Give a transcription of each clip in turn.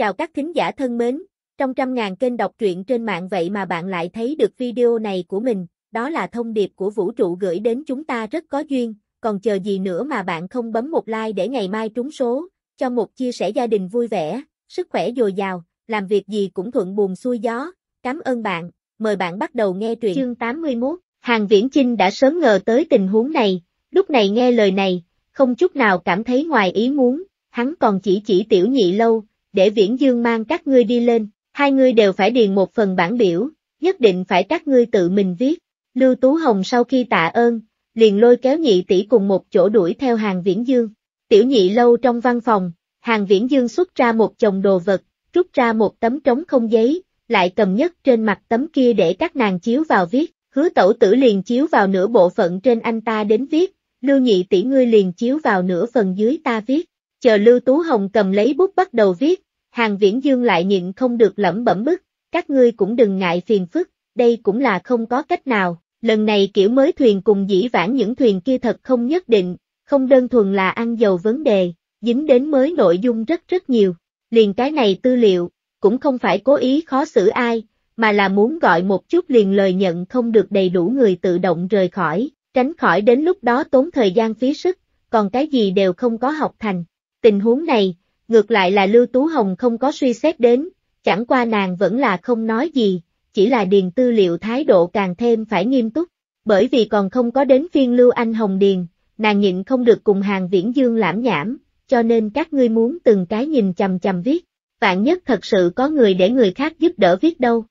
Chào các thính giả thân mến, trong trăm ngàn kênh đọc truyện trên mạng vậy mà bạn lại thấy được video này của mình, đó là thông điệp của vũ trụ gửi đến chúng ta rất có duyên, còn chờ gì nữa mà bạn không bấm một like để ngày mai trúng số, cho một chia sẻ gia đình vui vẻ, sức khỏe dồi dào, làm việc gì cũng thuận buồm xuôi gió. Cảm ơn bạn, mời bạn bắt đầu nghe truyện. Chương 81, Hàng Viễn Chinh đã sớm ngờ tới tình huống này, lúc này nghe lời này, không chút nào cảm thấy ngoài ý muốn, hắn còn chỉ chỉ tiểu nhị lâu, để Viễn Dương mang các ngươi đi lên, hai ngươi đều phải điền một phần bản biểu, nhất định phải các ngươi tự mình viết. Lưu Tú Hồng sau khi tạ ơn, liền lôi kéo nhị tỷ cùng một chỗ đuổi theo hàng Viễn Dương. Tiểu nhị lâu trong văn phòng, hàng Viễn Dương xuất ra một chồng đồ vật, rút ra một tấm trống không giấy, lại cầm nhất trên mặt tấm kia để các nàng chiếu vào viết, hứa tẩu tử liền chiếu vào nửa bộ phận trên anh ta đến viết, lưu nhị tỷ ngươi liền chiếu vào nửa phần dưới ta viết, chờ Lưu Tú Hồng cầm lấy bút bắt đầu viết, hàng viễn dương lại nhịn không được lẩm bẩm bức, các ngươi cũng đừng ngại phiền phức, đây cũng là không có cách nào, lần này kiểu mới thuyền cùng dĩ vãng những thuyền kia thật không nhất định, không đơn thuần là ăn dầu vấn đề, dính đến mới nội dung rất rất nhiều, liền cái này tư liệu, cũng không phải cố ý khó xử ai, mà là muốn gọi một chút liền lời nhận không được đầy đủ người tự động rời khỏi, tránh khỏi đến lúc đó tốn thời gian phí sức, còn cái gì đều không có học thành. Tình huống này, ngược lại là Lưu Tú Hồng không có suy xét đến, chẳng qua nàng vẫn là không nói gì, chỉ là điền tư liệu thái độ càng thêm phải nghiêm túc, bởi vì còn không có đến phiên Lưu Anh Hồng điền, nàng nhịn không được cùng hàng viễn dương lãm nhảm, cho nên các ngươi muốn từng cái nhìn chầm chầm viết, vạn nhất thật sự có người để người khác giúp đỡ viết đâu.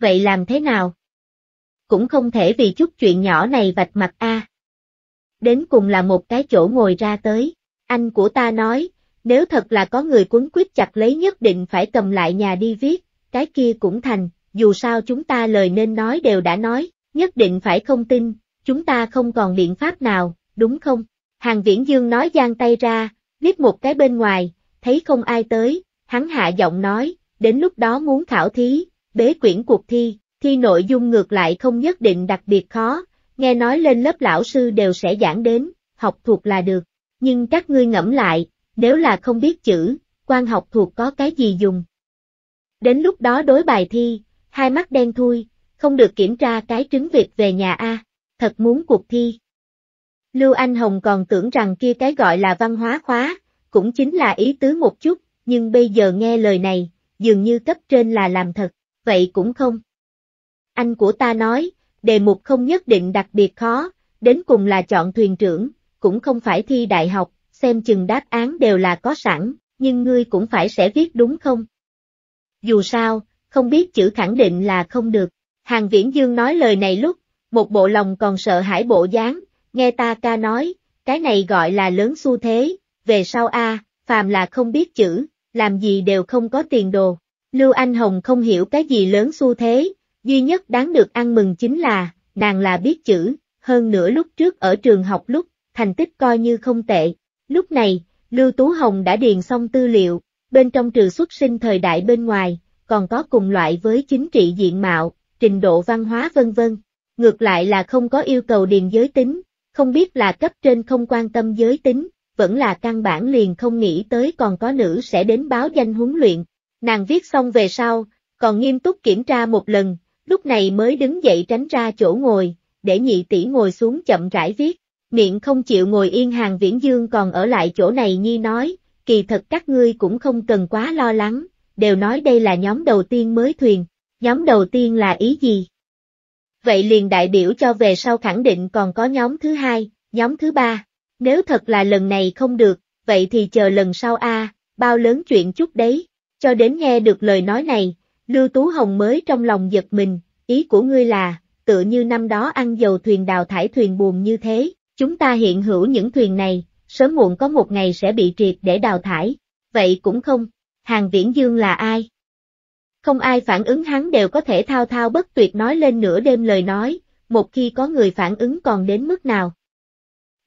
Vậy làm thế nào? Cũng không thể vì chút chuyện nhỏ này vạch mặt a. Đến cùng là một cái chỗ ngồi ra tới. Anh của ta nói, nếu thật là có người cuốn quyết chặt lấy nhất định phải cầm lại nhà đi viết, cái kia cũng thành, dù sao chúng ta lời nên nói đều đã nói, nhất định phải không tin, chúng ta không còn biện pháp nào, đúng không? Hàng Viễn Dương nói giang tay ra, liếc một cái bên ngoài, thấy không ai tới, hắn hạ giọng nói, đến lúc đó muốn khảo thí, bế quyển cuộc thi, thi nội dung ngược lại không nhất định đặc biệt khó, nghe nói lên lớp lão sư đều sẽ giảng đến, học thuộc là được, nhưng các ngươi ngẫm lại, nếu là không biết chữ, quan học thuộc có cái gì dùng. Đến lúc đó đối bài thi, hai mắt đen thui, không được kiểm tra cái trứng vịt về nhà A, thật muốn cuộc thi. Lưu Anh Hồng còn tưởng rằng kia cái gọi là văn hóa khóa, cũng chính là ý tứ một chút, nhưng bây giờ nghe lời này, dường như cấp trên là làm thật, vậy cũng không. Anh của ta nói, đề mục không nhất định đặc biệt khó, đến cùng là chọn thuyền trưởng, cũng không phải thi đại học, xem chừng đáp án đều là có sẵn, nhưng ngươi cũng phải sẽ viết đúng không? Dù sao, không biết chữ khẳng định là không được. Hàng Viễn Dương nói lời này lúc, một bộ lòng còn sợ hãi bộ dáng, nghe ta ca nói, cái này gọi là lớn xu thế, về sau a, phàm là không biết chữ, làm gì đều không có tiền đồ. Lưu Anh Hồng không hiểu cái gì lớn xu thế, duy nhất đáng được ăn mừng chính là, nàng là biết chữ, hơn nữa lúc trước ở trường học lúc thành tích coi như không tệ. Lúc này, Lưu Tú Hồng đã điền xong tư liệu, bên trong trừ xuất sinh thời đại bên ngoài, còn có cùng loại với chính trị diện mạo, trình độ văn hóa vân vân. Ngược lại là không có yêu cầu điền giới tính, không biết là cấp trên không quan tâm giới tính, vẫn là căn bản liền không nghĩ tới còn có nữ sẽ đến báo danh huấn luyện. Nàng viết xong về sau, còn nghiêm túc kiểm tra một lần, lúc này mới đứng dậy tránh ra chỗ ngồi, để nhị tỷ ngồi xuống chậm rãi viết miệng không chịu ngồi yên hàng viễn dương còn ở lại chỗ này nhi nói, kỳ thật các ngươi cũng không cần quá lo lắng, đều nói đây là nhóm đầu tiên mới thuyền, nhóm đầu tiên là ý gì? Vậy liền đại biểu cho về sau khẳng định còn có nhóm thứ hai, nhóm thứ ba, nếu thật là lần này không được, vậy thì chờ lần sau a bao lớn chuyện chút đấy, cho đến nghe được lời nói này, Lưu Tú Hồng mới trong lòng giật mình, ý của ngươi là, tựa như năm đó ăn dầu thuyền đào thải thuyền buồn như thế, Chúng ta hiện hữu những thuyền này, sớm muộn có một ngày sẽ bị triệt để đào thải, vậy cũng không, hàng viễn dương là ai? Không ai phản ứng hắn đều có thể thao thao bất tuyệt nói lên nửa đêm lời nói, một khi có người phản ứng còn đến mức nào.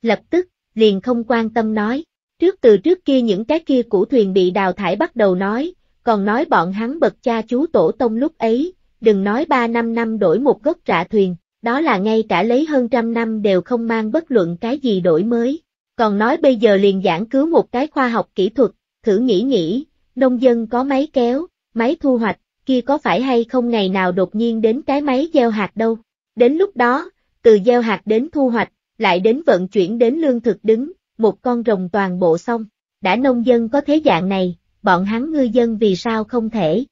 Lập tức, liền không quan tâm nói, trước từ trước kia những cái kia của thuyền bị đào thải bắt đầu nói, còn nói bọn hắn bậc cha chú tổ tông lúc ấy, đừng nói ba năm năm đổi một gốc trả thuyền, đó là ngay cả lấy hơn trăm năm đều không mang bất luận cái gì đổi mới. Còn nói bây giờ liền giảng cứu một cái khoa học kỹ thuật, thử nghĩ nghĩ, nông dân có máy kéo, máy thu hoạch, kia có phải hay không ngày nào đột nhiên đến cái máy gieo hạt đâu. Đến lúc đó, từ gieo hạt đến thu hoạch, lại đến vận chuyển đến lương thực đứng, một con rồng toàn bộ xong. Đã nông dân có thế dạng này, bọn hắn ngư dân vì sao không thể.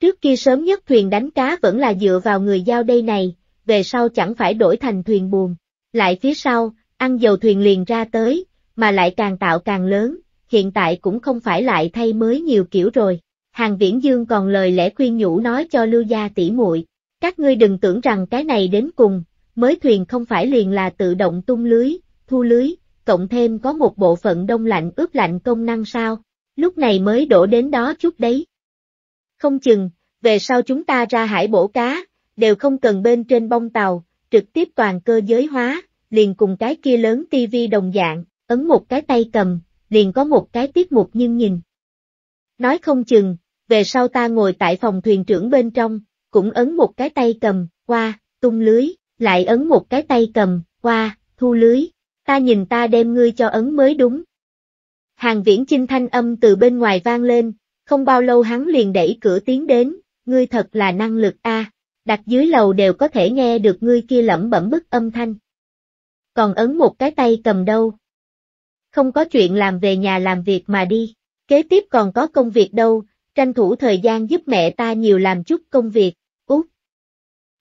Trước kia sớm nhất thuyền đánh cá vẫn là dựa vào người giao đây này, về sau chẳng phải đổi thành thuyền buồm. Lại phía sau, ăn dầu thuyền liền ra tới, mà lại càng tạo càng lớn, hiện tại cũng không phải lại thay mới nhiều kiểu rồi. Hàng Viễn Dương còn lời lẽ khuyên nhủ nói cho Lưu Gia tỷ muội, các ngươi đừng tưởng rằng cái này đến cùng, mới thuyền không phải liền là tự động tung lưới, thu lưới, cộng thêm có một bộ phận đông lạnh ướp lạnh công năng sao, lúc này mới đổ đến đó chút đấy. Không chừng, về sau chúng ta ra hải bổ cá, đều không cần bên trên bông tàu, trực tiếp toàn cơ giới hóa, liền cùng cái kia lớn tivi đồng dạng, ấn một cái tay cầm, liền có một cái tiết mục nhưng nhìn. Nói không chừng, về sau ta ngồi tại phòng thuyền trưởng bên trong, cũng ấn một cái tay cầm, qua, tung lưới, lại ấn một cái tay cầm, qua, thu lưới, ta nhìn ta đem ngươi cho ấn mới đúng. Hàng viễn chinh thanh âm từ bên ngoài vang lên, không bao lâu hắn liền đẩy cửa tiến đến, ngươi thật là năng lực a. À đặt dưới lầu đều có thể nghe được ngươi kia lẩm bẩm bức âm thanh. Còn ấn một cái tay cầm đâu. Không có chuyện làm về nhà làm việc mà đi, kế tiếp còn có công việc đâu, tranh thủ thời gian giúp mẹ ta nhiều làm chút công việc, út.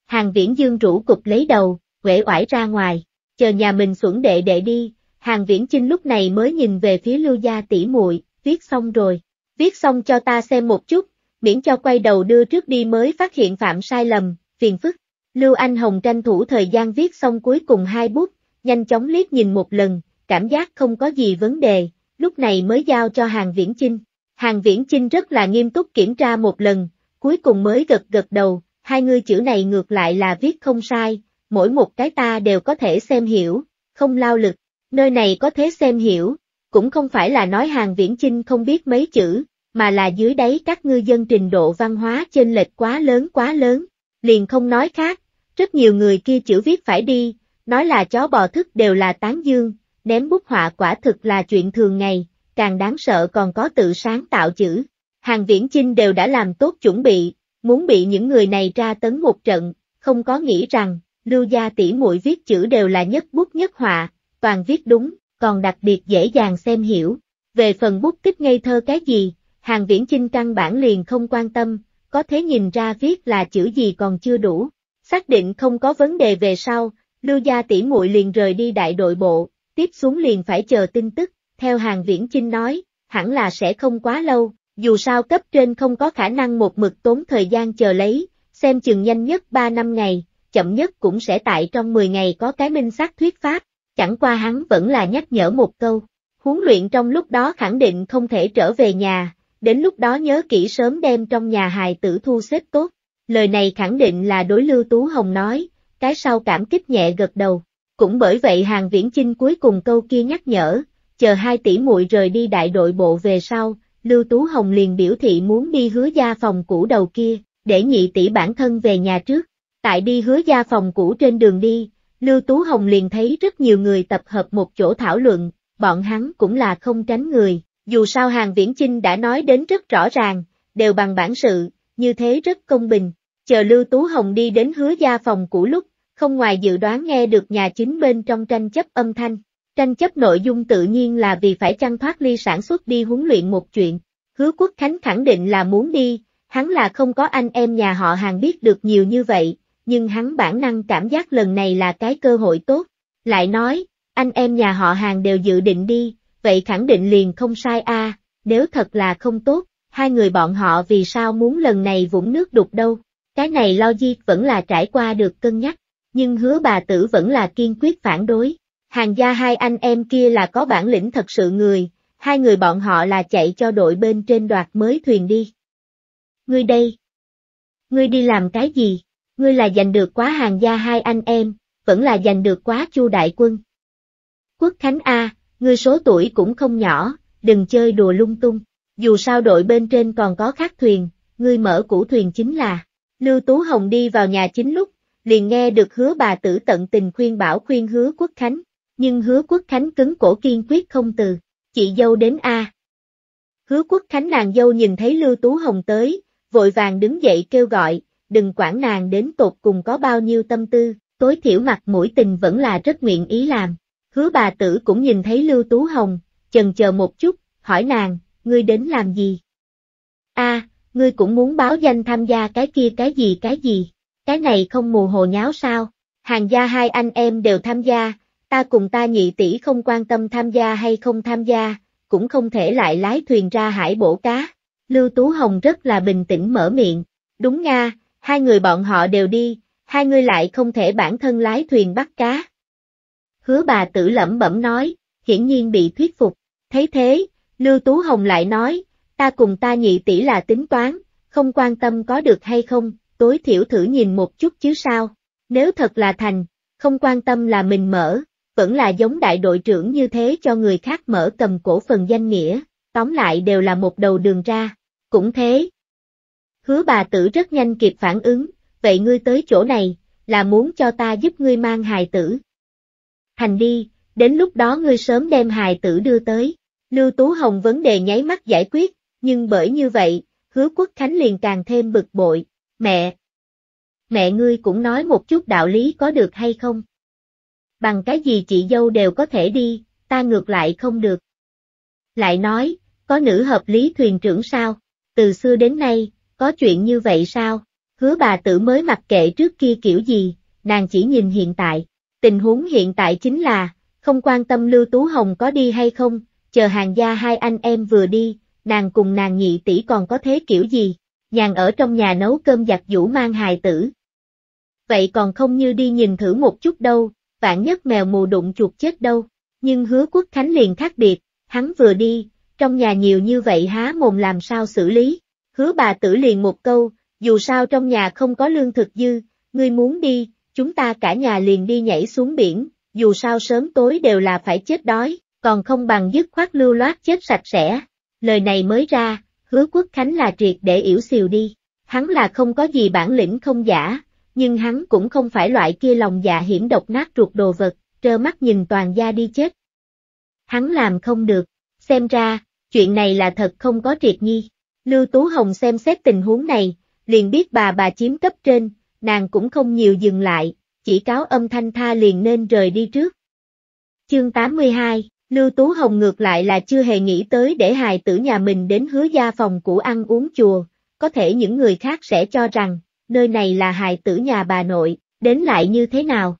Hàng viễn dương rủ cục lấy đầu, quể oải ra ngoài, chờ nhà mình xuẩn đệ đệ đi, hàng viễn chinh lúc này mới nhìn về phía lưu gia tỷ muội viết xong rồi, viết xong cho ta xem một chút, miễn cho quay đầu đưa trước đi mới phát hiện phạm sai lầm, phiền phức. Lưu Anh Hồng tranh thủ thời gian viết xong cuối cùng hai bút, nhanh chóng liếc nhìn một lần, cảm giác không có gì vấn đề, lúc này mới giao cho Hàng Viễn Chinh. Hàng Viễn Chinh rất là nghiêm túc kiểm tra một lần, cuối cùng mới gật gật đầu, hai ngươi chữ này ngược lại là viết không sai, mỗi một cái ta đều có thể xem hiểu, không lao lực, nơi này có thể xem hiểu, cũng không phải là nói Hàng Viễn Chinh không biết mấy chữ, mà là dưới đáy các ngư dân trình độ văn hóa chênh lệch quá lớn quá lớn, liền không nói khác, rất nhiều người kia chữ viết phải đi, nói là chó bò thức đều là tán dương, ném bút họa quả thực là chuyện thường ngày, càng đáng sợ còn có tự sáng tạo chữ. Hàng viễn chinh đều đã làm tốt chuẩn bị, muốn bị những người này ra tấn một trận, không có nghĩ rằng, lưu gia tỷ muội viết chữ đều là nhất bút nhất họa, toàn viết đúng, còn đặc biệt dễ dàng xem hiểu. Về phần bút tích ngây thơ cái gì, Hàng Viễn Chinh căn bản liền không quan tâm, có thế nhìn ra viết là chữ gì còn chưa đủ. Xác định không có vấn đề về sau, Lưu Gia tỷ muội liền rời đi đại đội bộ, tiếp xuống liền phải chờ tin tức, theo Hàng Viễn Chinh nói, hẳn là sẽ không quá lâu, dù sao cấp trên không có khả năng một mực tốn thời gian chờ lấy, xem chừng nhanh nhất 3 năm ngày, chậm nhất cũng sẽ tại trong 10 ngày có cái minh xác thuyết pháp, chẳng qua hắn vẫn là nhắc nhở một câu, huấn luyện trong lúc đó khẳng định không thể trở về nhà, đến lúc đó nhớ kỹ sớm đem trong nhà hài tử thu xếp tốt. Lời này khẳng định là đối Lưu Tú Hồng nói, cái sau cảm kích nhẹ gật đầu. Cũng bởi vậy hàng viễn chinh cuối cùng câu kia nhắc nhở, chờ hai tỷ muội rời đi đại đội bộ về sau, Lưu Tú Hồng liền biểu thị muốn đi hứa gia phòng cũ đầu kia, để nhị tỷ bản thân về nhà trước. Tại đi hứa gia phòng cũ trên đường đi, Lưu Tú Hồng liền thấy rất nhiều người tập hợp một chỗ thảo luận, bọn hắn cũng là không tránh người, dù sao hàng viễn chinh đã nói đến rất rõ ràng, đều bằng bản sự, như thế rất công bình. Chờ Lưu Tú Hồng đi đến hứa gia phòng cũ lúc, không ngoài dự đoán nghe được nhà chính bên trong tranh chấp âm thanh. Tranh chấp nội dung tự nhiên là vì phải chăng thoát ly sản xuất đi huấn luyện một chuyện. Hứa Quốc Khánh khẳng định là muốn đi, hắn là không có anh em nhà họ hàng biết được nhiều như vậy, nhưng hắn bản năng cảm giác lần này là cái cơ hội tốt. Lại nói, anh em nhà họ hàng đều dự định đi, vậy khẳng định liền không sai a nếu thật là không tốt, hai người bọn họ vì sao muốn lần này vũng nước đục đâu, cái này lo di vẫn là trải qua được cân nhắc, nhưng hứa bà tử vẫn là kiên quyết phản đối, hàng gia hai anh em kia là có bản lĩnh thật sự người, hai người bọn họ là chạy cho đội bên trên đoạt mới thuyền đi. Ngươi đây, ngươi đi làm cái gì, ngươi là giành được quá hàng gia hai anh em, vẫn là giành được quá chu đại quân. Quốc Khánh A, ngươi số tuổi cũng không nhỏ, đừng chơi đùa lung tung, dù sao đội bên trên còn có khác thuyền, ngươi mở củ thuyền chính là. Lưu Tú Hồng đi vào nhà chính lúc, liền nghe được hứa bà tử tận tình khuyên bảo khuyên hứa quốc khánh, nhưng hứa quốc khánh cứng cổ kiên quyết không từ, chị dâu đến A. À. Hứa quốc khánh nàng dâu nhìn thấy Lưu Tú Hồng tới, vội vàng đứng dậy kêu gọi, đừng quản nàng đến tột cùng có bao nhiêu tâm tư, tối thiểu mặt mũi tình vẫn là rất nguyện ý làm, Hứa bà tử cũng nhìn thấy Lưu Tú Hồng, chần chờ một chút, hỏi nàng, ngươi đến làm gì? a ngươi cũng muốn báo danh tham gia cái kia cái gì cái gì, cái này không mù hồ nháo sao, hàng gia hai anh em đều tham gia, ta cùng ta nhị tỷ không quan tâm tham gia hay không tham gia, cũng không thể lại lái thuyền ra hải bổ cá. Lưu Tú Hồng rất là bình tĩnh mở miệng, đúng nga, hai người bọn họ đều đi, hai người lại không thể bản thân lái thuyền bắt cá hứa bà tử lẩm bẩm nói, hiển nhiên bị thuyết phục. Thấy thế, Lưu Tú Hồng lại nói, ta cùng ta nhị tỷ là tính toán, không quan tâm có được hay không, tối thiểu thử nhìn một chút chứ sao. Nếu thật là thành, không quan tâm là mình mở, vẫn là giống đại đội trưởng như thế cho người khác mở cầm cổ phần danh nghĩa, tóm lại đều là một đầu đường ra, cũng thế. Hứa bà tử rất nhanh kịp phản ứng, vậy ngươi tới chỗ này, là muốn cho ta giúp ngươi mang hài tử. Hành đi, đến lúc đó ngươi sớm đem hài tử đưa tới. Lưu Tú Hồng vấn đề nháy mắt giải quyết, nhưng bởi như vậy, hứa quốc khánh liền càng thêm bực bội, mẹ. Mẹ ngươi cũng nói một chút đạo lý có được hay không? Bằng cái gì chị dâu đều có thể đi, ta ngược lại không được. Lại nói, có nữ hợp lý thuyền trưởng sao, từ xưa đến nay, có chuyện như vậy sao, hứa bà tử mới mặc kệ trước kia kiểu gì, nàng chỉ nhìn hiện tại. Tình huống hiện tại chính là, không quan tâm Lưu Tú Hồng có đi hay không, chờ hàng gia hai anh em vừa đi, nàng cùng nàng nhị tỷ còn có thế kiểu gì, nhàn ở trong nhà nấu cơm giặt vũ mang hài tử. Vậy còn không như đi nhìn thử một chút đâu, vạn nhất mèo mù đụng chuột chết đâu, nhưng hứa quốc khánh liền khác biệt, hắn vừa đi, trong nhà nhiều như vậy há mồm làm sao xử lý, hứa bà tử liền một câu, dù sao trong nhà không có lương thực dư, ngươi muốn đi, chúng ta cả nhà liền đi nhảy xuống biển, dù sao sớm tối đều là phải chết đói, còn không bằng dứt khoát lưu loát chết sạch sẽ. Lời này mới ra, hứa quốc khánh là triệt để yểu xìu đi, hắn là không có gì bản lĩnh không giả, nhưng hắn cũng không phải loại kia lòng dạ hiểm độc nát ruột đồ vật, trơ mắt nhìn toàn gia đi chết. Hắn làm không được, xem ra, chuyện này là thật không có triệt nhi. Lưu Tú Hồng xem xét tình huống này, liền biết bà bà chiếm cấp trên, nàng cũng không nhiều dừng lại, chỉ cáo âm thanh tha liền nên rời đi trước. Chương 82, Lưu Tú Hồng ngược lại là chưa hề nghĩ tới để hài tử nhà mình đến hứa gia phòng của ăn uống chùa, có thể những người khác sẽ cho rằng, nơi này là hài tử nhà bà nội, đến lại như thế nào.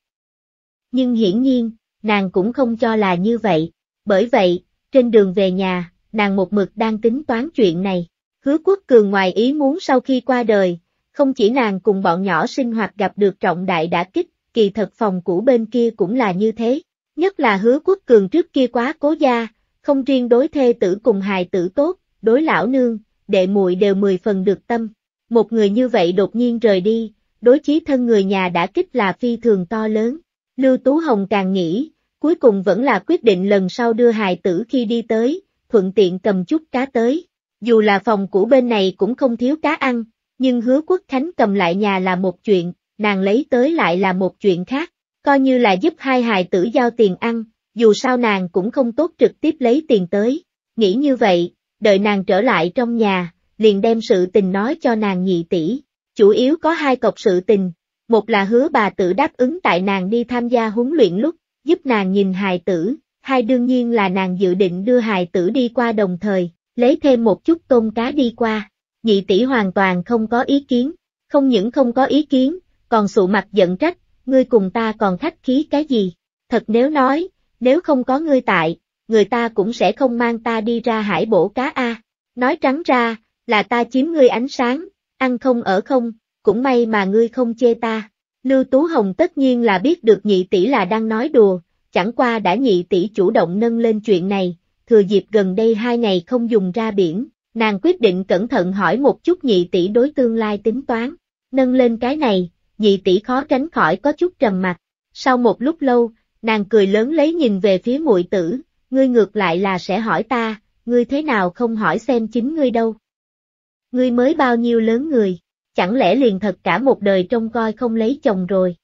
Nhưng hiển nhiên, nàng cũng không cho là như vậy, bởi vậy, trên đường về nhà, nàng một mực đang tính toán chuyện này. Hứa quốc cường ngoài ý muốn sau khi qua đời, không chỉ nàng cùng bọn nhỏ sinh hoạt gặp được trọng đại đã kích, kỳ thật phòng cũ bên kia cũng là như thế. Nhất là hứa quốc cường trước kia quá cố gia, không riêng đối thê tử cùng hài tử tốt, đối lão nương, đệ muội đều mười phần được tâm. Một người như vậy đột nhiên rời đi, đối chí thân người nhà đã kích là phi thường to lớn. Lưu Tú Hồng càng nghĩ, cuối cùng vẫn là quyết định lần sau đưa hài tử khi đi tới, thuận tiện cầm chút cá tới. Dù là phòng cũ bên này cũng không thiếu cá ăn, nhưng hứa quốc khánh cầm lại nhà là một chuyện, nàng lấy tới lại là một chuyện khác, coi như là giúp hai hài tử giao tiền ăn, dù sao nàng cũng không tốt trực tiếp lấy tiền tới, nghĩ như vậy, đợi nàng trở lại trong nhà, liền đem sự tình nói cho nàng nhị tỷ, chủ yếu có hai cọc sự tình, một là hứa bà tử đáp ứng tại nàng đi tham gia huấn luyện lúc, giúp nàng nhìn hài tử, hai đương nhiên là nàng dự định đưa hài tử đi qua đồng thời, lấy thêm một chút tôm cá đi qua nhị tỷ hoàn toàn không có ý kiến, không những không có ý kiến, còn sụ mặt giận trách, ngươi cùng ta còn khách khí cái gì, thật nếu nói, nếu không có ngươi tại, người ta cũng sẽ không mang ta đi ra hải bổ cá a. Nói trắng ra, là ta chiếm ngươi ánh sáng, ăn không ở không, cũng may mà ngươi không chê ta. Lưu Tú Hồng tất nhiên là biết được nhị tỷ là đang nói đùa, chẳng qua đã nhị tỷ chủ động nâng lên chuyện này, thừa dịp gần đây hai ngày không dùng ra biển, Nàng quyết định cẩn thận hỏi một chút nhị tỷ đối tương lai tính toán, nâng lên cái này, nhị tỷ khó tránh khỏi có chút trầm mặt. Sau một lúc lâu, nàng cười lớn lấy nhìn về phía muội tử, ngươi ngược lại là sẽ hỏi ta, ngươi thế nào không hỏi xem chính ngươi đâu. Ngươi mới bao nhiêu lớn người, chẳng lẽ liền thật cả một đời trông coi không lấy chồng rồi.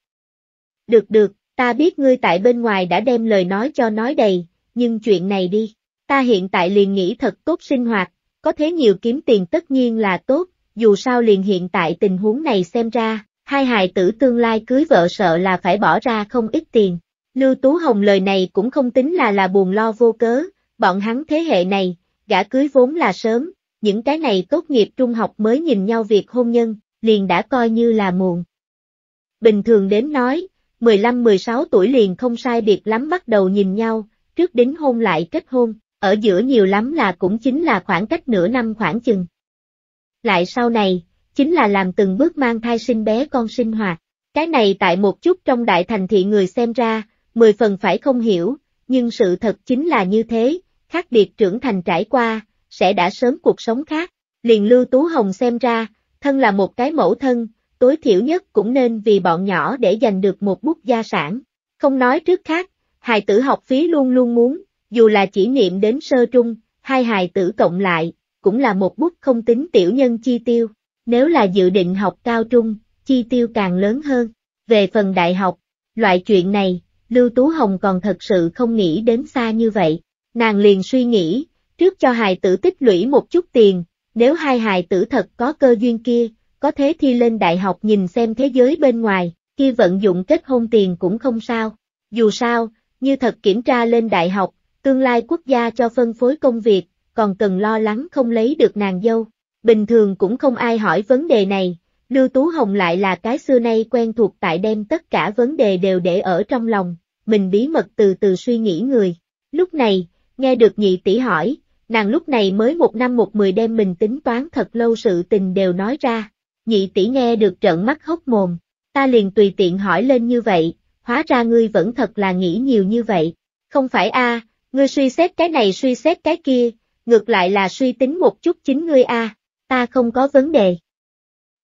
Được được, ta biết ngươi tại bên ngoài đã đem lời nói cho nói đầy, nhưng chuyện này đi, ta hiện tại liền nghĩ thật tốt sinh hoạt, có thế nhiều kiếm tiền tất nhiên là tốt, dù sao liền hiện tại tình huống này xem ra, hai hài tử tương lai cưới vợ sợ là phải bỏ ra không ít tiền. Lưu Tú Hồng lời này cũng không tính là là buồn lo vô cớ, bọn hắn thế hệ này, gã cưới vốn là sớm, những cái này tốt nghiệp trung học mới nhìn nhau việc hôn nhân, liền đã coi như là muộn. Bình thường đến nói, 15-16 tuổi liền không sai biệt lắm bắt đầu nhìn nhau, trước đính hôn lại kết hôn, ở giữa nhiều lắm là cũng chính là khoảng cách nửa năm khoảng chừng. Lại sau này, chính là làm từng bước mang thai sinh bé con sinh hoạt. Cái này tại một chút trong đại thành thị người xem ra, mười phần phải không hiểu, nhưng sự thật chính là như thế, khác biệt trưởng thành trải qua, sẽ đã sớm cuộc sống khác. Liền Lưu Tú Hồng xem ra, thân là một cái mẫu thân, tối thiểu nhất cũng nên vì bọn nhỏ để giành được một bút gia sản. Không nói trước khác, hài tử học phí luôn luôn muốn, dù là chỉ niệm đến sơ trung, hai hài tử cộng lại, cũng là một bút không tính tiểu nhân chi tiêu, nếu là dự định học cao trung, chi tiêu càng lớn hơn. Về phần đại học, loại chuyện này, Lưu Tú Hồng còn thật sự không nghĩ đến xa như vậy, nàng liền suy nghĩ, trước cho hài tử tích lũy một chút tiền, nếu hai hài tử thật có cơ duyên kia, có thế thi lên đại học nhìn xem thế giới bên ngoài, khi vận dụng kết hôn tiền cũng không sao. Dù sao, như thật kiểm tra lên đại học, tương lai quốc gia cho phân phối công việc, còn cần lo lắng không lấy được nàng dâu. Bình thường cũng không ai hỏi vấn đề này, Lưu Tú Hồng lại là cái xưa nay quen thuộc tại đem tất cả vấn đề đều để ở trong lòng, mình bí mật từ từ suy nghĩ người. Lúc này, nghe được nhị tỷ hỏi, nàng lúc này mới một năm một mười đem mình tính toán thật lâu sự tình đều nói ra. Nhị tỷ nghe được trợn mắt hốc mồm, ta liền tùy tiện hỏi lên như vậy, hóa ra ngươi vẫn thật là nghĩ nhiều như vậy. Không phải a, à, Ngươi suy xét cái này suy xét cái kia, ngược lại là suy tính một chút chính ngươi a, à, ta không có vấn đề.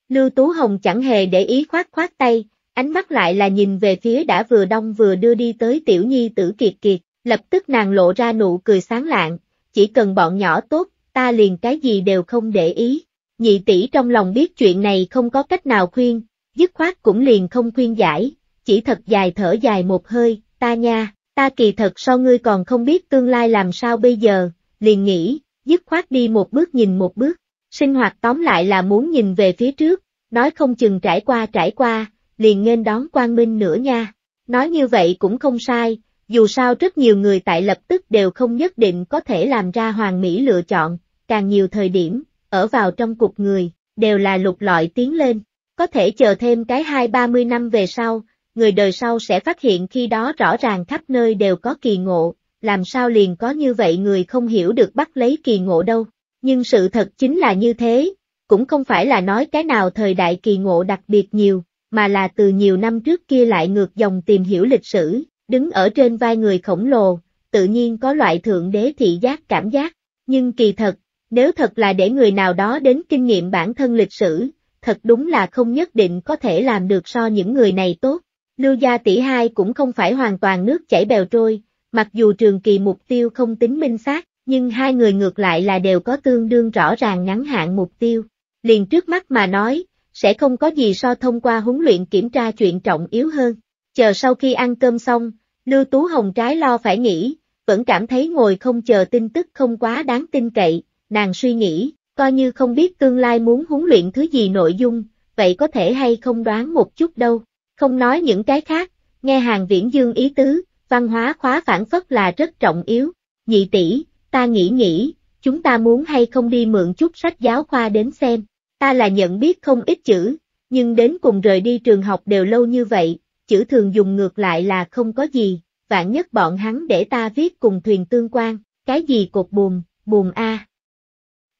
Lưu Tú Hồng chẳng hề để ý khoát khoát tay, ánh mắt lại là nhìn về phía đã vừa đông vừa đưa đi tới tiểu nhi tử kiệt kiệt, lập tức nàng lộ ra nụ cười sáng lạng, chỉ cần bọn nhỏ tốt, ta liền cái gì đều không để ý. Nhị tỷ trong lòng biết chuyện này không có cách nào khuyên, dứt khoát cũng liền không khuyên giải, chỉ thật dài thở dài một hơi, ta nha. Ta kỳ thật so ngươi còn không biết tương lai làm sao bây giờ, liền nghĩ, dứt khoát đi một bước nhìn một bước. Sinh hoạt tóm lại là muốn nhìn về phía trước, nói không chừng trải qua trải qua, liền nên đón quang minh nữa nha. Nói như vậy cũng không sai, dù sao rất nhiều người tại lập tức đều không nhất định có thể làm ra hoàng mỹ lựa chọn, càng nhiều thời điểm, ở vào trong cuộc người, đều là lục lọi tiến lên, có thể chờ thêm cái hai ba mươi năm về sau, người đời sau sẽ phát hiện khi đó rõ ràng khắp nơi đều có kỳ ngộ, làm sao liền có như vậy người không hiểu được bắt lấy kỳ ngộ đâu. Nhưng sự thật chính là như thế, cũng không phải là nói cái nào thời đại kỳ ngộ đặc biệt nhiều, mà là từ nhiều năm trước kia lại ngược dòng tìm hiểu lịch sử, đứng ở trên vai người khổng lồ, tự nhiên có loại thượng đế thị giác cảm giác, nhưng kỳ thật, nếu thật là để người nào đó đến kinh nghiệm bản thân lịch sử, thật đúng là không nhất định có thể làm được so những người này tốt. Lưu gia tỷ hai cũng không phải hoàn toàn nước chảy bèo trôi, mặc dù trường kỳ mục tiêu không tính minh xác, nhưng hai người ngược lại là đều có tương đương rõ ràng ngắn hạn mục tiêu. Liền trước mắt mà nói, sẽ không có gì so thông qua huấn luyện kiểm tra chuyện trọng yếu hơn. Chờ sau khi ăn cơm xong, Lưu Tú Hồng trái lo phải nghĩ, vẫn cảm thấy ngồi không chờ tin tức không quá đáng tin cậy, nàng suy nghĩ, coi như không biết tương lai muốn huấn luyện thứ gì nội dung, vậy có thể hay không đoán một chút đâu. Không nói những cái khác, nghe hàng viễn dương ý tứ, văn hóa khóa phản phất là rất trọng yếu. Nhị tỷ, ta nghĩ nghĩ, chúng ta muốn hay không đi mượn chút sách giáo khoa đến xem. Ta là nhận biết không ít chữ, nhưng đến cùng rời đi trường học đều lâu như vậy, chữ thường dùng ngược lại là không có gì, vạn nhất bọn hắn để ta viết cùng thuyền tương quan, cái gì cột buồn, buồn a.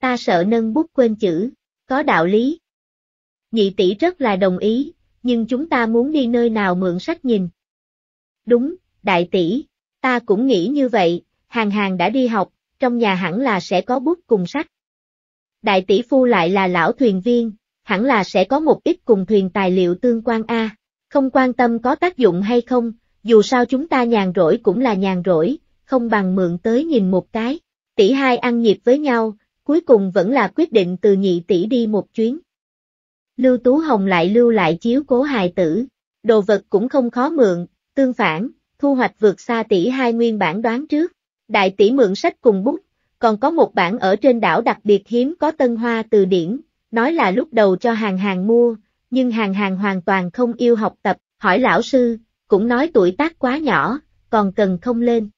Ta sợ nâng bút quên chữ, có đạo lý. Nhị tỷ rất là đồng ý, nhưng chúng ta muốn đi nơi nào mượn sách nhìn. Đúng, đại tỷ, ta cũng nghĩ như vậy, hàng hàng đã đi học, trong nhà hẳn là sẽ có bút cùng sách. Đại tỷ phu lại là lão thuyền viên, hẳn là sẽ có một ít cùng thuyền tài liệu tương quan A, không quan tâm có tác dụng hay không, dù sao chúng ta nhàn rỗi cũng là nhàn rỗi, không bằng mượn tới nhìn một cái. Tỷ hai ăn nhịp với nhau, cuối cùng vẫn là quyết định từ nhị tỷ đi một chuyến. Lưu Tú Hồng lại lưu lại chiếu cố hài tử, đồ vật cũng không khó mượn, tương phản, thu hoạch vượt xa tỷ hai nguyên bản đoán trước. Đại tỷ mượn sách cùng bút, còn có một bản ở trên đảo đặc biệt hiếm có tân hoa từ điển, nói là lúc đầu cho hàng hàng mua, nhưng hàng hàng hoàn toàn không yêu học tập, hỏi lão sư, cũng nói tuổi tác quá nhỏ, còn cần không lên.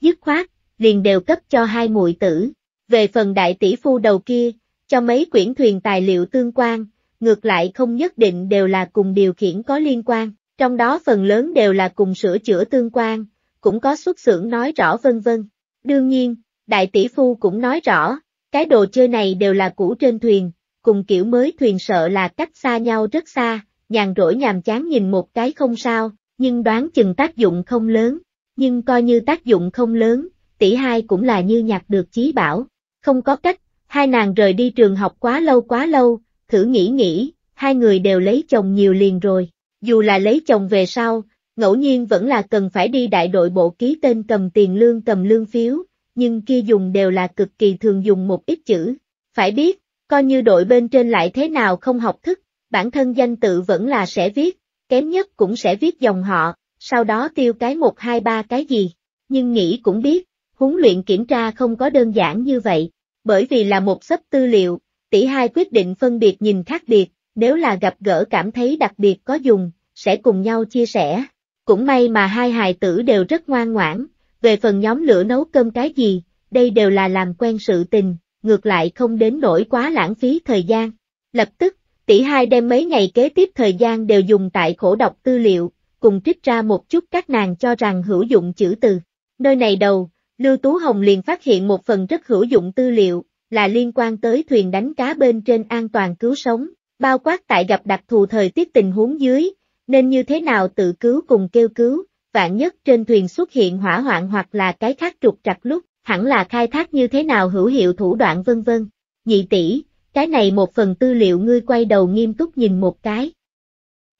Dứt khoát, liền đều cấp cho hai muội tử, về phần đại tỷ phu đầu kia, cho mấy quyển thuyền tài liệu tương quan, ngược lại không nhất định đều là cùng điều khiển có liên quan, trong đó phần lớn đều là cùng sửa chữa tương quan, cũng có xuất xưởng nói rõ vân vân. Đương nhiên, đại tỷ phu cũng nói rõ, cái đồ chơi này đều là cũ trên thuyền, cùng kiểu mới thuyền sợ là cách xa nhau rất xa, nhàn rỗi nhàm chán nhìn một cái không sao, nhưng đoán chừng tác dụng không lớn, nhưng coi như tác dụng không lớn, tỷ hai cũng là như nhặt được chí bảo, không có cách, hai nàng rời đi trường học quá lâu quá lâu, thử nghĩ nghĩ, hai người đều lấy chồng nhiều liền rồi, dù là lấy chồng về sau, ngẫu nhiên vẫn là cần phải đi đại đội bộ ký tên cầm tiền lương cầm lương phiếu, nhưng kia dùng đều là cực kỳ thường dùng một ít chữ. Phải biết, coi như đội bên trên lại thế nào không học thức, bản thân danh tự vẫn là sẽ viết, kém nhất cũng sẽ viết dòng họ, sau đó tiêu cái một hai ba cái gì. Nhưng nghĩ cũng biết, huấn luyện kiểm tra không có đơn giản như vậy, bởi vì là một sấp tư liệu, tỷ hai quyết định phân biệt nhìn khác biệt, nếu là gặp gỡ cảm thấy đặc biệt có dùng, sẽ cùng nhau chia sẻ. Cũng may mà hai hài tử đều rất ngoan ngoãn, về phần nhóm lửa nấu cơm cái gì, đây đều là làm quen sự tình, ngược lại không đến nỗi quá lãng phí thời gian. Lập tức, tỷ hai đem mấy ngày kế tiếp thời gian đều dùng tại khổ đọc tư liệu, cùng trích ra một chút các nàng cho rằng hữu dụng chữ từ. Nơi này đầu, Lưu Tú Hồng liền phát hiện một phần rất hữu dụng tư liệu, là liên quan tới thuyền đánh cá bên trên an toàn cứu sống, bao quát tại gặp đặc thù thời tiết tình huống dưới, nên như thế nào tự cứu cùng kêu cứu, vạn nhất trên thuyền xuất hiện hỏa hoạn hoặc là cái khác trục trặc lúc, hẳn là khai thác như thế nào hữu hiệu thủ đoạn vân vân. Nhị tỷ, cái này một phần tư liệu ngươi quay đầu nghiêm túc nhìn một cái.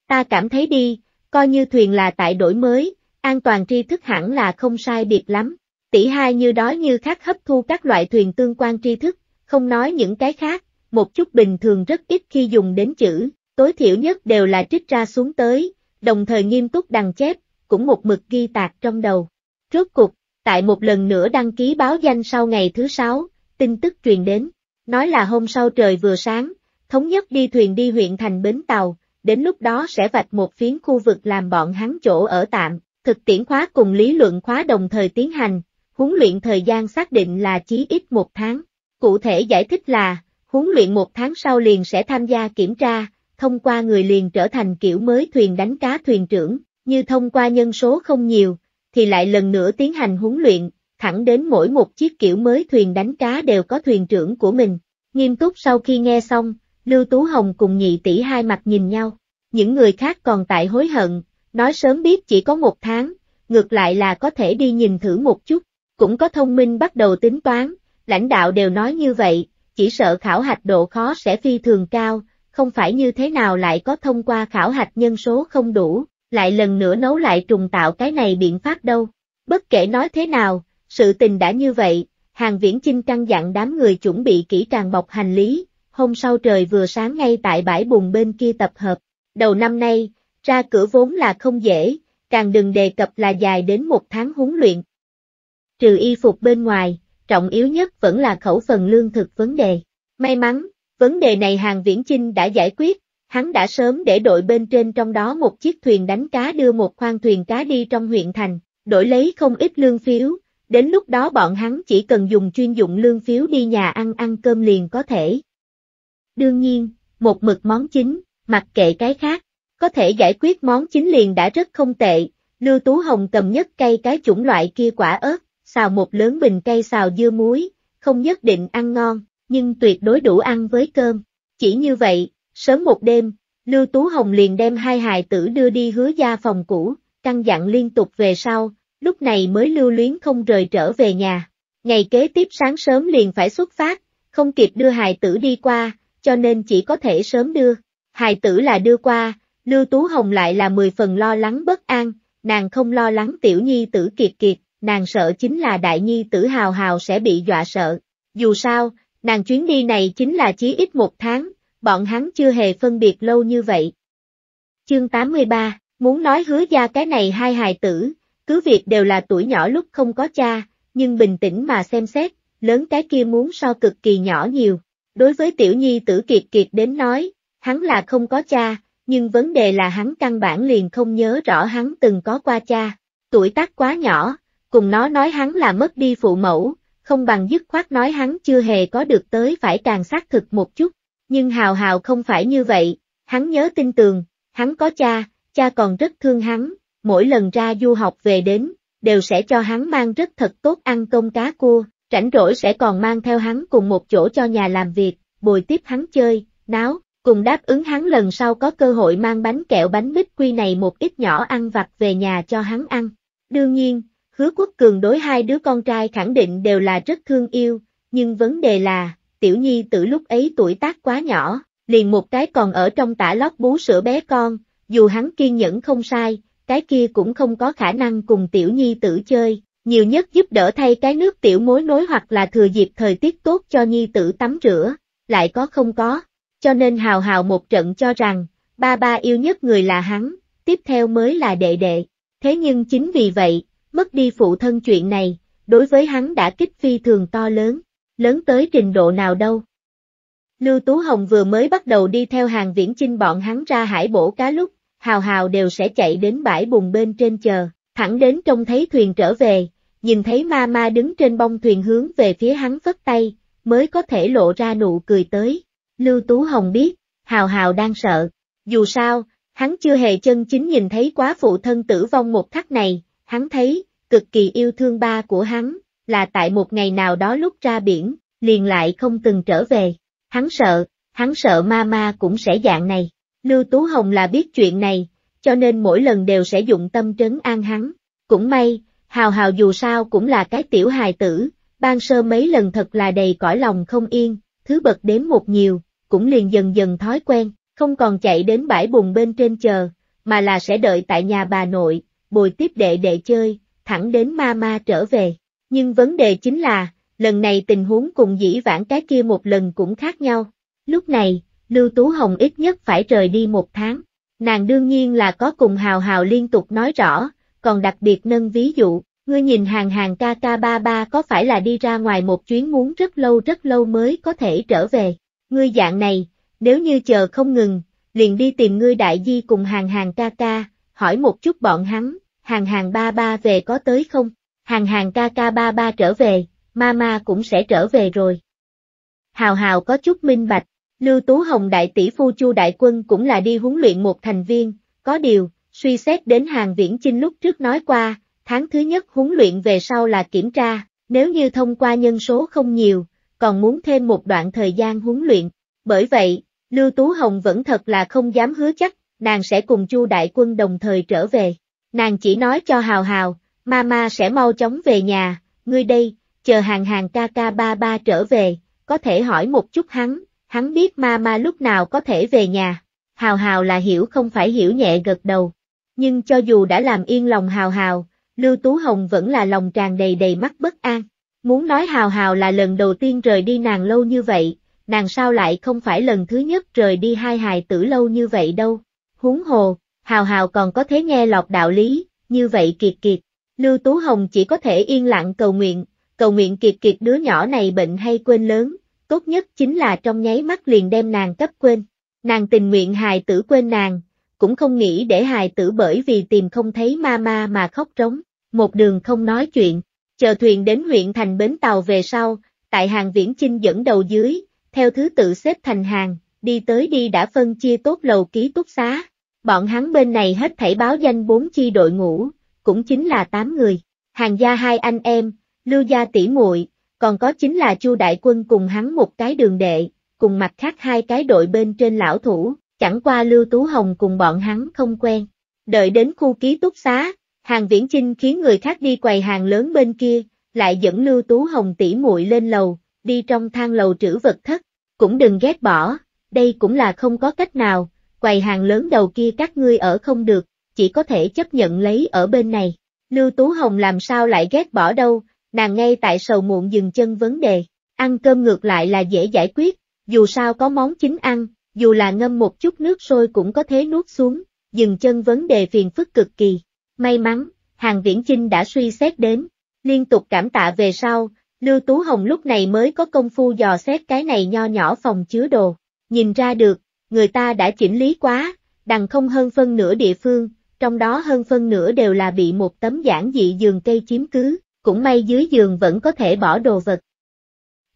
Ta cảm thấy đi, coi như thuyền là tại đổi mới, an toàn tri thức hẳn là không sai biệt lắm, Tỷ hai như đói như khát hấp thu các loại thuyền tương quan tri thức, không nói những cái khác, một chút bình thường rất ít khi dùng đến chữ, tối thiểu nhất đều là trích ra xuống tới, đồng thời nghiêm túc đằng chép, cũng một mực ghi tạc trong đầu. Rốt cục, tại một lần nữa đăng ký báo danh sau ngày thứ sáu, tin tức truyền đến, nói là hôm sau trời vừa sáng, thống nhất đi thuyền đi huyện thành Bến Tàu, đến lúc đó sẽ vạch một phiến khu vực làm bọn hắn chỗ ở tạm, thực tiễn khóa cùng lý luận khóa đồng thời tiến hành, huấn luyện thời gian xác định là chí ít một tháng. Cụ thể giải thích là, huấn luyện một tháng sau liền sẽ tham gia kiểm tra, thông qua người liền trở thành kiểu mới thuyền đánh cá thuyền trưởng, như thông qua nhân số không nhiều, thì lại lần nữa tiến hành huấn luyện, thẳng đến mỗi một chiếc kiểu mới thuyền đánh cá đều có thuyền trưởng của mình. Nghiêm túc sau khi nghe xong, Lưu Tú Hồng cùng nhị tỷ hai mặt nhìn nhau, những người khác còn tại hối hận, nói sớm biết chỉ có một tháng, ngược lại là có thể đi nhìn thử một chút, cũng có thông minh bắt đầu tính toán, lãnh đạo đều nói như vậy, chỉ sợ khảo hạch độ khó sẽ phi thường cao, không phải như thế nào lại có thông qua khảo hạch nhân số không đủ, lại lần nữa nấu lại trùng tạo cái này biện pháp đâu. Bất kể nói thế nào, sự tình đã như vậy, hàng viễn chinh căng dặn đám người chuẩn bị kỹ càng bọc hành lý, hôm sau trời vừa sáng ngay tại bãi bùn bên kia tập hợp. Đầu năm nay, ra cửa vốn là không dễ, càng đừng đề cập là dài đến một tháng huấn luyện, trừ y phục bên ngoài, trọng yếu nhất vẫn là khẩu phần lương thực vấn đề. May mắn, vấn đề này hàng viễn chinh đã giải quyết, hắn đã sớm để đội bên trên trong đó một chiếc thuyền đánh cá đưa một khoang thuyền cá đi trong huyện thành, đổi lấy không ít lương phiếu, đến lúc đó bọn hắn chỉ cần dùng chuyên dụng lương phiếu đi nhà ăn ăn cơm liền có thể. Đương nhiên, một mực món chính, mặc kệ cái khác, có thể giải quyết món chính liền đã rất không tệ, Lưu Tú Hồng cầm nhất cây cái chủng loại kia quả ớt, xào một lớn bình cây xào dưa muối, không nhất định ăn ngon, nhưng tuyệt đối đủ ăn với cơm. Chỉ như vậy, sớm một đêm, Lưu Tú Hồng liền đem hai hài tử đưa đi hứa gia phòng cũ, căn dặn liên tục về sau, lúc này mới lưu luyến không rời trở về nhà. Ngày kế tiếp sáng sớm liền phải xuất phát, không kịp đưa hài tử đi qua, cho nên chỉ có thể sớm đưa. Hài tử là đưa qua, Lưu Tú Hồng lại là mười phần lo lắng bất an, nàng không lo lắng tiểu nhi tử kiệt kiệt, nàng sợ chính là đại nhi tử hào hào sẽ bị dọa sợ. Dù sao, nàng chuyến đi này chính là chí ít một tháng, bọn hắn chưa hề phân biệt lâu như vậy. Chương 83, muốn nói hứa gia cái này hai hài tử, cứ việc đều là tuổi nhỏ lúc không có cha, nhưng bình tĩnh mà xem xét, lớn cái kia muốn so cực kỳ nhỏ nhiều. Đối với tiểu nhi tử kiệt kiệt đến nói, hắn là không có cha, nhưng vấn đề là hắn căn bản liền không nhớ rõ hắn từng có qua cha. Tuổi tác quá nhỏ, cùng nó nói hắn là mất đi phụ mẫu, không bằng dứt khoát nói hắn chưa hề có được tới phải càng xác thực một chút. Nhưng Hào Hào không phải như vậy, hắn nhớ tin tường, hắn có cha, cha còn rất thương hắn, mỗi lần ra du học về đến, đều sẽ cho hắn mang rất thật tốt ăn công cá cua, rảnh rỗi sẽ còn mang theo hắn cùng một chỗ cho nhà làm việc, bồi tiếp hắn chơi, náo, cùng đáp ứng hắn lần sau có cơ hội mang bánh kẹo bánh bích quy này một ít nhỏ ăn vặt về nhà cho hắn ăn. Đương nhiên, Hứa Quốc Cường đối hai đứa con trai khẳng định đều là rất thương yêu, nhưng vấn đề là, tiểu nhi tử lúc ấy tuổi tác quá nhỏ, liền một cái còn ở trong tả lót bú sữa bé con, dù hắn kiên nhẫn không sai, cái kia cũng không có khả năng cùng tiểu nhi tử chơi, nhiều nhất giúp đỡ thay cái nước tiểu mối nối hoặc là thừa dịp thời tiết tốt cho nhi tử tắm rửa, lại có không có, cho nên hào hào một trận cho rằng, ba ba yêu nhất người là hắn, tiếp theo mới là đệ đệ, thế nhưng chính vì vậy, Mất đi phụ thân chuyện này, đối với hắn đã kích phi thường to lớn, lớn tới trình độ nào đâu. Lưu Tú Hồng vừa mới bắt đầu đi theo hàng viễn chinh bọn hắn ra hải bổ cá lúc, hào hào đều sẽ chạy đến bãi bùng bên trên chờ, thẳng đến trông thấy thuyền trở về, nhìn thấy ma ma đứng trên bông thuyền hướng về phía hắn vất tay, mới có thể lộ ra nụ cười tới. Lưu Tú Hồng biết, hào hào đang sợ, dù sao, hắn chưa hề chân chính nhìn thấy quá phụ thân tử vong một khắc này, hắn thấy, cực kỳ yêu thương ba của hắn, là tại một ngày nào đó lúc ra biển, liền lại không từng trở về. Hắn sợ, hắn sợ mama cũng sẽ dạng này. Lưu Tú Hồng là biết chuyện này, cho nên mỗi lần đều sẽ dụng tâm trấn an hắn. Cũng may, Hào Hào dù sao cũng là cái tiểu hài tử, ban sơ mấy lần thật là đầy cõi lòng không yên, thứ bậc đếm một nhiều, cũng liền dần dần thói quen, không còn chạy đến bãi bùn bên trên chờ, mà là sẽ đợi tại nhà bà nội, bồi tiếp đệ đệ chơi, thẳng đến ma ma trở về. Nhưng vấn đề chính là, lần này tình huống cùng dĩ vãng cái kia một lần cũng khác nhau. Lúc này, Lưu Tú Hồng ít nhất phải rời đi một tháng. Nàng đương nhiên là có cùng hào hào liên tục nói rõ, còn đặc biệt nâng ví dụ, ngươi nhìn hàng hàng KK33 có phải là đi ra ngoài một chuyến muốn rất lâu rất lâu mới có thể trở về. Ngươi dạng này, nếu như chờ không ngừng, liền đi tìm ngươi đại di cùng hàng hàng KK, hỏi một chút bọn hắn, hàng hàng ba ba về có tới không, hàng hàng ca ca ba ba trở về, mama cũng sẽ trở về rồi. Hào hào có chút minh bạch, Lưu Tú Hồng đại tỷ phu Chu Đại Quân cũng là đi huấn luyện một thành viên, có điều, suy xét đến hàng viễn chinh lúc trước nói qua, tháng thứ nhất huấn luyện về sau là kiểm tra, nếu như thông qua nhân số không nhiều, còn muốn thêm một đoạn thời gian huấn luyện. Bởi vậy, Lưu Tú Hồng vẫn thật là không dám hứa chắc, nàng sẽ cùng Chu Đại Quân đồng thời trở về. Nàng chỉ nói cho Hào Hào, Mama sẽ mau chóng về nhà, ngươi đây, chờ hàng hàng ca ca ba ba trở về, có thể hỏi một chút hắn, hắn biết Mama lúc nào có thể về nhà. Hào Hào là hiểu không phải hiểu nhẹ gật đầu. Nhưng cho dù đã làm yên lòng Hào Hào, Lưu Tú Hồng vẫn là lòng tràn đầy đầy mắt bất an. Muốn nói Hào Hào là lần đầu tiên rời đi nàng lâu như vậy, nàng sao lại không phải lần thứ nhất rời đi hai hài tử lâu như vậy đâu. Huống hồ, hào hào còn có thế nghe lọt đạo lý, như vậy kiệt kiệt. Lưu Tú Hồng chỉ có thể yên lặng cầu nguyện, cầu nguyện kiệt kiệt đứa nhỏ này bệnh hay quên lớn, tốt nhất chính là trong nháy mắt liền đem nàng cấp quên. Nàng tình nguyện hài tử quên nàng, cũng không nghĩ để hài tử bởi vì tìm không thấy ma ma mà khóc trống, một đường không nói chuyện, chờ thuyền đến huyện thành bến tàu về sau, tại hàng viễn chinh dẫn đầu dưới, theo thứ tự xếp thành hàng, đi tới đi đã phân chia tốt lầu ký túc xá, Bọn hắn bên này hết thảy báo danh bốn chi đội ngũ, cũng chính là tám người. Hàng gia hai anh em, lưu gia tỷ muội, còn có chính là Chu Đại Quân cùng hắn một cái đường đệ, cùng mặt khác hai cái đội bên trên lão thủ, chẳng qua Lưu Tú Hồng cùng bọn hắn không quen. Đợi đến khu ký túc xá, hàng viễn chinh khiến người khác đi quầy hàng lớn bên kia, lại dẫn Lưu Tú Hồng tỷ muội lên lầu, đi trong thang lầu trữ vật thất, cũng đừng ghét bỏ, đây cũng là không có cách nào, quầy hàng lớn đầu kia các ngươi ở không được, chỉ có thể chấp nhận lấy ở bên này. Lưu Tú Hồng làm sao lại ghét bỏ đâu, nàng ngay tại sầu muộn dừng chân vấn đề, ăn cơm ngược lại là dễ giải quyết, dù sao có món chính ăn, dù là ngâm một chút nước sôi cũng có thể nuốt xuống, dừng chân vấn đề phiền phức cực kỳ. May mắn, hàng viễn chinh đã suy xét đến, liên tục cảm tạ về sau, Lưu Tú Hồng lúc này mới có công phu dò xét cái này nho nhỏ phòng chứa đồ, nhìn ra được, người ta đã chỉnh lý quá, đằng không hơn phân nửa địa phương, trong đó hơn phân nửa đều là bị một tấm giản dị giường cây chiếm cứ, cũng may dưới giường vẫn có thể bỏ đồ vật.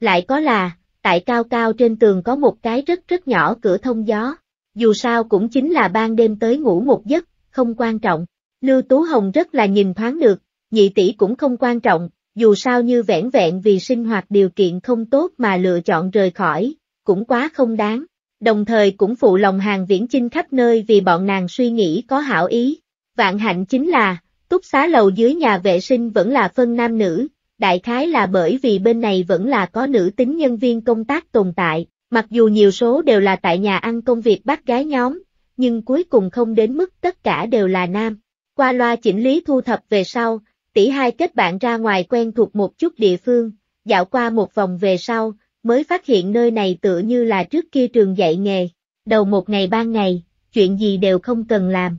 Lại có là, tại cao cao trên tường có một cái rất rất nhỏ cửa thông gió, dù sao cũng chính là ban đêm tới ngủ một giấc, không quan trọng. Lưu Tú Hồng rất là nhìn thoáng được, nhị tỷ cũng không quan trọng, dù sao như vẻn vẹn vì sinh hoạt điều kiện không tốt mà lựa chọn rời khỏi, cũng quá không đáng đồng thời cũng phụ lòng hàng viễn chinh khắp nơi vì bọn nàng suy nghĩ có hảo ý. Vạn hạnh chính là, túc xá lầu dưới nhà vệ sinh vẫn là phân nam nữ, đại khái là bởi vì bên này vẫn là có nữ tính nhân viên công tác tồn tại, mặc dù nhiều số đều là tại nhà ăn công việc bắt gái nhóm, nhưng cuối cùng không đến mức tất cả đều là nam. Qua loa chỉnh lý thu thập về sau, tỷ hai kết bạn ra ngoài quen thuộc một chút địa phương, dạo qua một vòng về sau, mới phát hiện nơi này tựa như là trước kia trường dạy nghề, đầu một ngày ban ngày, chuyện gì đều không cần làm.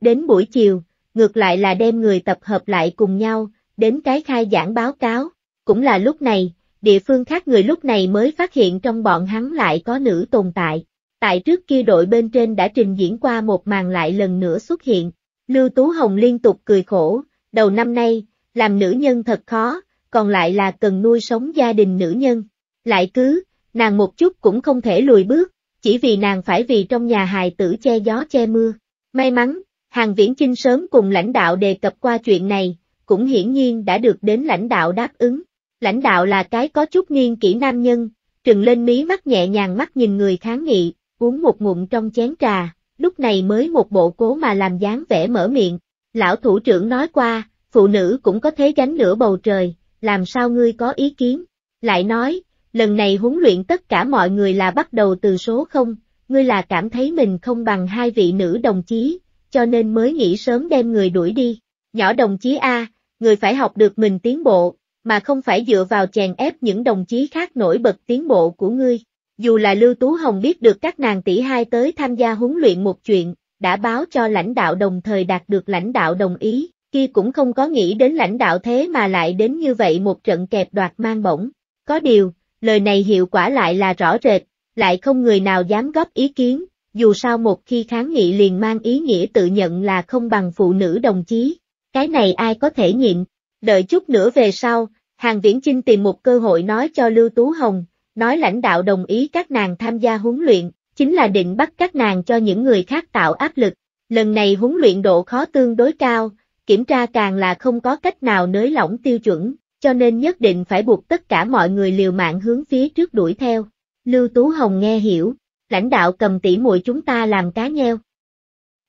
Đến buổi chiều, ngược lại là đem người tập hợp lại cùng nhau, đến cái khai giảng báo cáo, cũng là lúc này, địa phương khác người lúc này mới phát hiện trong bọn hắn lại có nữ tồn tại. Tại trước kia đội bên trên đã trình diễn qua một màn lại lần nữa xuất hiện, Lưu Tú Hồng liên tục cười khổ, đầu năm nay, làm nữ nhân thật khó, còn lại là cần nuôi sống gia đình nữ nhân lại cứ, nàng một chút cũng không thể lùi bước, chỉ vì nàng phải vì trong nhà hài tử che gió che mưa. May mắn, Hàng Viễn Chinh sớm cùng lãnh đạo đề cập qua chuyện này, cũng hiển nhiên đã được đến lãnh đạo đáp ứng. Lãnh đạo là cái có chút niên kỹ nam nhân, trừng lên mí mắt nhẹ nhàng mắt nhìn người kháng nghị, uống một ngụm trong chén trà, lúc này mới một bộ cố mà làm dáng vẻ mở miệng. Lão thủ trưởng nói qua, phụ nữ cũng có thế gánh nửa bầu trời, làm sao ngươi có ý kiến? Lại nói, lần này huấn luyện tất cả mọi người là bắt đầu từ số không, ngươi là cảm thấy mình không bằng hai vị nữ đồng chí, cho nên mới nghĩ sớm đem người đuổi đi. Nhỏ đồng chí A, người phải học được mình tiến bộ, mà không phải dựa vào chèn ép những đồng chí khác nổi bật tiến bộ của ngươi. Dù là Lưu Tú Hồng biết được các nàng tỷ hai tới tham gia huấn luyện một chuyện, đã báo cho lãnh đạo đồng thời đạt được lãnh đạo đồng ý, kia cũng không có nghĩ đến lãnh đạo thế mà lại đến như vậy một trận kẹp đoạt mang bổng. Có điều, lời này hiệu quả lại là rõ rệt, lại không người nào dám góp ý kiến, dù sao một khi kháng nghị liền mang ý nghĩa tự nhận là không bằng phụ nữ đồng chí, cái này ai có thể nhịn, đợi chút nữa về sau, Hàng Viễn Chinh tìm một cơ hội nói cho Lưu Tú Hồng, nói lãnh đạo đồng ý các nàng tham gia huấn luyện, chính là định bắt các nàng cho những người khác tạo áp lực, lần này huấn luyện độ khó tương đối cao, kiểm tra càng là không có cách nào nới lỏng tiêu chuẩn, cho nên nhất định phải buộc tất cả mọi người liều mạng hướng phía trước đuổi theo. Lưu Tú Hồng nghe hiểu, lãnh đạo cầm tỉ muội chúng ta làm cá nheo.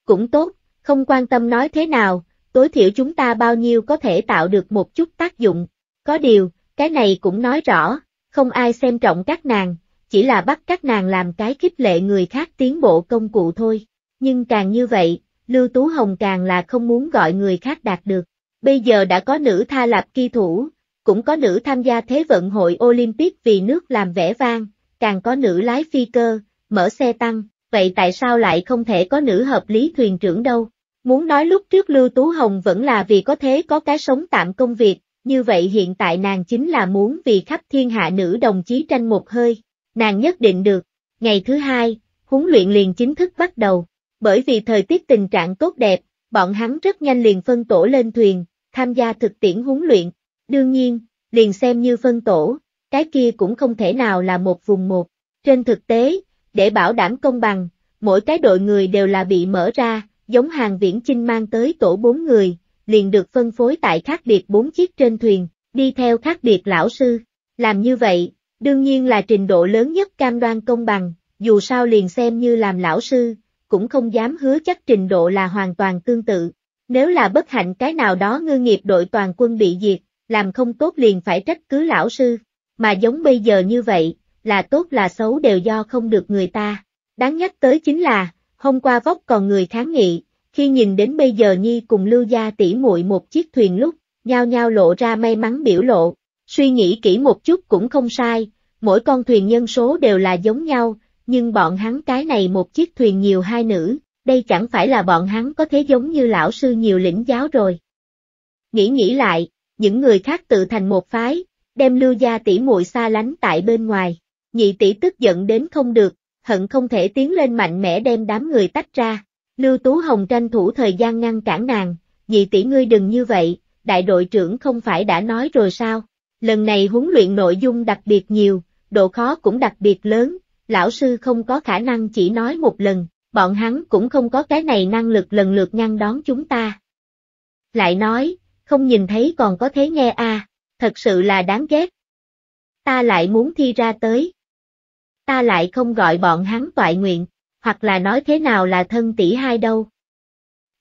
Cũng tốt, không quan tâm nói thế nào, tối thiểu chúng ta bao nhiêu có thể tạo được một chút tác dụng. Có điều, cái này cũng nói rõ, không ai xem trọng các nàng, chỉ là bắt các nàng làm cái khích lệ người khác tiến bộ công cụ thôi. Nhưng càng như vậy, Lưu Tú Hồng càng là không muốn gọi người khác đạt được. Bây giờ đã có nữ tha lạp kỳ thủ, cũng có nữ tham gia Thế vận hội Olympic vì nước làm vẻ vang, càng có nữ lái phi cơ, mở xe tăng, vậy tại sao lại không thể có nữ hợp lý thuyền trưởng đâu? Muốn nói lúc trước Lưu Tú Hồng vẫn là vì có thế có cái sống tạm công việc, như vậy hiện tại nàng chính là muốn vì khắp thiên hạ nữ đồng chí tranh một hơi, nàng nhất định được. Ngày thứ hai, huấn luyện liền chính thức bắt đầu, bởi vì thời tiết tình trạng tốt đẹp, bọn hắn rất nhanh liền phân tổ lên thuyền, tham gia thực tiễn huấn luyện. Đương nhiên, liền xem như phân tổ, cái kia cũng không thể nào là một vùng một. Trên thực tế, để bảo đảm công bằng, mỗi cái đội người đều là bị mở ra, giống hàng viễn chinh mang tới tổ bốn người, liền được phân phối tại khác biệt bốn chiếc trên thuyền, đi theo khác biệt lão sư. Làm như vậy, đương nhiên là trình độ lớn nhất cam đoan công bằng, dù sao liền xem như làm lão sư, cũng không dám hứa chắc trình độ là hoàn toàn tương tự. Nếu là bất hạnh cái nào đó ngư nghiệp đội toàn quân bị diệt, làm không tốt liền phải trách cứ lão sư, mà giống bây giờ như vậy, là tốt là xấu đều do không được người ta. Đáng nhắc tới chính là, hôm qua vóc còn người kháng nghị, khi nhìn đến bây giờ Nhi cùng Lưu Gia tỉ muội một chiếc thuyền lúc, nhao nhao lộ ra may mắn biểu lộ, suy nghĩ kỹ một chút cũng không sai, mỗi con thuyền nhân số đều là giống nhau, nhưng bọn hắn cái này một chiếc thuyền nhiều hai nữ, đây chẳng phải là bọn hắn có thế giống như lão sư nhiều lĩnh giáo rồi. Nghĩ nghĩ lại, những người khác tự thành một phái, đem lưu gia tỷ muội xa lánh tại bên ngoài. Nhị tỷ tức giận đến không được, hận không thể tiến lên mạnh mẽ đem đám người tách ra. Lưu Tú Hồng tranh thủ thời gian ngăn cản nàng, nhị tỷ ngươi đừng như vậy, đại đội trưởng không phải đã nói rồi sao? Lần này huấn luyện nội dung đặc biệt nhiều, độ khó cũng đặc biệt lớn, lão sư không có khả năng chỉ nói một lần, bọn hắn cũng không có cái này năng lực lần lượt ngăn đón chúng ta. Lại nói, không nhìn thấy còn có thế nghe a, à, thật sự là đáng ghét. Ta lại muốn thi ra tới. Ta lại không gọi bọn hắn toại nguyện, hoặc là nói thế nào là thân tỷ hai đâu.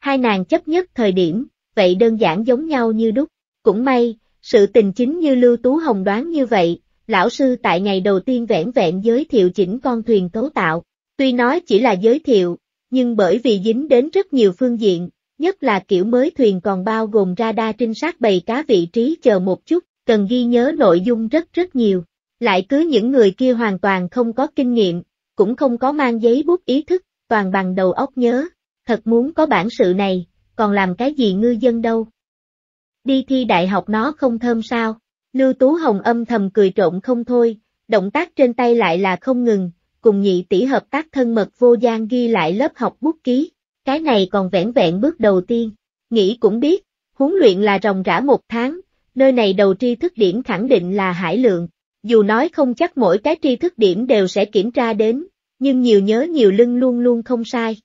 Hai nàng chấp nhất thời điểm, vậy đơn giản giống nhau như đúc, cũng may, sự tình chính như Lưu Tú Hồng đoán như vậy, lão sư tại ngày đầu tiên vẻn vẹn giới thiệu chỉnh con thuyền cấu tạo, tuy nói chỉ là giới thiệu, nhưng bởi vì dính đến rất nhiều phương diện, Nhất là kiểu mới thuyền còn bao gồm radar trinh sát bầy cá vị trí chờ một chút, cần ghi nhớ nội dung rất rất nhiều. Lại cứ những người kia hoàn toàn không có kinh nghiệm, cũng không có mang giấy bút ý thức, toàn bằng đầu óc nhớ. Thật muốn có bản sự này, còn làm cái gì ngư dân đâu. Đi thi đại học nó không thơm sao, Lưu Tú Hồng âm thầm cười trộn không thôi, động tác trên tay lại là không ngừng, cùng nhị tỷ hợp tác thân mật vô gian ghi lại lớp học bút ký. Cái này còn vẻn vẹn bước đầu tiên, nghĩ cũng biết, huấn luyện là ròng rã một tháng, nơi này đầu tri thức điểm khẳng định là hải lượng, dù nói không chắc mỗi cái tri thức điểm đều sẽ kiểm tra đến, nhưng nhiều nhớ nhiều lưng luôn luôn không sai.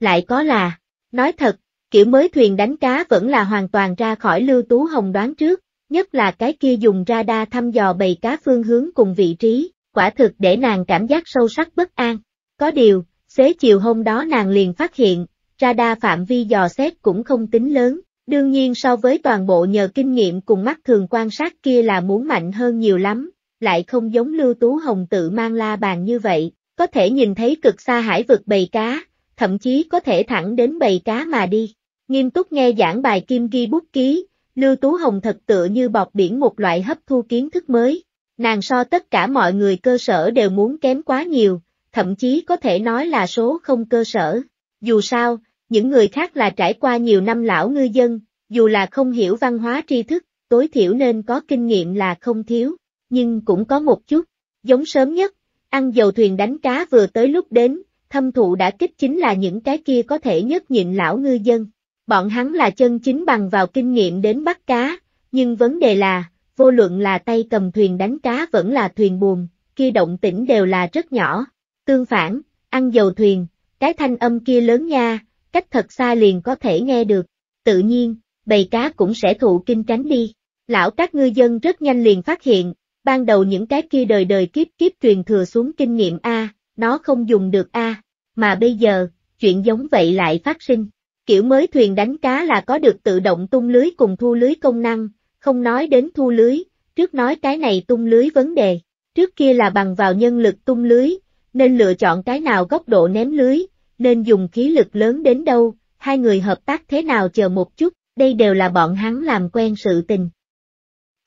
Lại có là, nói thật, kiểu mới thuyền đánh cá vẫn là hoàn toàn ra khỏi lưu tú hồng đoán trước, nhất là cái kia dùng radar thăm dò bầy cá phương hướng cùng vị trí, quả thực để nàng cảm giác sâu sắc bất an. Có điều, Xế chiều hôm đó nàng liền phát hiện, radar phạm vi dò xét cũng không tính lớn, đương nhiên so với toàn bộ nhờ kinh nghiệm cùng mắt thường quan sát kia là muốn mạnh hơn nhiều lắm, lại không giống Lưu Tú Hồng tự mang la bàn như vậy, có thể nhìn thấy cực xa hải vực bầy cá, thậm chí có thể thẳng đến bầy cá mà đi. Nghiêm túc nghe giảng bài kim ghi bút ký, Lưu Tú Hồng thật tựa như bọc biển một loại hấp thu kiến thức mới. Nàng so tất cả mọi người cơ sở đều muốn kém quá nhiều, thậm chí có thể nói là số không cơ sở. Dù sao, những người khác là trải qua nhiều năm lão ngư dân, dù là không hiểu văn hóa tri thức, tối thiểu nên có kinh nghiệm là không thiếu, nhưng cũng có một chút, giống sớm nhất, ăn dầu thuyền đánh cá vừa tới lúc đến, thâm thụ đã kích chính là những cái kia có thể nhất nhịn lão ngư dân. Bọn hắn là chân chính bằng vào kinh nghiệm đến bắt cá, nhưng vấn đề là, vô luận là tay cầm thuyền đánh cá vẫn là thuyền buồm, khi động tĩnh đều là rất nhỏ, Tương phản, ăn dầu thuyền, cái thanh âm kia lớn nha, cách thật xa liền có thể nghe được. Tự nhiên, bầy cá cũng sẽ thụ kinh tránh đi. Lão các ngư dân rất nhanh liền phát hiện, ban đầu những cái kia đời đời kiếp kiếp truyền thừa xuống kinh nghiệm A, nó không dùng được A, mà bây giờ, chuyện giống vậy lại phát sinh. Kiểu mới thuyền đánh cá là có được tự động tung lưới cùng thu lưới công năng, không nói đến thu lưới, trước nói cái này tung lưới vấn đề. Trước kia là bằng vào nhân lực tung lưới, nên lựa chọn cái nào góc độ ném lưới, nên dùng khí lực lớn đến đâu, hai người hợp tác thế nào chờ một chút, đây đều là bọn hắn làm quen sự tình.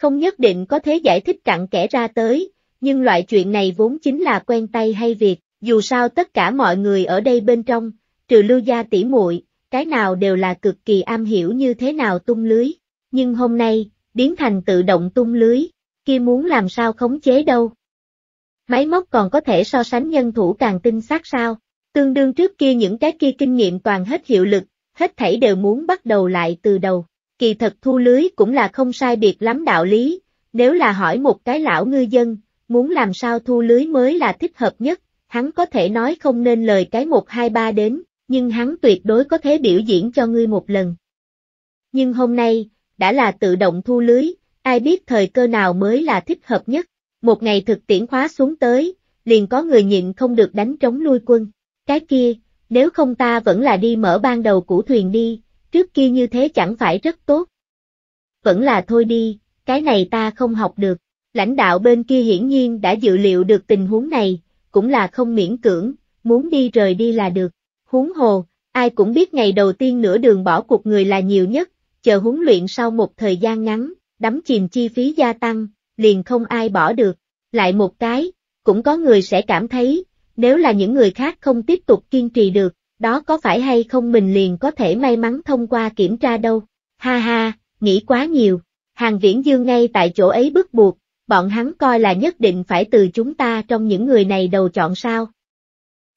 Không nhất định có thế giải thích cặn kẽ ra tới, nhưng loại chuyện này vốn chính là quen tay hay việc, dù sao tất cả mọi người ở đây bên trong, trừ lưu gia tỷ muội, cái nào đều là cực kỳ am hiểu như thế nào tung lưới, nhưng hôm nay, Điển Thành tự động tung lưới, kia muốn làm sao khống chế đâu. Máy móc còn có thể so sánh nhân thủ càng tinh xác sao? Tương đương trước kia những cái kia kinh nghiệm toàn hết hiệu lực, hết thảy đều muốn bắt đầu lại từ đầu. Kỳ thật thu lưới cũng là không sai biệt lắm đạo lý, nếu là hỏi một cái lão ngư dân, muốn làm sao thu lưới mới là thích hợp nhất, hắn có thể nói không nên lời cái 123 đến, nhưng hắn tuyệt đối có thể biểu diễn cho ngươi một lần. Nhưng hôm nay, đã là tự động thu lưới, ai biết thời cơ nào mới là thích hợp nhất một ngày thực tiễn khóa xuống tới, liền có người nhịn không được đánh trống lui quân. Cái kia, nếu không ta vẫn là đi mở ban đầu của thuyền đi, trước kia như thế chẳng phải rất tốt. Vẫn là thôi đi, cái này ta không học được. Lãnh đạo bên kia hiển nhiên đã dự liệu được tình huống này, cũng là không miễn cưỡng, muốn đi rời đi là được. Huống hồ, ai cũng biết ngày đầu tiên nửa đường bỏ cuộc người là nhiều nhất, chờ huấn luyện sau một thời gian ngắn, đắm chìm chi phí gia tăng, liền không ai bỏ được. Lại một cái, cũng có người sẽ cảm thấy, nếu là những người khác không tiếp tục kiên trì được, đó có phải hay không mình liền có thể may mắn thông qua kiểm tra đâu. Ha ha, nghĩ quá nhiều. Hàng Viễn Dương ngay tại chỗ ấy bức buộc, bọn hắn coi là nhất định phải từ chúng ta trong những người này đầu chọn sao.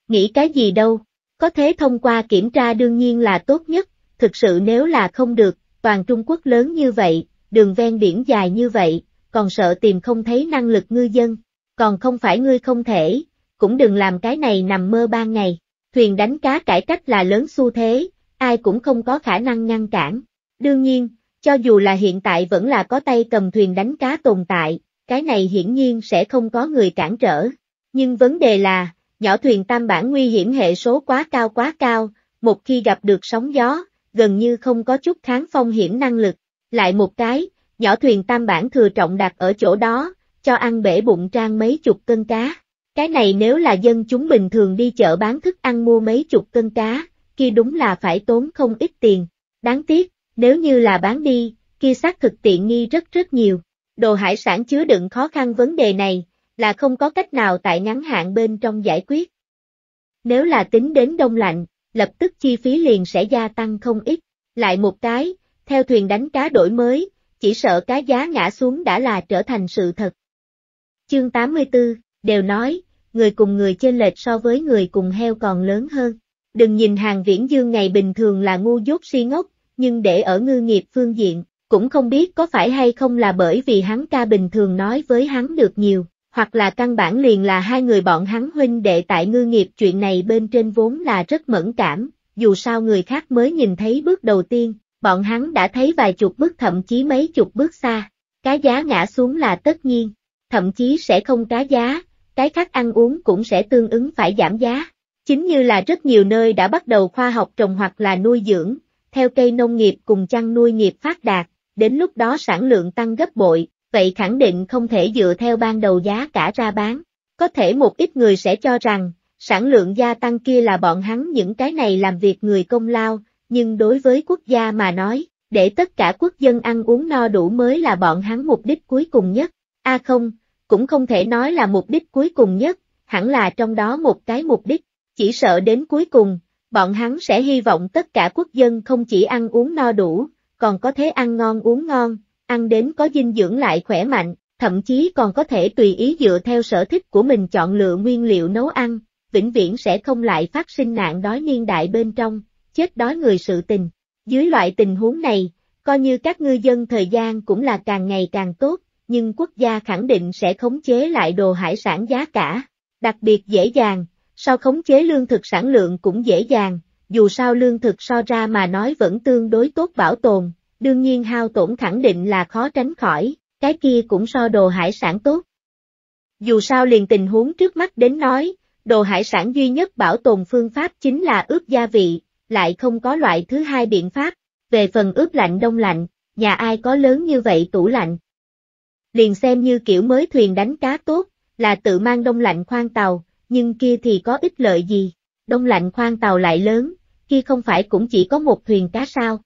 Nghĩ cái gì đâu, có thế thông qua kiểm tra đương nhiên là tốt nhất, thực sự nếu là không được, toàn Trung Quốc lớn như vậy, đường ven biển dài như vậy, còn sợ tìm không thấy năng lực ngư dân, còn không phải ngươi không thể, cũng đừng làm cái này nằm mơ ban ngày. Thuyền đánh cá cải cách là lớn xu thế, ai cũng không có khả năng ngăn cản. Đương nhiên, cho dù là hiện tại vẫn là có tay cầm thuyền đánh cá tồn tại, cái này hiển nhiên sẽ không có người cản trở. Nhưng vấn đề là, nhỏ thuyền tam bản nguy hiểm hệ số quá cao quá cao, một khi gặp được sóng gió, gần như không có chút kháng phong hiểm năng lực. Lại một cái, nhỏ thuyền tam bản thừa trọng đặt ở chỗ đó, cho ăn bể bụng trang mấy chục cân cá. Cái này nếu là dân chúng bình thường đi chợ bán thức ăn mua mấy chục cân cá, kia đúng là phải tốn không ít tiền. Đáng tiếc, nếu như là bán đi, kia xác thực tiện nghi rất rất nhiều. Đồ hải sản chứa đựng khó khăn vấn đề này, là không có cách nào tại ngắn hạn bên trong giải quyết. Nếu là tính đến đông lạnh, lập tức chi phí liền sẽ gia tăng không ít. Lại một cái, theo thuyền đánh cá đổi mới, chỉ sợ cái giá ngã xuống đã là trở thành sự thật. Chương 84, đều nói, người cùng người trên lệch so với người cùng heo còn lớn hơn. Đừng nhìn hàng viễn dương ngày bình thường là ngu dốt si ngốc, nhưng để ở ngư nghiệp phương diện, cũng không biết có phải hay không là bởi vì hắn ca bình thường nói với hắn được nhiều, hoặc là căn bản liền là hai người bọn hắn huynh đệ tại ngư nghiệp chuyện này bên trên vốn là rất mẫn cảm, dù sao người khác mới nhìn thấy bước đầu tiên, bọn hắn đã thấy vài chục bước thậm chí mấy chục bước xa, cái giá ngã xuống là tất nhiên, thậm chí sẽ không cá giá, cái khác ăn uống cũng sẽ tương ứng phải giảm giá. Chính như là rất nhiều nơi đã bắt đầu khoa học trồng hoặc là nuôi dưỡng, theo cây nông nghiệp cùng chăn nuôi nghiệp phát đạt, đến lúc đó sản lượng tăng gấp bội, vậy khẳng định không thể dựa theo ban đầu giá cả ra bán. Có thể một ít người sẽ cho rằng, sản lượng gia tăng kia là bọn hắn những cái này làm việc người công lao, nhưng đối với quốc gia mà nói, để tất cả quốc dân ăn uống no đủ mới là bọn hắn mục đích cuối cùng nhất. A à không, cũng không thể nói là mục đích cuối cùng nhất, hẳn là trong đó một cái mục đích, chỉ sợ đến cuối cùng, bọn hắn sẽ hy vọng tất cả quốc dân không chỉ ăn uống no đủ, còn có thể ăn ngon uống ngon, ăn đến có dinh dưỡng lại khỏe mạnh, thậm chí còn có thể tùy ý dựa theo sở thích của mình chọn lựa nguyên liệu nấu ăn, vĩnh viễn sẽ không lại phát sinh nạn đói niên đại bên trong, chết đói người sự tình. Dưới loại tình huống này, coi như các ngư dân thời gian cũng là càng ngày càng tốt, nhưng quốc gia khẳng định sẽ khống chế lại đồ hải sản giá cả, đặc biệt dễ dàng, sau khống chế lương thực sản lượng cũng dễ dàng, dù sao lương thực so ra mà nói vẫn tương đối tốt bảo tồn, đương nhiên hao tổn khẳng định là khó tránh khỏi, cái kia cũng so đồ hải sản tốt. Dù sao liền tình huống trước mắt đến nói, đồ hải sản duy nhất bảo tồn phương pháp chính là ướp gia vị, lại không có loại thứ hai biện pháp, về phần ướp lạnh đông lạnh, nhà ai có lớn như vậy tủ lạnh. Liền xem như kiểu mới thuyền đánh cá tốt, là tự mang đông lạnh khoang tàu, nhưng kia thì có ích lợi gì, đông lạnh khoang tàu lại lớn, kia không phải cũng chỉ có một thuyền cá sao.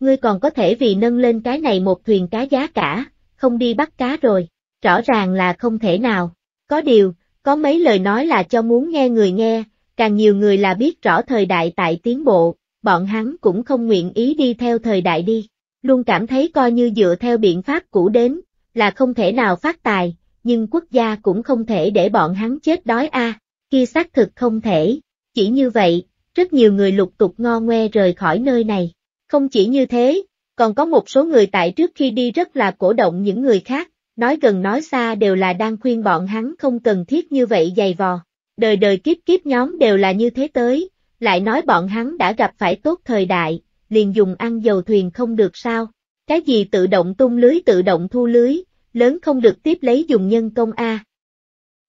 Ngươi còn có thể vì nâng lên cái này một thuyền cá giá cả, không đi bắt cá rồi, rõ ràng là không thể nào, có điều, có mấy lời nói là cho muốn nghe người nghe, càng nhiều người là biết rõ thời đại tại tiến bộ, bọn hắn cũng không nguyện ý đi theo thời đại đi, luôn cảm thấy coi như dựa theo biện pháp cũ đến, là không thể nào phát tài, nhưng quốc gia cũng không thể để bọn hắn chết đói a, kia xác thực không thể, chỉ như vậy, rất nhiều người lục tục ngo ngoe rời khỏi nơi này, không chỉ như thế, còn có một số người tại trước khi đi rất là cổ động những người khác, nói gần nói xa đều là đang khuyên bọn hắn không cần thiết như vậy dày vò đời đời kiếp kiếp nhóm đều là như thế tới, lại nói bọn hắn đã gặp phải tốt thời đại, liền dùng ăn dầu thuyền không được sao, cái gì tự động tung lưới tự động thu lưới, lớn không được tiếp lấy dùng nhân công A.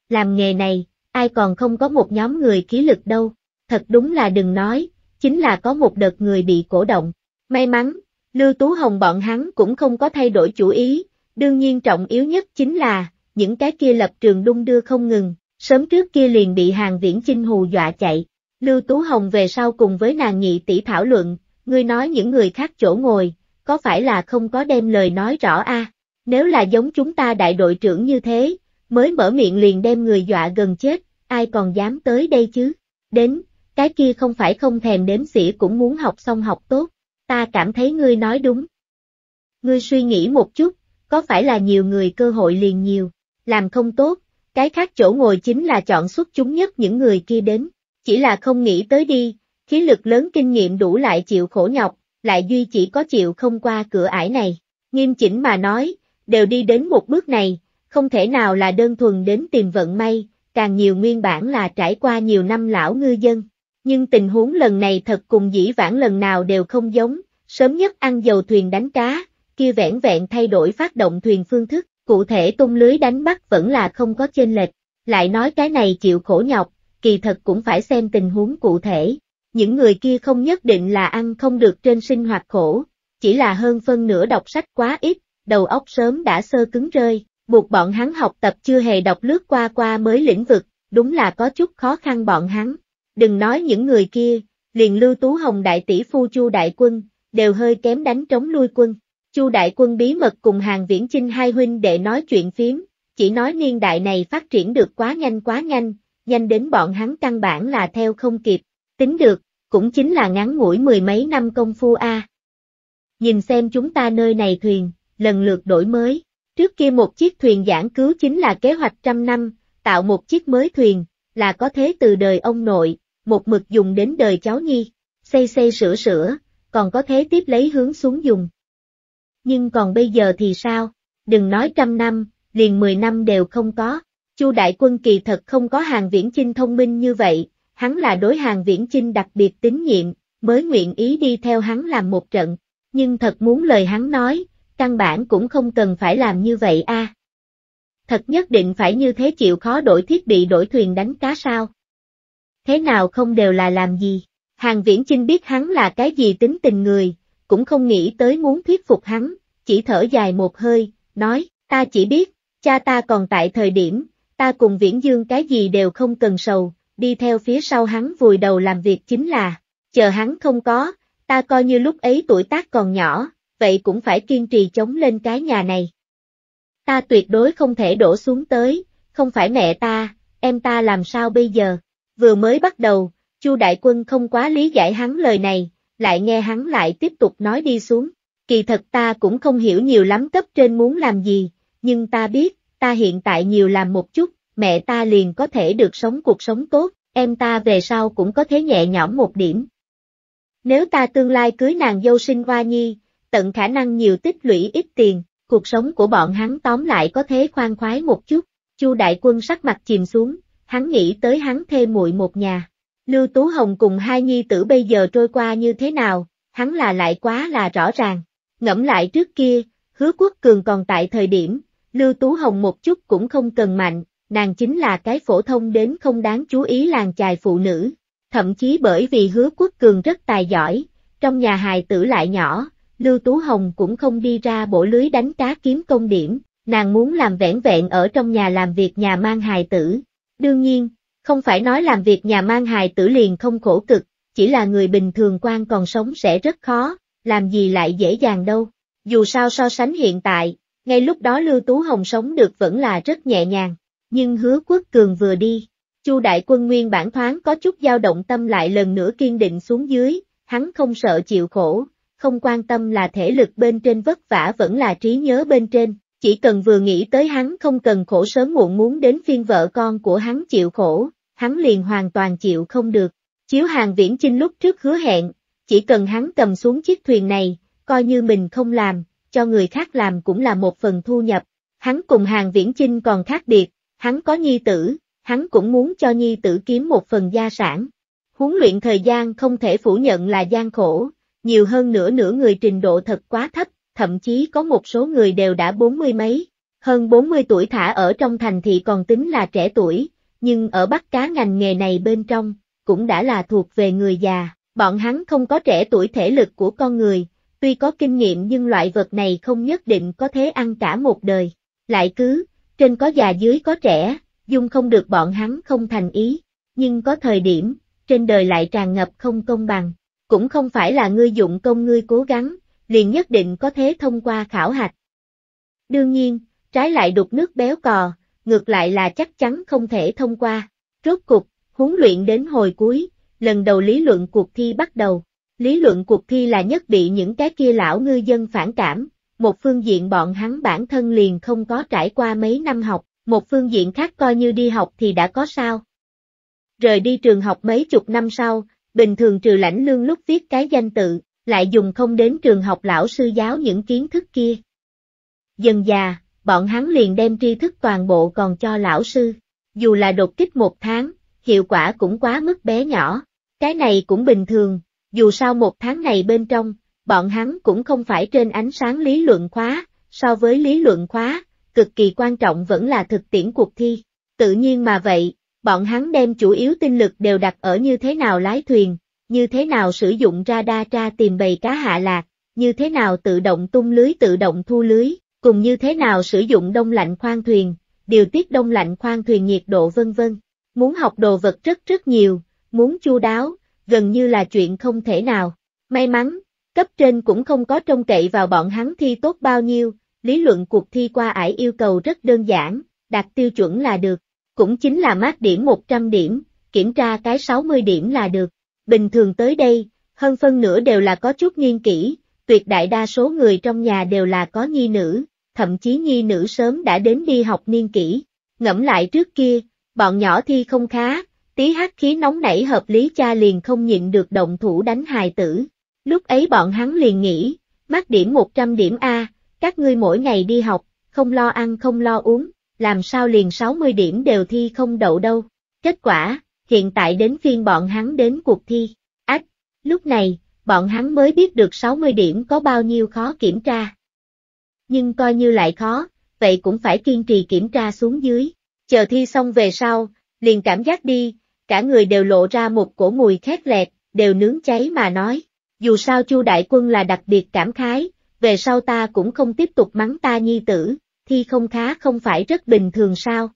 Làm nghề này, ai còn không có một nhóm người khí lực đâu, thật đúng là đừng nói, chính là có một đợt người bị cổ động, may mắn, Lưu Tú Hồng bọn hắn cũng không có thay đổi chủ ý, đương nhiên trọng yếu nhất chính là, những cái kia lập trường đung đưa không ngừng, sớm trước kia liền bị hàng viễn chinh hù dọa chạy, Lưu Tú Hồng về sau cùng với nàng nhị tỷ thảo luận, ngươi nói những người khác chỗ ngồi, có phải là không có đem lời nói rõ a? Nếu là giống chúng ta đại đội trưởng như thế, mới mở miệng liền đem người dọa gần chết, ai còn dám tới đây chứ? Đến, cái kia không phải không thèm đếm xỉa cũng muốn học xong học tốt, ta cảm thấy ngươi nói đúng. Ngươi suy nghĩ một chút, có phải là nhiều người cơ hội liền nhiều, làm không tốt, cái khác chỗ ngồi chính là chọn xuất chúng nhất những người kia đến, chỉ là không nghĩ tới đi, khí lực lớn kinh nghiệm đủ lại chịu khổ nhọc, lại duy chỉ có chịu không qua cửa ải này, nghiêm chỉnh mà nói, đều đi đến một bước này, không thể nào là đơn thuần đến tìm vận may, càng nhiều nguyên bản là trải qua nhiều năm lão ngư dân. Nhưng tình huống lần này thật cùng dĩ vãng lần nào đều không giống, sớm nhất ăn dầu thuyền đánh cá, kia vẻn vẹn thay đổi phát động thuyền phương thức, cụ thể tung lưới đánh bắt vẫn là không có chênh lệch, lại nói cái này chịu khổ nhọc, kỳ thật cũng phải xem tình huống cụ thể. Những người kia không nhất định là ăn không được trên sinh hoạt khổ, chỉ là hơn phân nửa đọc sách quá ít, đầu óc sớm đã sơ cứng rơi, buộc bọn hắn học tập chưa hề đọc lướt qua qua mới lĩnh vực, đúng là có chút khó khăn bọn hắn. Đừng nói những người kia, liền Lưu Tú Hồng đại tỷ phu Chu đại quân, đều hơi kém đánh trống lui quân. Chu đại quân bí mật cùng hàng viễn chinh hai huynh đệ nói chuyện phím, chỉ nói niên đại này phát triển được quá nhanh quá nhanh, nhanh đến bọn hắn căn bản là theo không kịp, tính được, cũng chính là ngắn ngủi mười mấy năm công phu A. Nhìn xem chúng ta nơi này thuyền, lần lượt đổi mới, trước kia một chiếc thuyền giảng cứu chính là kế hoạch trăm năm, tạo một chiếc mới thuyền, là có thế từ đời ông nội, một mực dùng đến đời cháu nhi, xây xây sửa sửa, còn có thế tiếp lấy hướng xuống dùng, nhưng còn bây giờ thì sao? Đừng nói trăm năm, liền mười năm đều không có. Chu Đại Quân kỳ thật không có hàng viễn chinh thông minh như vậy, hắn là đối hàng viễn chinh đặc biệt tín nhiệm, mới nguyện ý đi theo hắn làm một trận, nhưng thật muốn lời hắn nói, căn bản cũng không cần phải làm như vậy a. Thật nhất định phải như thế chịu khó đổi thiết bị đổi thuyền đánh cá sao? Thế nào không đều là làm gì? Hàng Viễn Chinh biết hắn là cái gì tính tình người, cũng không nghĩ tới muốn thuyết phục hắn, chỉ thở dài một hơi, nói, ta chỉ biết, cha ta còn tại thời điểm, ta cùng Viễn Dương cái gì đều không cần sầu, đi theo phía sau hắn vùi đầu làm việc chính là, chờ hắn không có, ta coi như lúc ấy tuổi tác còn nhỏ, vậy cũng phải kiên trì chống lên cái nhà này. Ta tuyệt đối không thể đổ xuống tới, không phải mẹ ta, em ta làm sao bây giờ? Vừa mới bắt đầu, Chu Đại Quân không quá lý giải hắn lời này, lại nghe hắn lại tiếp tục nói đi xuống. Kỳ thật ta cũng không hiểu nhiều lắm cấp trên muốn làm gì, nhưng ta biết, ta hiện tại nhiều làm một chút, mẹ ta liền có thể được sống cuộc sống tốt, em ta về sau cũng có thế nhẹ nhõm một điểm. Nếu ta tương lai cưới nàng dâu sinh hoa nhi, tận khả năng nhiều tích lũy ít tiền, cuộc sống của bọn hắn tóm lại có thế khoan khoái một chút. Chu đại quân sắc mặt chìm xuống, hắn nghĩ tới hắn thê muội một nhà, Lưu Tú Hồng cùng hai nhi tử bây giờ trôi qua như thế nào, hắn là lại quá là rõ ràng. Ngẫm lại trước kia, hứa quốc cường còn tại thời điểm, Lưu Tú Hồng một chút cũng không cần mạnh, nàng chính là cái phổ thông đến không đáng chú ý làng chài phụ nữ. Thậm chí bởi vì hứa quốc cường rất tài giỏi, trong nhà hài tử lại nhỏ, Lưu Tú Hồng cũng không đi ra bộ lưới đánh cá kiếm công điểm, nàng muốn làm vẻn vẹn ở trong nhà làm việc nhà mang hài tử. Đương nhiên, không phải nói làm việc nhà mang hài tử liền không khổ cực, chỉ là người bình thường quan còn sống sẽ rất khó, làm gì lại dễ dàng đâu. Dù sao so sánh hiện tại, ngay lúc đó Lưu Tú Hồng sống được vẫn là rất nhẹ nhàng, nhưng hứa quốc cường vừa đi. Chu đại quân nguyên bản thoáng có chút dao động tâm lại lần nữa kiên định xuống dưới, hắn không sợ chịu khổ, không quan tâm là thể lực bên trên vất vả vẫn là trí nhớ bên trên, chỉ cần vừa nghĩ tới hắn không cần khổ sớm muộn muốn đến phiên vợ con của hắn chịu khổ, hắn liền hoàn toàn chịu không được. Chiếu hàng viễn chinh lúc trước hứa hẹn, chỉ cần hắn cầm xuống chiếc thuyền này, coi như mình không làm, cho người khác làm cũng là một phần thu nhập. Hắn cùng hàng viễn chinh còn khác biệt, hắn có nhi tử, hắn cũng muốn cho nhi tử kiếm một phần gia sản. Huấn luyện thời gian không thể phủ nhận là gian khổ, nhiều hơn nửa nửa người trình độ thật quá thấp, thậm chí có một số người đều đã bốn mươi mấy, hơn bốn mươi tuổi thả ở trong thành thì còn tính là trẻ tuổi, nhưng ở bắt Cá ngành nghề này bên trong, cũng đã là thuộc về người già, bọn hắn không có trẻ tuổi thể lực của con người, tuy có kinh nghiệm nhưng loại vật này không nhất định có thể ăn cả một đời, lại cứ, trên có già dưới có trẻ, dung không được bọn hắn không thành ý, nhưng có thời điểm, trên đời lại tràn ngập không công bằng, cũng không phải là ngươi dụng công ngươi cố gắng, liền nhất định có thế thông qua khảo hạch. Đương nhiên, trái lại đục nước béo cò, ngược lại là chắc chắn không thể thông qua. Rốt cục, huấn luyện đến hồi cuối, lần đầu lý luận cuộc thi bắt đầu. Lý luận cuộc thi là nhất bị những cái kia lão ngư dân phản cảm, một phương diện bọn hắn bản thân liền không có trải qua mấy năm học, một phương diện khác coi như đi học thì đã có sao. Rời đi trường học mấy chục năm sau, bình thường trừ lãnh lương lúc viết cái danh tự, lại dùng không đến trường học lão sư giáo những kiến thức kia. Dần già, bọn hắn liền đem tri thức toàn bộ còn cho lão sư, dù là đột kích một tháng, hiệu quả cũng quá mức bé nhỏ, cái này cũng bình thường, dù sao một tháng này bên trong, bọn hắn cũng không phải trên ánh sáng lý luận khóa, so với lý luận khóa, cực kỳ quan trọng vẫn là thực tiễn cuộc thi, tự nhiên mà vậy, bọn hắn đem chủ yếu tinh lực đều đặt ở như thế nào lái thuyền, như thế nào sử dụng radar tra tìm bầy cá hạ lạc, như thế nào tự động tung lưới tự động thu lưới, cùng như thế nào sử dụng đông lạnh khoang thuyền, điều tiết đông lạnh khoang thuyền nhiệt độ vân vân. Muốn học đồ vật rất rất nhiều, muốn chu đáo, gần như là chuyện không thể nào. May mắn, cấp trên cũng không có trông cậy vào bọn hắn thi tốt bao nhiêu, lý luận cuộc thi qua ải yêu cầu rất đơn giản, đạt tiêu chuẩn là được, cũng chính là mát điểm 100 điểm, kiểm tra cái 60 điểm là được bình thường tới đây, hơn phân nửa đều là có chút niên kỷ, tuyệt đại đa số người trong nhà đều là có nhi nữ, thậm chí nhi nữ sớm đã đến đi học niên kỷ. Ngẫm lại trước kia, bọn nhỏ thi không khá, tí hắc khí nóng nảy hợp lý cha liền không nhịn được động thủ đánh hài tử. Lúc ấy bọn hắn liền nghĩ, mắc điểm 100 điểm A, các ngươi mỗi ngày đi học, không lo ăn không lo uống, làm sao liền 60 điểm đều thi không đậu đâu. Kết quả, hiện tại đến phiên bọn hắn đến cuộc thi. Ách, lúc này, bọn hắn mới biết được 60 điểm có bao nhiêu khó kiểm tra. Nhưng coi như lại khó, vậy cũng phải kiên trì kiểm tra xuống dưới. Chờ thi xong về sau, liền cảm giác đi, cả người đều lộ ra một cổ mùi khét lẹt, đều nướng cháy mà nói. Dù sao Chu Đại Quân là đặc biệt cảm khái, về sau ta cũng không tiếp tục mắng ta nhi tử, thi không khá không phải rất bình thường sao.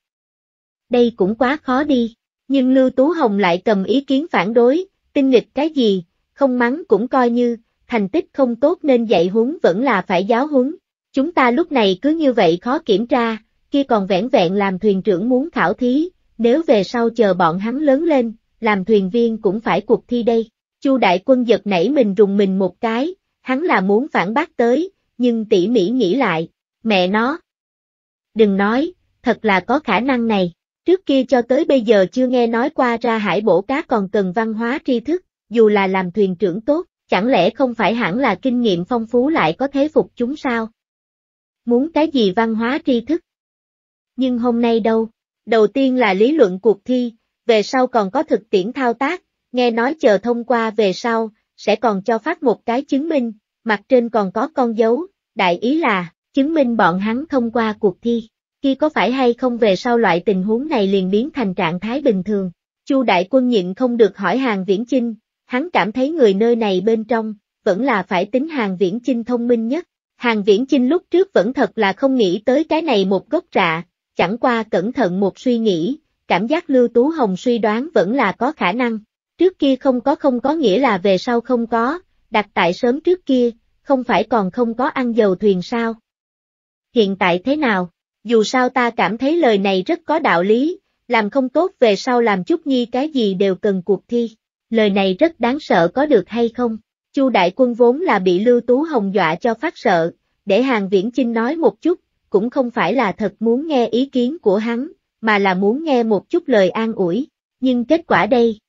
Đây cũng quá khó đi. Nhưng Lưu Tú Hồng lại cầm ý kiến phản đối, tinh nghịch cái gì, không mắng cũng coi như, thành tích không tốt nên dạy huấn vẫn là phải giáo huấn. Chúng ta lúc này cứ như vậy khó kiểm tra, kia còn vẻn vẹn làm thuyền trưởng muốn khảo thí, nếu về sau chờ bọn hắn lớn lên, làm thuyền viên cũng phải cuộc thi đây. Chu đại quân giật nảy mình rùng mình một cái, hắn là muốn phản bác tới, nhưng tỉ mỉ nghĩ lại, mẹ nó. Đừng nói, thật là có khả năng này. Trước kia cho tới bây giờ chưa nghe nói qua ra hải bổ cá còn cần văn hóa tri thức, dù là làm thuyền trưởng tốt, chẳng lẽ không phải hẳn là kinh nghiệm phong phú lại có thế phục chúng sao? Muốn cái gì văn hóa tri thức? Nhưng hôm nay đâu? Đầu tiên là lý luận cuộc thi, về sau còn có thực tiễn thao tác, nghe nói chờ thông qua về sau, sẽ còn cho phát một cái chứng minh, mặt trên còn có con dấu, đại ý là, chứng minh bọn hắn thông qua cuộc thi khi có phải hay không về sau loại tình huống này liền biến thành trạng thái bình thường. Chu đại quân nhịn không được hỏi hàng viễn chinh, hắn cảm thấy người nơi này bên trong, vẫn là phải tính hàng viễn chinh thông minh nhất. Hàng viễn chinh lúc trước vẫn thật là không nghĩ tới cái này một gốc rạ, chẳng qua cẩn thận một suy nghĩ, cảm giác Lưu Tú Hồng suy đoán vẫn là có khả năng. Trước kia không có không có nghĩa là về sau không có, đặt tại sớm trước kia, không phải còn không có ăn dầu thuyền sao. Hiện tại thế nào? dù sao ta cảm thấy lời này rất có đạo lý, làm không tốt về sau làm chút nhi cái gì đều cần cuộc thi. Lời này rất đáng sợ có được hay không? Chu Đại Quân vốn là bị Lưu Tú Hồng dọa cho phát sợ, để Hàng Viễn Chinh nói một chút, cũng không phải là thật muốn nghe ý kiến của hắn, mà là muốn nghe một chút lời an ủi, nhưng kết quả đây.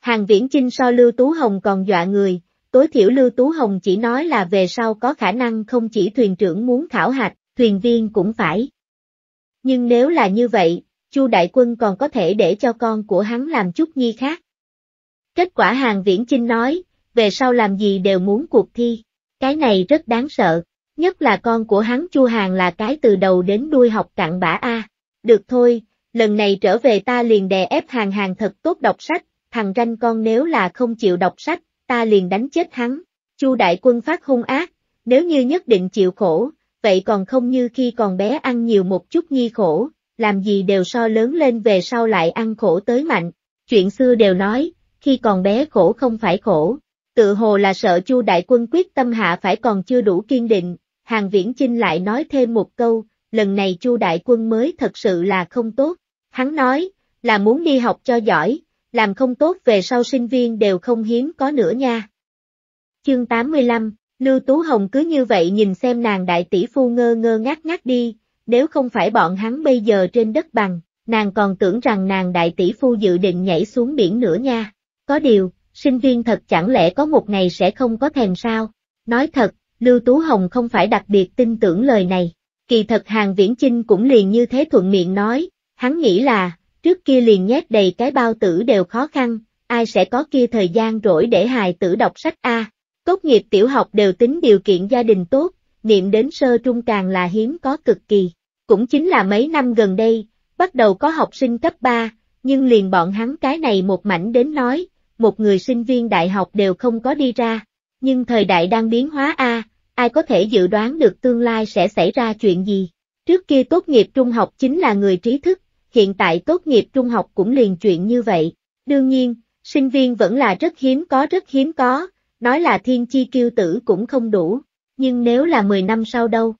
Hàng Viễn Chinh so Lưu Tú Hồng còn dọa người, tối thiểu Lưu Tú Hồng chỉ nói là về sau có khả năng không chỉ thuyền trưởng muốn khảo hạch, thuyền viên cũng phải. Nhưng nếu là như vậy, Chu Đại Quân còn có thể để cho con của hắn làm chút nhi khác. Kết quả Hàng Viễn Chinh nói, về sau làm gì đều muốn cuộc thi, cái này rất đáng sợ, nhất là con của hắn Chu Hàng là cái từ đầu đến đuôi học cặn bã A. Được thôi, lần này trở về ta liền đè ép Hàng Hàng thật tốt đọc sách, thằng ranh con nếu là không chịu đọc sách, ta liền đánh chết hắn. Chu Đại Quân phát hung ác, nếu như nhất định chịu khổ, vậy còn không như khi còn bé ăn nhiều một chút nghi khổ, làm gì đều so lớn lên về sau lại ăn khổ tới mạnh. Chuyện xưa đều nói, khi còn bé khổ không phải khổ, tự hồ là sợ Chu Đại Quân quyết tâm hạ phải còn chưa đủ kiên định, Hàng Viễn Chinh lại nói thêm một câu, lần này Chu Đại Quân mới thật sự là không tốt, hắn nói, là muốn đi học cho giỏi, làm không tốt về sau sinh viên đều không hiếm có nữa nha. Chương 85 Lưu Tú Hồng cứ như vậy nhìn xem nàng đại tỷ phu ngơ ngơ ngác ngác đi, nếu không phải bọn hắn bây giờ trên đất bằng, nàng còn tưởng rằng nàng đại tỷ phu dự định nhảy xuống biển nữa nha. Có điều, sinh viên thật chẳng lẽ có một ngày sẽ không có thèm sao? Nói thật, Lưu Tú Hồng không phải đặc biệt tin tưởng lời này. Kỳ thật Hàng Viễn Chinh cũng liền như thế thuận miệng nói, hắn nghĩ là, trước kia liền nhét đầy cái bao tử đều khó khăn, ai sẽ có kia thời gian rỗi để hài tử đọc sách A, Tốt nghiệp tiểu học đều tính điều kiện gia đình tốt, niệm đến sơ trung càng là hiếm có cực kỳ. Cũng chính là mấy năm gần đây, bắt đầu có học sinh cấp 3, nhưng liền bọn hắn cái này một mảnh đến nói, một người sinh viên đại học đều không có đi ra. Nhưng thời đại đang biến hóa A, ai có thể dự đoán được tương lai sẽ xảy ra chuyện gì. Trước kia tốt nghiệp trung học chính là người trí thức, hiện tại tốt nghiệp trung học cũng liền chuyện như vậy. Đương nhiên, sinh viên vẫn là rất hiếm có rất hiếm có, nói là thiên chi kiêu tử cũng không đủ, nhưng nếu là 10 năm sau đâu?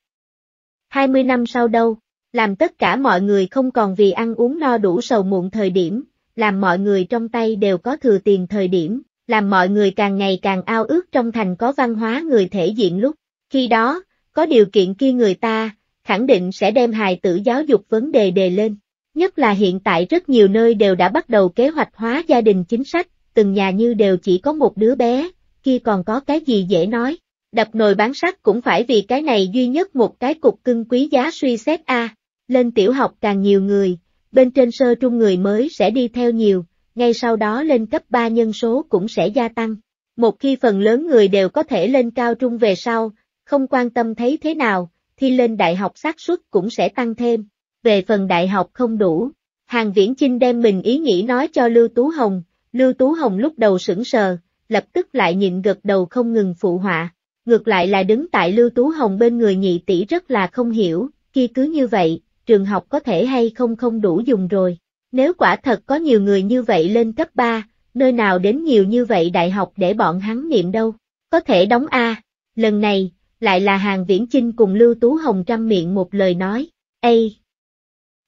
20 năm sau đâu? Làm tất cả mọi người không còn vì ăn uống no đủ sầu muộn thời điểm, làm mọi người trong tay đều có thừa tiền thời điểm, làm mọi người càng ngày càng ao ước trong thành có văn hóa người thể diện lúc, khi đó, có điều kiện kia người ta, khẳng định sẽ đem hài tử giáo dục vấn đề đề lên. Nhất là hiện tại rất nhiều nơi đều đã bắt đầu kế hoạch hóa gia đình chính sách, từng nhà như đều chỉ có một đứa bé, kia còn có cái gì dễ nói, đập nồi bán sắt cũng phải vì cái này duy nhất một cái cục cưng quý giá suy xét a. Lên tiểu học càng nhiều người, bên trên sơ trung người mới sẽ đi theo nhiều, ngay sau đó lên cấp 3 nhân số cũng sẽ gia tăng. Một khi phần lớn người đều có thể lên cao trung về sau, không quan tâm thấy thế nào, thì lên đại học xác suất cũng sẽ tăng thêm. Về phần đại học không đủ, Hàng Viễn Chinh đem mình ý nghĩ nói cho Lưu Tú Hồng, Lưu Tú Hồng lúc đầu sững sờ, lập tức lại nhịn gật đầu không ngừng phụ họa, ngược lại là đứng tại Lưu Tú Hồng bên người nhị tỷ rất là không hiểu, kia cứ như vậy, trường học có thể hay không không đủ dùng rồi. Nếu quả thật có nhiều người như vậy lên cấp 3, nơi nào đến nhiều như vậy đại học để bọn hắn niệm đâu, có thể đóng A. Lần này, lại là Hàng Viễn Chinh cùng Lưu Tú Hồng trăm miệng một lời nói, a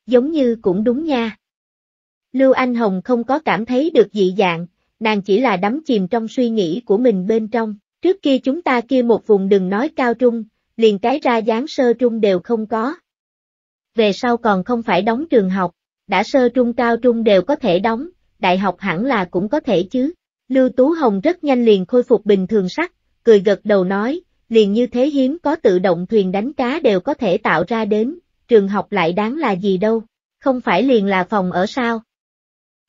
Giống như cũng đúng nha. Lưu Anh Hồng không có cảm thấy được dị dạng, nàng chỉ là đắm chìm trong suy nghĩ của mình bên trong, trước kia chúng ta kia một vùng đừng nói cao trung, liền cái ra dáng sơ trung đều không có. Về sau còn không phải đóng trường học, đã sơ trung cao trung đều có thể đóng, đại học hẳn là cũng có thể chứ. Lưu Tú Hồng rất nhanh liền khôi phục bình thường sắc, cười gật đầu nói, liền như thế hiếm có tự động thuyền đánh cá đều có thể tạo ra đến, trường học lại đáng là gì đâu, không phải liền là phòng ở sao.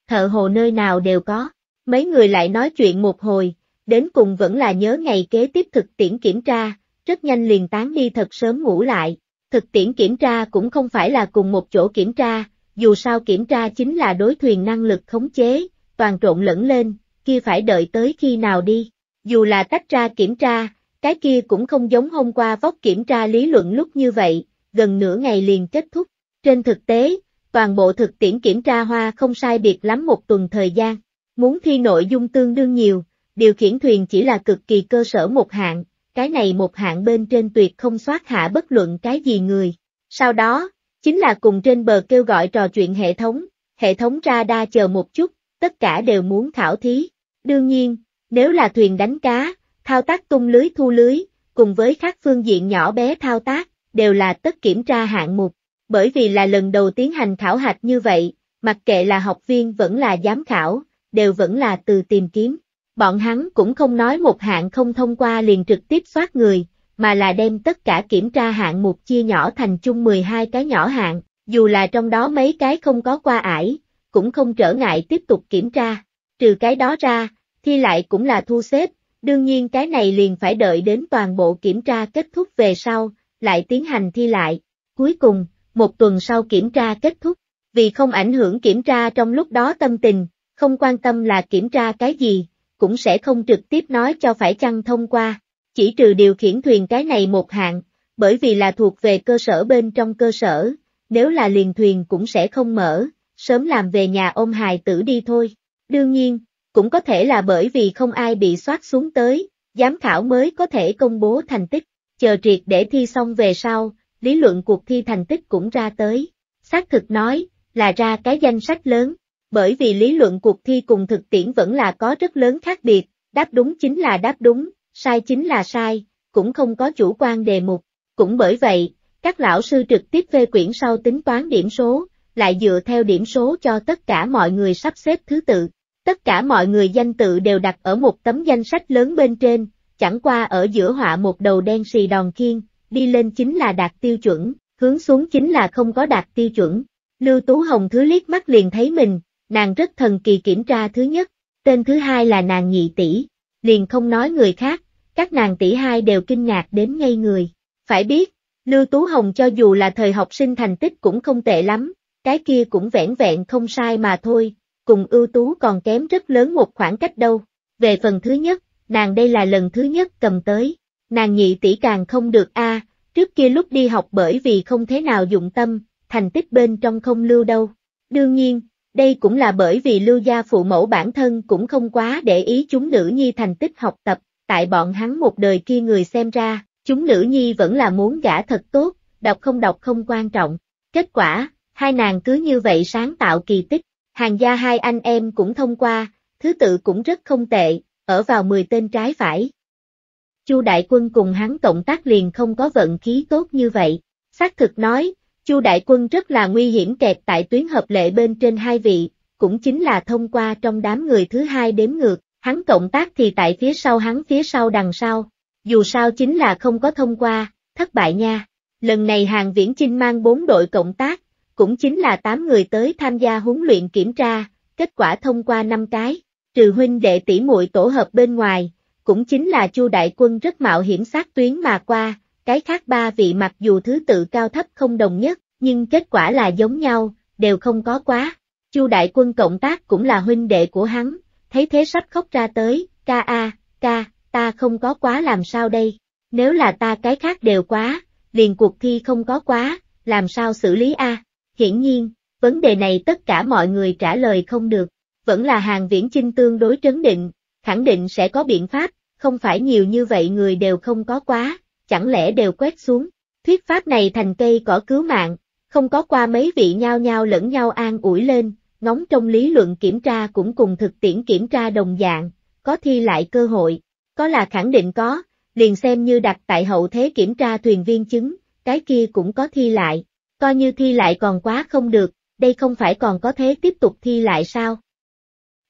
Thợ hồ nơi nào đều có. Mấy người lại nói chuyện một hồi, đến cùng vẫn là nhớ ngày kế tiếp thực tiễn kiểm tra, rất nhanh liền tán đi thật sớm ngủ lại. Thực tiễn kiểm tra cũng không phải là cùng một chỗ kiểm tra, dù sao kiểm tra chính là đối thuyền năng lực khống chế, toàn trộn lẫn lên, kia phải đợi tới khi nào đi. Dù là tách ra kiểm tra, cái kia cũng không giống hôm qua vóc kiểm tra lý luận lúc như vậy, gần nửa ngày liền kết thúc. Trên thực tế, toàn bộ thực tiễn kiểm tra hoa không sai biệt lắm một tuần thời gian. Muốn thi nội dung tương đương nhiều, điều khiển thuyền chỉ là cực kỳ cơ sở một hạng, cái này một hạng bên trên tuyệt không soát hạ bất luận cái gì người. Sau đó, chính là cùng trên bờ kêu gọi trò chuyện hệ thống, hệ thống ra đa chờ một chút, tất cả đều muốn khảo thí. Đương nhiên, nếu là thuyền đánh cá, thao tác tung lưới thu lưới, cùng với các phương diện nhỏ bé thao tác, đều là tất kiểm tra hạng mục. Bởi vì là lần đầu tiến hành khảo hạch như vậy, mặc kệ là học viên vẫn là giám khảo, đều vẫn là từ tìm kiếm. Bọn hắn cũng không nói một hạng không thông qua liền trực tiếp soát người, mà là đem tất cả kiểm tra hạng mục chia nhỏ thành chung 12 cái nhỏ hạng, dù là trong đó mấy cái không có qua ải, cũng không trở ngại tiếp tục kiểm tra. Trừ cái đó ra, thi lại cũng là thu xếp, đương nhiên cái này liền phải đợi đến toàn bộ kiểm tra kết thúc về sau, lại tiến hành thi lại. Cuối cùng, một tuần sau kiểm tra kết thúc, vì không ảnh hưởng kiểm tra trong lúc đó tâm tình, không quan tâm là kiểm tra cái gì, cũng sẽ không trực tiếp nói cho phải chăng thông qua, chỉ trừ điều khiển thuyền cái này một hạng, bởi vì là thuộc về cơ sở bên trong cơ sở, nếu là liền thuyền cũng sẽ không mở, sớm làm về nhà ôm hài tử đi thôi. Đương nhiên, cũng có thể là bởi vì không ai bị soát xuống tới, giám khảo mới có thể công bố thành tích, chờ triệt để thi xong về sau, lý luận cuộc thi thành tích cũng ra tới. Xác thực nói, là ra cái danh sách lớn bởi vì lý luận cuộc thi cùng thực tiễn vẫn là có rất lớn khác biệt, đáp đúng chính là đáp đúng, sai chính là sai, cũng không có chủ quan đề mục. Cũng bởi vậy, các lão sư trực tiếp phê quyển sau tính toán điểm số, lại dựa theo điểm số cho tất cả mọi người sắp xếp thứ tự. Tất cả mọi người danh tự đều đặt ở một tấm danh sách lớn bên trên, chẳng qua ở giữa họa một đầu đen xì đòn khiên, đi lên chính là đạt tiêu chuẩn, hướng xuống chính là không có đạt tiêu chuẩn. Lưu Tú Hồng thứ liếc mắt liền thấy mình, nàng rất thần kỳ kiểm tra thứ nhất, tên thứ hai là nàng nhị tỷ, liền không nói người khác, các nàng tỷ hai đều kinh ngạc đến ngây người. Phải biết, Lưu Tú Hồng cho dù là thời học sinh thành tích cũng không tệ lắm, cái kia cũng vẻn vẹn không sai mà thôi, cùng ưu tú còn kém rất lớn một khoảng cách đâu. Về phần thứ nhất, nàng đây là lần thứ nhất cầm tới, nàng nhị tỷ càng không được a. trước kia lúc đi học bởi vì không thế nào dụng tâm, thành tích bên trong không lưu đâu. Đương nhiên, đây cũng là bởi vì lưu gia phụ mẫu bản thân cũng không quá để ý chúng nữ nhi thành tích học tập, tại bọn hắn một đời kia người xem ra, chúng nữ nhi vẫn là muốn gả thật tốt, đọc không đọc không quan trọng. Kết quả, hai nàng cứ như vậy sáng tạo kỳ tích, hàng gia hai anh em cũng thông qua, thứ tự cũng rất không tệ, ở vào 10 tên trái phải. Chu Đại Quân cùng hắn cộng tác liền không có vận khí tốt như vậy, xác thực nói, Chu đại quân rất là nguy hiểm kẹt tại tuyến hợp lệ bên trên hai vị, cũng chính là thông qua trong đám người thứ hai đếm ngược, hắn cộng tác thì tại phía sau hắn phía sau đằng sau, dù sao chính là không có thông qua, thất bại nha. Lần này hàng viễn chinh mang bốn đội cộng tác, cũng chính là tám người tới tham gia huấn luyện kiểm tra, kết quả thông qua năm cái, trừ huynh đệ tỷ muội tổ hợp bên ngoài, cũng chính là Chu đại quân rất mạo hiểm sát tuyến mà qua, cái khác ba vị mặc dù thứ tự cao thấp không đồng nhất, nhưng kết quả là giống nhau, đều không có quá. Chu đại quân cộng tác cũng là huynh đệ của hắn, thấy thế sắp khóc ra tới, ca a, ca, ta không có quá làm sao đây, nếu là ta cái khác đều quá, liền cuộc thi không có quá, làm sao xử lý a? Hiển nhiên, vấn đề này tất cả mọi người trả lời không được, vẫn là hàng viễn chinh tương đối trấn định, khẳng định sẽ có biện pháp, không phải nhiều như vậy người đều không có quá, chẳng lẽ đều quét xuống. Thuyết pháp này thành cây cỏ cứu mạng, không có qua mấy vị nhao nhao lẫn nhau an ủi lên, ngóng trong lý luận kiểm tra cũng cùng thực tiễn kiểm tra đồng dạng, có thi lại cơ hội, có là khẳng định có, liền xem như đặt tại hậu thế kiểm tra thuyền viên chứng, cái kia cũng có thi lại, coi như thi lại còn quá không được, đây không phải còn có thế tiếp tục thi lại sao?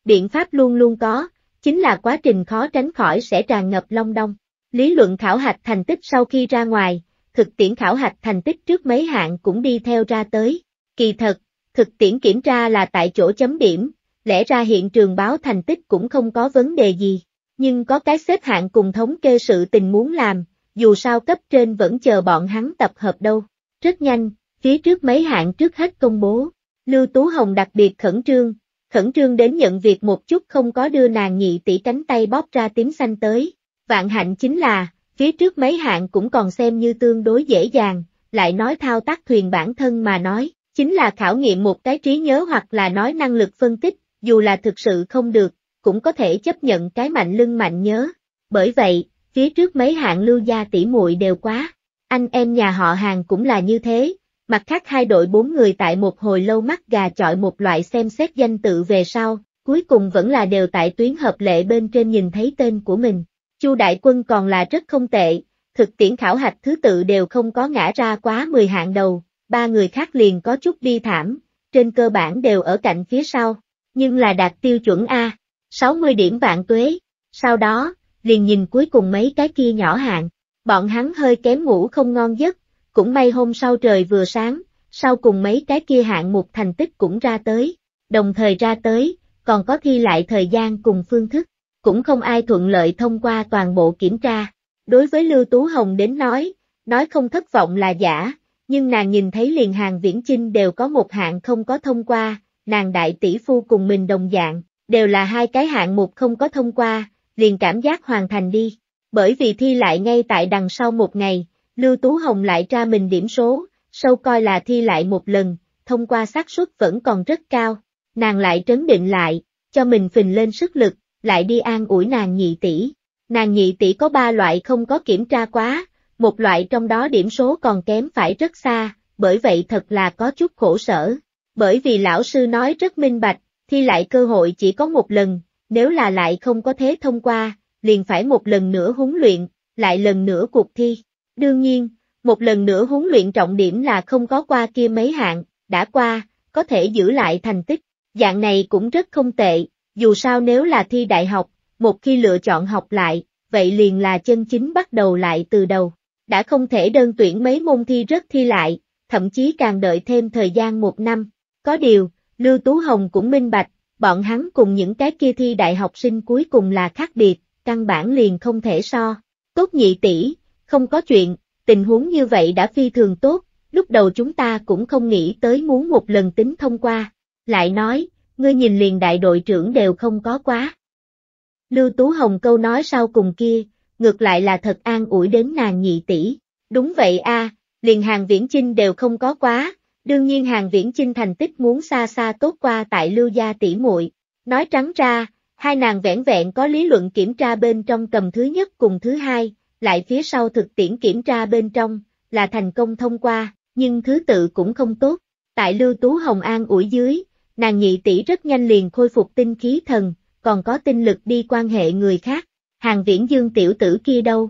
Biện pháp luôn luôn có, chính là quá trình khó tránh khỏi sẽ tràn ngập long đong. Lý luận khảo hạch thành tích sau khi ra ngoài, thực tiễn khảo hạch thành tích trước mấy hạng cũng đi theo ra tới. Kỳ thật, thực tiễn kiểm tra là tại chỗ chấm điểm, lẽ ra hiện trường báo thành tích cũng không có vấn đề gì, nhưng có cái xếp hạng cùng thống kê sự tình muốn làm, dù sao cấp trên vẫn chờ bọn hắn tập hợp đâu. Rất nhanh, phía trước mấy hạng trước hết công bố, Lưu Tú Hồng đặc biệt khẩn trương, khẩn trương đến nhận việc một chút không có đưa nàng nhị tỷ cánh tay bóp ra tím xanh tới, Vạn hạnh chính là, phía trước mấy hạng cũng còn xem như tương đối dễ dàng, lại nói thao tác thuyền bản thân mà nói, chính là khảo nghiệm một cái trí nhớ hoặc là nói năng lực phân tích, dù là thực sự không được, cũng có thể chấp nhận cái mạnh lưng mạnh nhớ. Bởi vậy, phía trước mấy hạng lưu gia tỷ muội đều quá, anh em nhà họ hàng cũng là như thế, mặt khác hai đội bốn người tại một hồi lâu mắt gà chọi một loại xem xét danh tự về sau, cuối cùng vẫn là đều tại tuyến hợp lệ bên trên nhìn thấy tên của mình, Chu Đại Quân còn là rất không tệ, thực tiễn khảo hạch thứ tự đều không có ngã ra quá 10 hạng đầu, ba người khác liền có chút bi thảm, trên cơ bản đều ở cạnh phía sau, nhưng là đạt tiêu chuẩn A, 60 điểm vạn tuế, sau đó, liền nhìn cuối cùng mấy cái kia nhỏ hạng, bọn hắn hơi kém ngủ không ngon giấc, cũng may hôm sau trời vừa sáng, sau cùng mấy cái kia hạng một thành tích cũng ra tới, đồng thời ra tới, còn có thi lại thời gian cùng phương thức cũng không ai thuận lợi thông qua toàn bộ kiểm tra. Đối với Lưu Tú Hồng đến nói, nói không thất vọng là giả, nhưng nàng nhìn thấy liền hàng viễn chinh đều có một hạng không có thông qua, nàng đại tỷ phu cùng mình đồng dạng, đều là hai cái hạng mục không có thông qua, liền cảm giác hoàn thành đi. Bởi vì thi lại ngay tại đằng sau một ngày, Lưu Tú Hồng lại tra mình điểm số, sâu coi là thi lại một lần, thông qua xác suất vẫn còn rất cao, nàng lại trấn định lại, cho mình phình lên sức lực, lại đi an ủi nàng nhị tỷ. Nàng nhị tỷ có ba loại không có kiểm tra quá, một loại trong đó điểm số còn kém phải rất xa, bởi vậy thật là có chút khổ sở. Bởi vì lão sư nói rất minh bạch, thi lại cơ hội chỉ có một lần, nếu là lại không có thế thông qua, liền phải một lần nữa huấn luyện, lại lần nữa cuộc thi. Đương nhiên, một lần nữa huấn luyện trọng điểm là không có qua kia mấy hạng, đã qua, có thể giữ lại thành tích. Dạng này cũng rất không tệ, dù sao nếu là thi đại học, một khi lựa chọn học lại, vậy liền là chân chính bắt đầu lại từ đầu. Đã không thể đơn tuyển mấy môn thi rất thi lại, thậm chí càng đợi thêm thời gian một năm. Có điều, Lưu Tú Hồng cũng minh bạch, bọn hắn cùng những cái kia thi đại học sinh cuối cùng là khác biệt, căn bản liền không thể so. Tốt nhị tỷ, không có chuyện, tình huống như vậy đã phi thường tốt, lúc đầu chúng ta cũng không nghĩ tới muốn một lần tính thông qua. Lại nói, ngươi nhìn liền đại đội trưởng đều không có quá. Lưu Tú Hồng câu nói sau cùng kia, ngược lại là thật an ủi đến nàng nhị tỷ. Đúng vậy a, liền hàng viễn chinh đều không có quá, đương nhiên hàng viễn chinh thành tích muốn xa xa tốt qua tại lưu gia tỷ muội. Nói trắng ra, hai nàng vẻn vẹn có lý luận kiểm tra bên trong cầm thứ nhất cùng thứ hai, lại phía sau thực tiễn kiểm tra bên trong, là thành công thông qua, nhưng thứ tự cũng không tốt. Tại Lưu Tú Hồng An ủi dưới, nàng nhị tỷ rất nhanh liền khôi phục tinh khí thần, còn có tinh lực đi quan hệ người khác, hàng viễn dương tiểu tử kia đâu.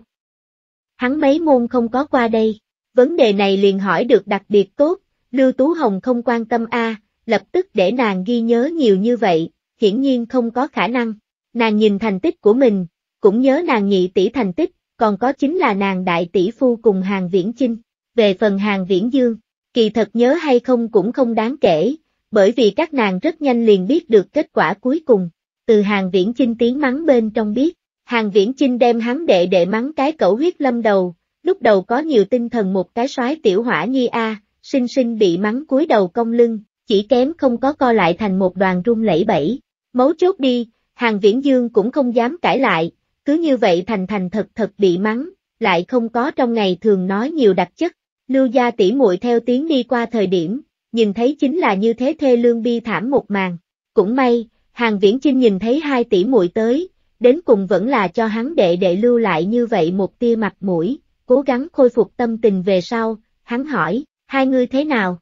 Hắn mấy môn không có qua đây, vấn đề này liền hỏi được đặc biệt tốt, Lưu Tú Hồng không quan tâm a, lập tức để nàng ghi nhớ nhiều như vậy, hiển nhiên không có khả năng. Nàng nhìn thành tích của mình, cũng nhớ nàng nhị tỷ thành tích, còn có chính là nàng đại tỷ phu cùng hàng viễn chinh. Về phần hàng viễn dương, kỳ thật nhớ hay không cũng không đáng kể, bởi vì các nàng rất nhanh liền biết được kết quả cuối cùng. Từ hàng viễn chinh tiếng mắng bên trong biết, hàng viễn chinh đem hắn đệ đệ mắng cái cẩu huyết lâm đầu, lúc đầu có nhiều tinh thần một cái soái tiểu hỏa nhi a, sinh sinh bị mắng cúi đầu cong lưng, chỉ kém không có co lại thành một đoàn rung lẫy bẫy. Mấu chốt đi, hàng viễn dương cũng không dám cãi lại, cứ như vậy thành thành thật thật bị mắng, lại không có trong ngày thường nói nhiều đặc chất. Lưu gia tỷ muội theo tiếng đi qua thời điểm, nhìn thấy chính là như thế thê lương bi thảm một màn. Cũng may, Hàng Viễn Chinh nhìn thấy hai tỷ muội tới, đến cùng vẫn là cho hắn đệ đệ lưu lại như vậy một tia mặt mũi, cố gắng khôi phục tâm tình về sau, hắn hỏi, hai ngươi thế nào?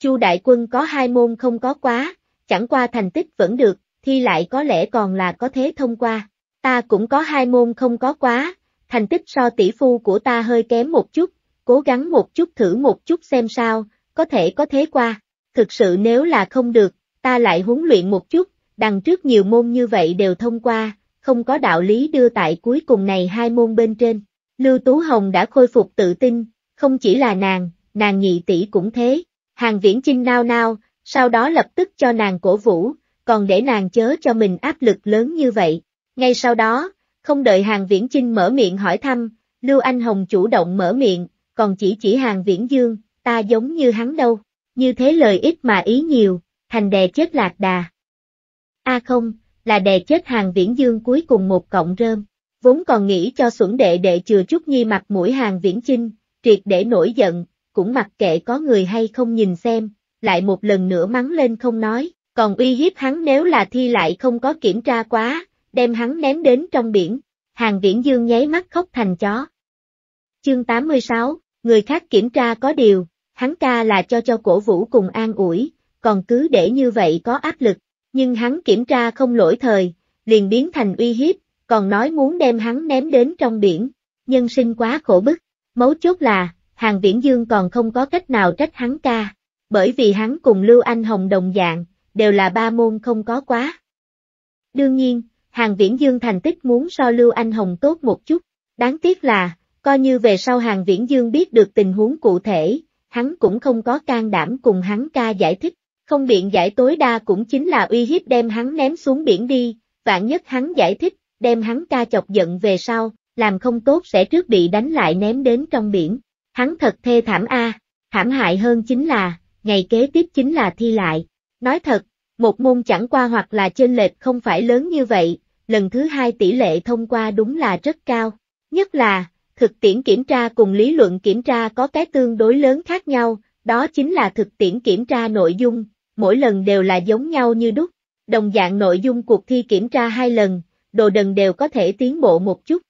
Chu đại quân có hai môn không có quá, chẳng qua thành tích vẫn được, thi lại có lẽ còn là có thế thông qua. Ta cũng có hai môn không có quá, thành tích so tỷ phu của ta hơi kém một chút, cố gắng một chút thử một chút xem sao, có thể có thế qua, thực sự nếu là không được, ta lại huấn luyện một chút, đằng trước nhiều môn như vậy đều thông qua, không có đạo lý đưa tại cuối cùng này hai môn bên trên. Lưu Tú Hồng đã khôi phục tự tin, không chỉ là nàng, nàng nhị tỷ cũng thế. Hàng viễn chinh nao nao, sau đó lập tức cho nàng cổ vũ, còn để nàng chớ cho mình áp lực lớn như vậy. Ngay sau đó, không đợi hàng viễn chinh mở miệng hỏi thăm, Lưu Anh Hồng chủ động mở miệng, còn chỉ chỉ hàng viễn dương, ta giống như hắn đâu, như thế lời ít mà ý nhiều, thành đè chết lạc đà. A không, là đè chết hàng viễn dương cuối cùng một cộng rơm, vốn còn nghĩ cho xuẩn đệ đệ chừa chút nhi mặt mũi hàng viễn chinh, triệt để nổi giận, cũng mặc kệ có người hay không nhìn xem, lại một lần nữa mắng lên không nói, còn uy hiếp hắn nếu là thi lại không có kiểm tra quá, đem hắn ném đến trong biển, hàng viễn dương nháy mắt khóc thành chó. Chương 86, người khác kiểm tra có điều, hắn ca là cho cho cổ vũ cùng an ủi, còn cứ để như vậy có áp lực, nhưng hắn kiểm tra không lỗi thời, liền biến thành uy hiếp, còn nói muốn đem hắn ném đến trong biển, nhân sinh quá khổ bức, mấu chốt là, hàng viễn dương còn không có cách nào trách hắn ca, bởi vì hắn cùng Lưu Anh Hồng đồng dạng, đều là ba môn không có quá. Đương nhiên, hàng viễn dương thành tích muốn so Lưu Anh Hồng tốt một chút, đáng tiếc là, coi như về sau hàng viễn dương biết được tình huống cụ thể, hắn cũng không có can đảm cùng hắn ca giải thích, không biện giải tối đa cũng chính là uy hiếp đem hắn ném xuống biển đi, vạn nhất hắn giải thích, đem hắn ca chọc giận về sau, làm không tốt sẽ trước bị đánh lại ném đến trong biển. Hắn thật thê thảm a, thảm hại hơn chính là, ngày kế tiếp chính là thi lại. Nói thật, một môn chẳng qua hoặc là trên lệch không phải lớn như vậy, lần thứ hai tỷ lệ thông qua đúng là rất cao. Nhất là, thực tiễn kiểm tra cùng lý luận kiểm tra có cái tương đối lớn khác nhau, đó chính là thực tiễn kiểm tra nội dung, mỗi lần đều là giống nhau như đúc, đồng dạng nội dung cuộc thi kiểm tra hai lần, đồ đần đều có thể tiến bộ một chút.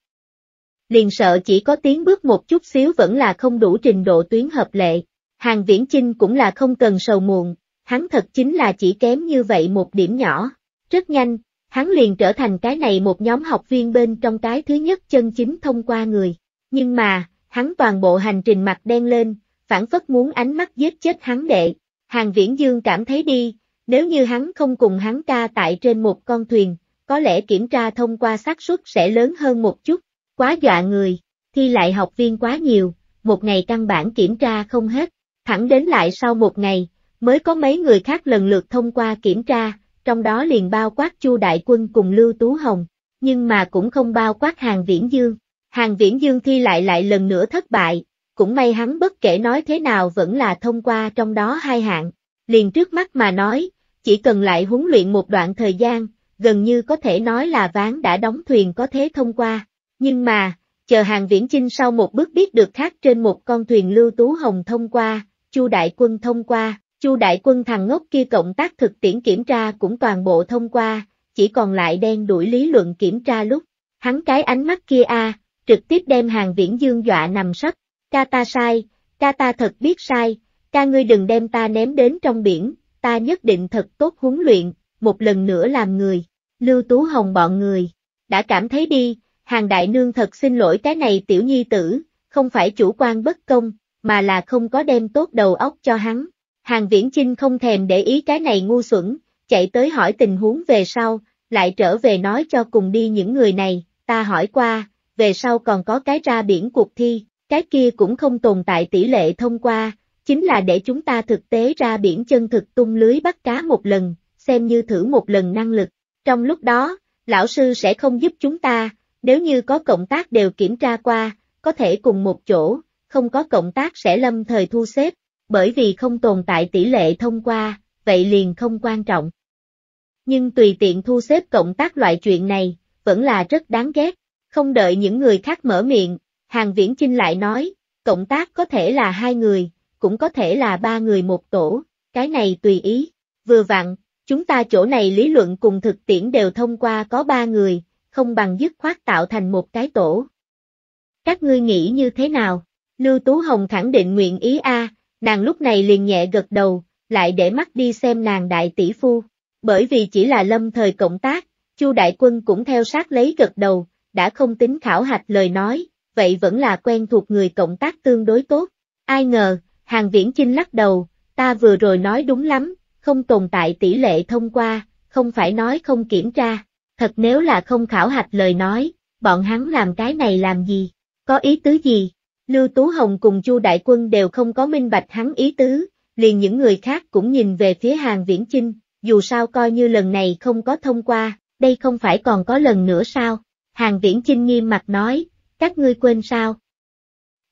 Liền sợ chỉ có tiến bước một chút xíu vẫn là không đủ trình độ tuyến hợp lệ, hàng viễn chinh cũng là không cần sầu muộn, hắn thật chính là chỉ kém như vậy một điểm nhỏ, rất nhanh, hắn liền trở thành cái này một nhóm học viên bên trong cái thứ nhất chân chính thông qua người. Nhưng mà, hắn toàn bộ hành trình mặt đen lên, phản phất muốn ánh mắt giết chết hắn đệ. Hàng Viễn Dương cảm thấy đi, nếu như hắn không cùng hắn ca tại trên một con thuyền, có lẽ kiểm tra thông qua xác suất sẽ lớn hơn một chút, quá dọa người, thi lại học viên quá nhiều, một ngày căn bản kiểm tra không hết, thẳng đến lại sau một ngày, mới có mấy người khác lần lượt thông qua kiểm tra, trong đó liền bao quát Chu Đại Quân cùng Lưu Tú Hồng, nhưng mà cũng không bao quát Hàng Viễn Dương. Hàng Viễn Dương thi lại lại lần nữa thất bại, cũng may hắn bất kể nói thế nào vẫn là thông qua trong đó hai hạng, liền trước mắt mà nói, chỉ cần lại huấn luyện một đoạn thời gian, gần như có thể nói là ván đã đóng thuyền có thế thông qua, nhưng mà, chờ hàng viễn chinh sau một bước biết được khác trên một con thuyền lưu tú hồng thông qua, chu đại quân thông qua, chu đại quân thằng ngốc kia cộng tác thực tiễn kiểm tra cũng toàn bộ thông qua, chỉ còn lại đen đuổi lý luận kiểm tra lúc, hắn cái ánh mắt kia a à, trực tiếp đem hàng viễn dương dọa nằm sấp, ca ta sai, ca ta thật biết sai, ca ngươi đừng đem ta ném đến trong biển, ta nhất định thật tốt huấn luyện, một lần nữa làm người, lưu tú hồng bọn người, đã cảm thấy đi, hàng đại nương thật xin lỗi cái này tiểu nhi tử, không phải chủ quan bất công, mà là không có đem tốt đầu óc cho hắn. Hàng Viễn Chinh không thèm để ý cái này ngu xuẩn, chạy tới hỏi tình huống về sau, lại trở về nói cho cùng đi những người này, ta hỏi qua, về sau còn có cái ra biển cuộc thi, cái kia cũng không tồn tại tỷ lệ thông qua, chính là để chúng ta thực tế ra biển chân thực tung lưới bắt cá một lần, xem như thử một lần năng lực. Trong lúc đó, lão sư sẽ không giúp chúng ta, nếu như có cộng tác đều kiểm tra qua, có thể cùng một chỗ, không có cộng tác sẽ lâm thời thu xếp, bởi vì không tồn tại tỷ lệ thông qua, vậy liền không quan trọng. Nhưng tùy tiện thu xếp cộng tác loại chuyện này, vẫn là rất đáng ghét, không đợi những người khác mở miệng, Hàng Viễn Chinh lại nói, cộng tác có thể là hai người, cũng có thể là ba người một tổ, cái này tùy ý. Vừa vặn, chúng ta chỗ này lý luận cùng thực tiễn đều thông qua có ba người, không bằng dứt khoát tạo thành một cái tổ. Các ngươi nghĩ như thế nào? Lưu Tú Hồng khẳng định nguyện ý a, nàng lúc này liền nhẹ gật đầu, lại để mắt đi xem nàng đại tỷ phu, bởi vì chỉ là lâm thời cộng tác, Chu đại quân cũng theo sát lấy gật đầu, đã không tính khảo hạch lời nói, vậy vẫn là quen thuộc người cộng tác tương đối tốt. Ai ngờ, Hàng Viễn Chinh lắc đầu, ta vừa rồi nói đúng lắm, không tồn tại tỷ lệ thông qua, không phải nói không kiểm tra, thật nếu là không khảo hạch lời nói, bọn hắn làm cái này làm gì, có ý tứ gì? Lưu Tú Hồng cùng Chu Đại Quân đều không có minh bạch hắn ý tứ, liền những người khác cũng nhìn về phía Hàng Viễn Chinh, dù sao coi như lần này không có thông qua, đây không phải còn có lần nữa sao? Hàng Viễn Chinh nghiêm mặt nói, các ngươi quên sao?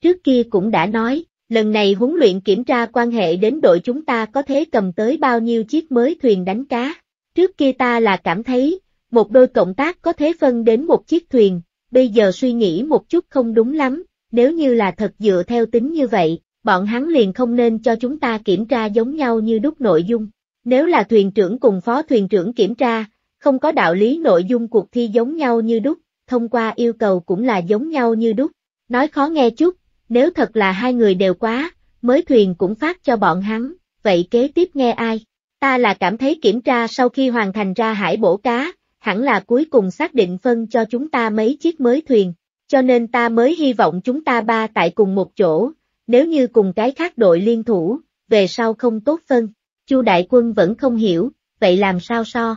Trước kia cũng đã nói, lần này huấn luyện kiểm tra quan hệ đến đội chúng ta có thể cầm tới bao nhiêu chiếc mới thuyền đánh cá. Trước kia ta là cảm thấy, một đôi cộng tác có thể phân đến một chiếc thuyền, bây giờ suy nghĩ một chút không đúng lắm, nếu như là thật dựa theo tính như vậy, bọn hắn liền không nên cho chúng ta kiểm tra giống nhau như đúc nội dung. Nếu là thuyền trưởng cùng phó thuyền trưởng kiểm tra, không có đạo lý nội dung cuộc thi giống nhau như đúc, thông qua yêu cầu cũng là giống nhau như đúc. Nói khó nghe chút, nếu thật là hai người đều quá, mới thuyền cũng phát cho bọn hắn, vậy kế tiếp nghe ai? Ta là cảm thấy kiểm tra sau khi hoàn thành ra hải bổ cá, hẳn là cuối cùng xác định phân cho chúng ta mấy chiếc mới thuyền, cho nên ta mới hy vọng chúng ta ba tại cùng một chỗ, nếu như cùng cái khác đội liên thủ, về sau không tốt phân. Chu đại quân vẫn không hiểu, vậy làm sao so?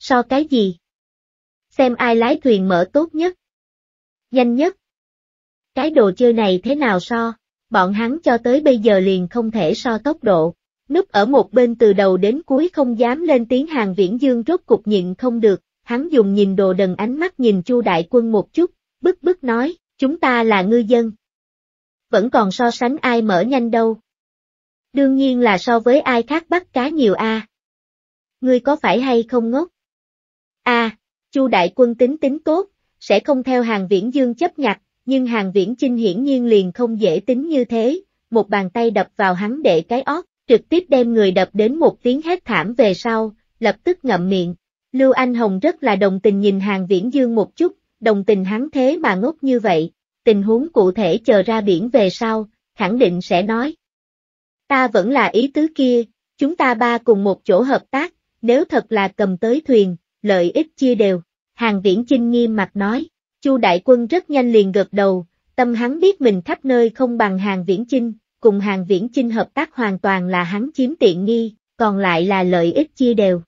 So cái gì? xem ai lái thuyền mở tốt nhất. Nhanh nhất. Cái đồ chơi này thế nào so, bọn hắn cho tới bây giờ liền không thể so tốc độ. Núp ở một bên từ đầu đến cuối không dám lên tiếng hàng viễn dương rốt cục nhịn không được, hắn dùng nhìn đồ đần ánh mắt nhìn chu đại quân một chút, bức bức nói, chúng ta là ngư dân. Vẫn còn so sánh ai mở nhanh đâu. Đương nhiên là so với ai khác bắt cá nhiều a. Ngươi có phải hay không ngốc? A, à, Chu đại quân tính tính tốt, sẽ không theo hàng viễn dương chấp nhặt, nhưng hàng viễn chinh hiển nhiên liền không dễ tính như thế, một bàn tay đập vào hắn để cái ót, trực tiếp đem người đập đến một tiếng hét thảm về sau, lập tức ngậm miệng. Lưu Anh Hồng rất là đồng tình nhìn hàng viễn dương một chút, đồng tình hắn thế mà ngốc như vậy, tình huống cụ thể chờ ra biển về sau, khẳng định sẽ nói. Ta vẫn là ý tứ kia, chúng ta ba cùng một chỗ hợp tác, nếu thật là cầm tới thuyền, lợi ích chia đều. Hàng Viễn Chinh nghiêm mặt nói, Chu Đại Quân rất nhanh liền gật đầu, tâm hắn biết mình khắp nơi không bằng Hàng Viễn Chinh, cùng Hàng Viễn Chinh hợp tác hoàn toàn là hắn chiếm tiện nghi, còn lại là lợi ích chia đều.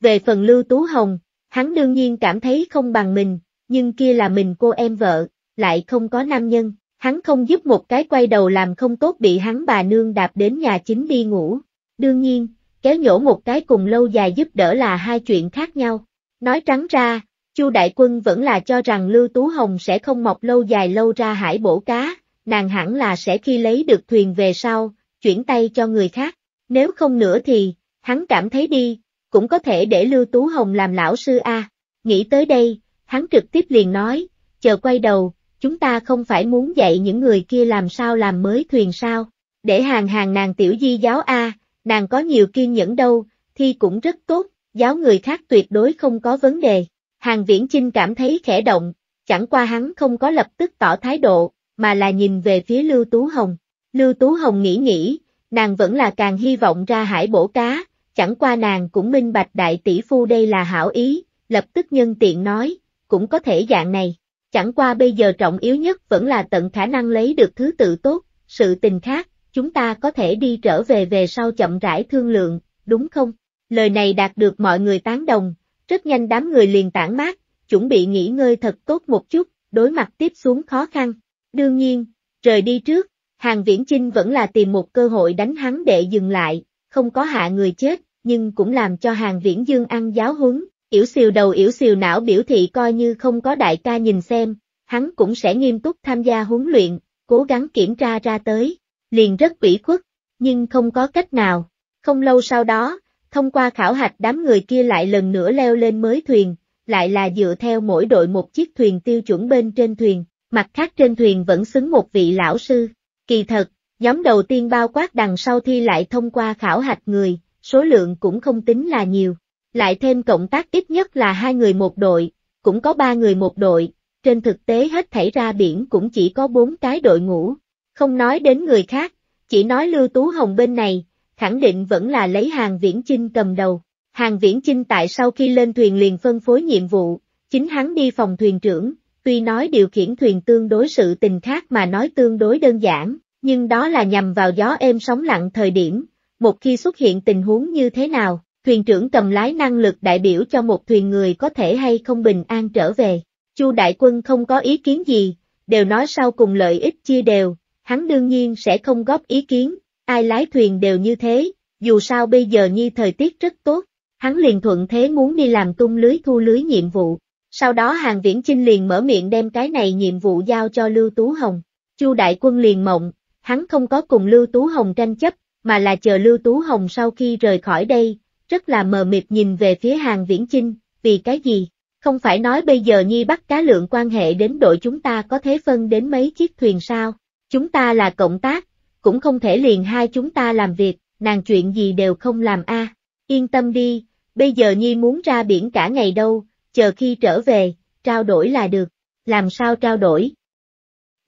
Về phần Lưu Tú Hồng, hắn đương nhiên cảm thấy không bằng mình, nhưng kia là mình cô em vợ, lại không có nam nhân, hắn không giúp một cái quay đầu làm không tốt bị hắn bà nương đạp đến nhà chính đi ngủ. Đương nhiên, kéo nhổ một cái cùng lâu dài giúp đỡ là hai chuyện khác nhau. Nói trắng ra, Chu Đại Quân vẫn là cho rằng Lưu Tú Hồng sẽ không mọc lâu dài lâu ra hải bổ cá, nàng hẳn là sẽ khi lấy được thuyền về sau, chuyển tay cho người khác, nếu không nữa thì, hắn cảm thấy đi, cũng có thể để Lưu Tú Hồng làm lão sư A. Nghĩ tới đây, hắn trực tiếp liền nói, chờ quay đầu, chúng ta không phải muốn dạy những người kia làm sao làm mới thuyền sao, để hàng hàng nàng tiểu di giáo A, nàng có nhiều kiên nhẫn đâu, thi cũng rất tốt, giáo người khác tuyệt đối không có vấn đề. Hàng Viễn Chinh cảm thấy khẽ động, chẳng qua hắn không có lập tức tỏ thái độ, mà là nhìn về phía Lưu Tú Hồng. Lưu Tú Hồng nghĩ nghĩ, nàng vẫn là càng hy vọng ra hải bổ cá, chẳng qua nàng cũng minh bạch đại tỷ phu đây là hảo ý, lập tức nhân tiện nói, cũng có thể dạng này. Chẳng qua bây giờ trọng yếu nhất vẫn là tận khả năng lấy được thứ tự tốt, sự tình khác, chúng ta có thể đi trở về về sau chậm rãi thương lượng, đúng không? Lời này đạt được mọi người tán đồng, rất nhanh đám người liền tản mát, chuẩn bị nghỉ ngơi thật tốt một chút, đối mặt tiếp xuống khó khăn. Đương nhiên, rời đi trước, Hàng Viễn Chinh vẫn là tìm một cơ hội đánh hắn để dừng lại, không có hạ người chết, nhưng cũng làm cho Hàng Viễn Dương ăn giáo huấn, yểu xìu đầu yểu xìu não biểu thị coi như không có đại ca nhìn xem, hắn cũng sẽ nghiêm túc tham gia huấn luyện, cố gắng kiểm tra ra tới, liền rất ủy khuất, nhưng không có cách nào. Không lâu sau đó, thông qua khảo hạch đám người kia lại lần nữa leo lên mới thuyền, lại là dựa theo mỗi đội một chiếc thuyền tiêu chuẩn bên trên thuyền, mặt khác trên thuyền vẫn xứng một vị lão sư. Kỳ thật, nhóm đầu tiên bao quát đằng sau thi lại thông qua khảo hạch người, số lượng cũng không tính là nhiều. Lại thêm cộng tác ít nhất là hai người một đội, cũng có ba người một đội, trên thực tế hết thảy ra biển cũng chỉ có bốn cái đội ngũ, không nói đến người khác, chỉ nói Lưu Tú Hồng bên này, khẳng định vẫn là lấy hàng viễn chinh cầm đầu. Hàng viễn chinh tại sau khi lên thuyền liền phân phối nhiệm vụ, chính hắn đi phòng thuyền trưởng, tuy nói điều khiển thuyền tương đối sự tình khác mà nói tương đối đơn giản, nhưng đó là nhằm vào gió êm sóng lặng thời điểm, một khi xuất hiện tình huống như thế nào, thuyền trưởng cầm lái năng lực đại biểu cho một thuyền người có thể hay không bình an trở về. Chu đại quân không có ý kiến gì, đều nói sau cùng lợi ích chia đều, hắn đương nhiên sẽ không góp ý kiến, ai lái thuyền đều như thế, dù sao bây giờ nhi thời tiết rất tốt, hắn liền thuận thế muốn đi làm tung lưới thu lưới nhiệm vụ. Sau đó hàng viễn chinh liền mở miệng đem cái này nhiệm vụ giao cho Lưu Tú Hồng. Chu Đại Quân liền mộng, hắn không có cùng Lưu Tú Hồng tranh chấp, mà là chờ Lưu Tú Hồng sau khi rời khỏi đây, rất là mờ mịt nhìn về phía hàng viễn chinh, vì cái gì? Không phải nói bây giờ Nhi bắt cá lượng quan hệ đến đội chúng ta có thế phân đến mấy chiếc thuyền sao? Chúng ta là cộng tác, cũng không thể liền hai chúng ta làm việc, nàng chuyện gì đều không làm a. Yên tâm đi, bây giờ Nhi muốn ra biển cả ngày đâu, chờ khi trở về, trao đổi là được. Làm sao trao đổi?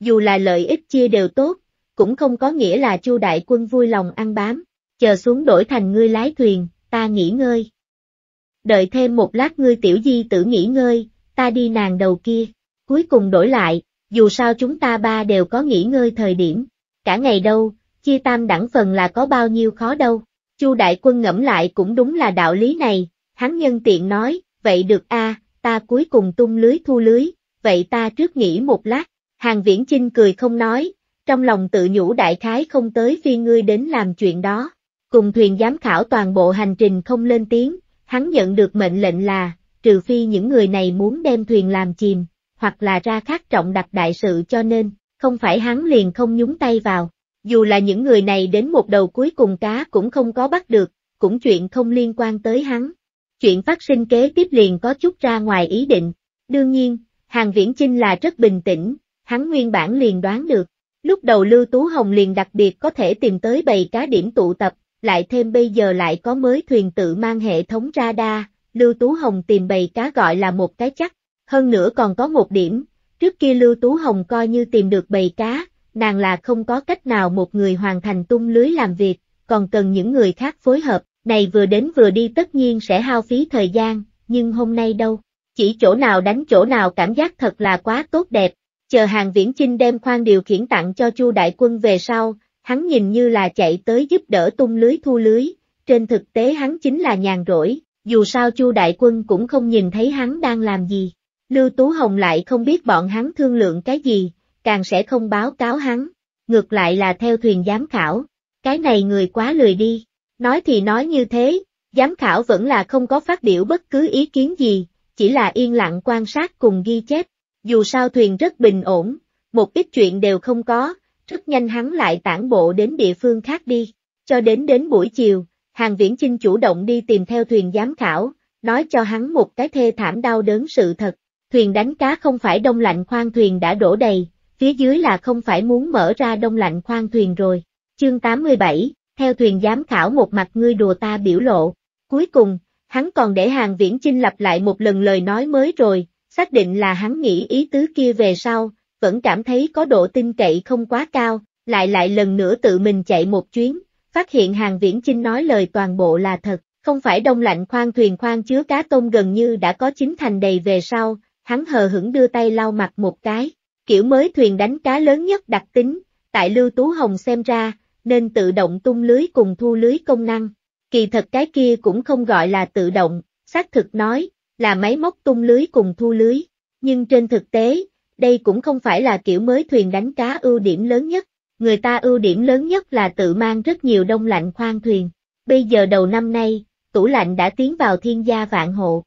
Dù là lợi ích chia đều tốt, cũng không có nghĩa là Chu đại quân vui lòng ăn bám, chờ xuống đổi thành ngươi lái thuyền, ta nghỉ ngơi. Đợi thêm một lát ngươi tiểu di tử nghỉ ngơi, ta đi nàng đầu kia, cuối cùng đổi lại, dù sao chúng ta ba đều có nghỉ ngơi thời điểm, cả ngày đâu, chia tam đẳng phần là có bao nhiêu khó đâu. Chu đại quân ngẫm lại cũng đúng là đạo lý này, hắn nhân tiện nói, vậy được a, ta cuối cùng tung lưới thu lưới, vậy ta trước nghỉ một lát. Hàng Viễn Chinh cười không nói, trong lòng tự nhủ đại khái không tới phi ngươi đến làm chuyện đó. Cùng thuyền giám khảo toàn bộ hành trình không lên tiếng, hắn nhận được mệnh lệnh là, trừ phi những người này muốn đem thuyền làm chìm, hoặc là ra khác trọng đặt đại sự cho nên, không phải hắn liền không nhúng tay vào. Dù là những người này đến một đầu cuối cùng cá cũng không có bắt được, cũng chuyện không liên quan tới hắn. Chuyện phát sinh kế tiếp liền có chút ra ngoài ý định. Đương nhiên, Hàng Viễn Chinh là rất bình tĩnh, hắn nguyên bản liền đoán được. Lúc đầu Lưu Tú Hồng liền đặc biệt có thể tìm tới bầy cá điểm tụ tập, lại thêm bây giờ lại có mới thuyền tự mang hệ thống radar, Lưu Tú Hồng tìm bầy cá gọi là một cái chắc. Hơn nữa còn có một điểm, trước kia Lưu Tú Hồng coi như tìm được bầy cá, nàng là không có cách nào một người hoàn thành tung lưới làm việc, còn cần những người khác phối hợp, này vừa đến vừa đi tất nhiên sẽ hao phí thời gian, nhưng hôm nay đâu, chỉ chỗ nào đánh chỗ nào cảm giác thật là quá tốt đẹp, chờ hàng viễn chinh đem khoan điều khiển tặng cho chu đại quân về sau, hắn nhìn như là chạy tới giúp đỡ tung lưới thu lưới, trên thực tế hắn chính là nhàn rỗi, dù sao chu đại quân cũng không nhìn thấy hắn đang làm gì. Lưu Tú Hồng lại không biết bọn hắn thương lượng cái gì, càng sẽ không báo cáo hắn. Ngược lại là theo thuyền giám khảo, cái này người quá lười đi. Nói thì nói như thế, giám khảo vẫn là không có phát biểu bất cứ ý kiến gì, chỉ là yên lặng quan sát cùng ghi chép. Dù sao thuyền rất bình ổn, một ít chuyện đều không có, rất nhanh hắn lại tản bộ đến địa phương khác đi. Cho đến đến buổi chiều, Hàng Viễn Chinh chủ động đi tìm theo thuyền giám khảo, nói cho hắn một cái thê thảm đau đớn sự thật. Thuyền đánh cá không phải đông lạnh khoang thuyền đã đổ đầy, phía dưới là không phải muốn mở ra đông lạnh khoang thuyền rồi. Chương 87, theo thuyền giám khảo một mặt ngươi đùa ta biểu lộ. Cuối cùng, hắn còn để hàng viễn chinh lặp lại một lần lời nói mới rồi, xác định là hắn nghĩ ý tứ kia về sau, vẫn cảm thấy có độ tin cậy không quá cao, lại lại lần nữa tự mình chạy một chuyến, phát hiện hàng viễn chinh nói lời toàn bộ là thật, không phải đông lạnh khoang thuyền khoang chứa cá tôm gần như đã có chính thành đầy về sau, hắn hờ hững đưa tay lau mặt một cái, kiểu mới thuyền đánh cá lớn nhất đặc tính, tại Lưu Tú Hồng xem ra, nên tự động tung lưới cùng thu lưới công năng. Kỳ thật cái kia cũng không gọi là tự động, xác thực nói, là máy móc tung lưới cùng thu lưới, nhưng trên thực tế, đây cũng không phải là kiểu mới thuyền đánh cá ưu điểm lớn nhất, người ta ưu điểm lớn nhất là tự mang rất nhiều đông lạnh khoang thuyền, bây giờ đầu năm nay, tủ lạnh đã tiến vào thiên gia vạn hộ.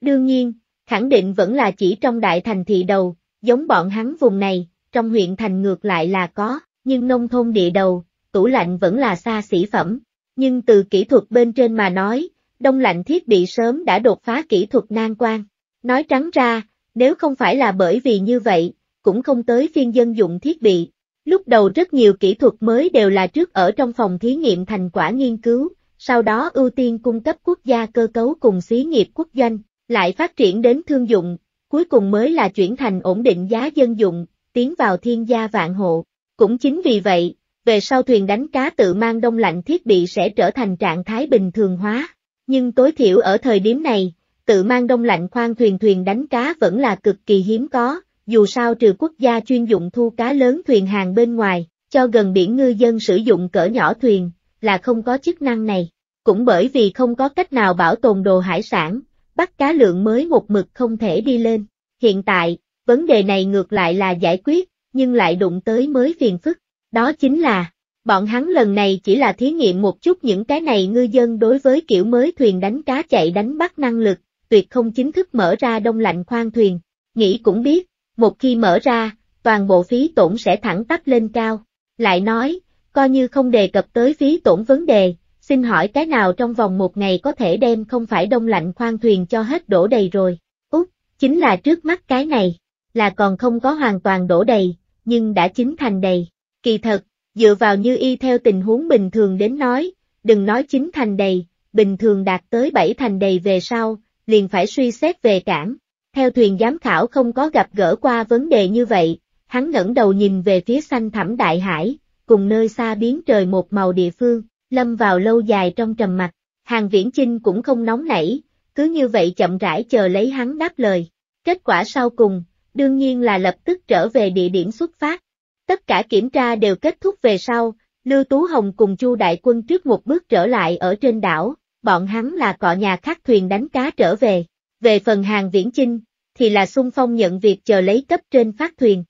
Đương nhiên, khẳng định vẫn là chỉ trong đại thành thị đầu, giống bọn hắn vùng này, trong huyện thành ngược lại là có, nhưng nông thôn địa đầu, tủ lạnh vẫn là xa xỉ phẩm. Nhưng từ kỹ thuật bên trên mà nói, đông lạnh thiết bị sớm đã đột phá kỹ thuật nan quan. Nói trắng ra, nếu không phải là bởi vì như vậy, cũng không tới phiên dân dụng thiết bị. Lúc đầu rất nhiều kỹ thuật mới đều là trước ở trong phòng thí nghiệm thành quả nghiên cứu, sau đó ưu tiên cung cấp quốc gia cơ cấu cùng xí nghiệp quốc doanh, lại phát triển đến thương dụng, cuối cùng mới là chuyển thành ổn định giá dân dụng, tiến vào thiên gia vạn hộ. Cũng chính vì vậy, về sau thuyền đánh cá tự mang đông lạnh thiết bị sẽ trở thành trạng thái bình thường hóa. Nhưng tối thiểu ở thời điểm này, tự mang đông lạnh khoang thuyền thuyền đánh cá vẫn là cực kỳ hiếm có, dù sao trừ quốc gia chuyên dụng thu cá lớn thuyền hàng bên ngoài, cho gần biển ngư dân sử dụng cỡ nhỏ thuyền, là không có chức năng này. Cũng bởi vì không có cách nào bảo tồn đồ hải sản, bắt cá lượng mới một mực không thể đi lên. Hiện tại, vấn đề này ngược lại là giải quyết, nhưng lại đụng tới mới phiền phức. Đó chính là, bọn hắn lần này chỉ là thí nghiệm một chút những cái này ngư dân đối với kiểu mới thuyền đánh cá chạy đánh bắt năng lực, tuyệt không chính thức mở ra đông lạnh khoang thuyền. Nghĩ cũng biết, một khi mở ra, toàn bộ phí tổn sẽ thẳng tắp lên cao. Lại nói, coi như không đề cập tới phí tổn vấn đề, Xin hỏi cái nào trong vòng một ngày có thể đem không phải đông lạnh khoan thuyền cho hết đổ đầy rồi? Úc, chính là trước mắt cái này, là còn không có hoàn toàn đổ đầy, nhưng đã chính thành đầy. Kỳ thật, dựa vào như y theo tình huống bình thường đến nói, đừng nói chính thành đầy, bình thường đạt tới bảy thành đầy về sau, liền phải suy xét về cảng. Theo thuyền giám khảo không có gặp gỡ qua vấn đề như vậy, hắn ngẩng đầu nhìn về phía xanh thẳm đại hải, cùng nơi xa biến trời một màu địa phương, lâm vào lâu dài trong trầm mặc. Hàng Viễn Chinh cũng không nóng nảy, cứ như vậy chậm rãi chờ lấy hắn đáp lời. Kết quả sau cùng, đương nhiên là lập tức trở về địa điểm xuất phát. Tất cả kiểm tra đều kết thúc về sau, Lưu Tú Hồng cùng Chu Đại Quân trước một bước trở lại ở trên đảo, bọn hắn là cọ nhà khác thuyền đánh cá trở về. Về phần hàng viễn chinh, thì là xung phong nhận việc chờ lấy cấp trên phát thuyền.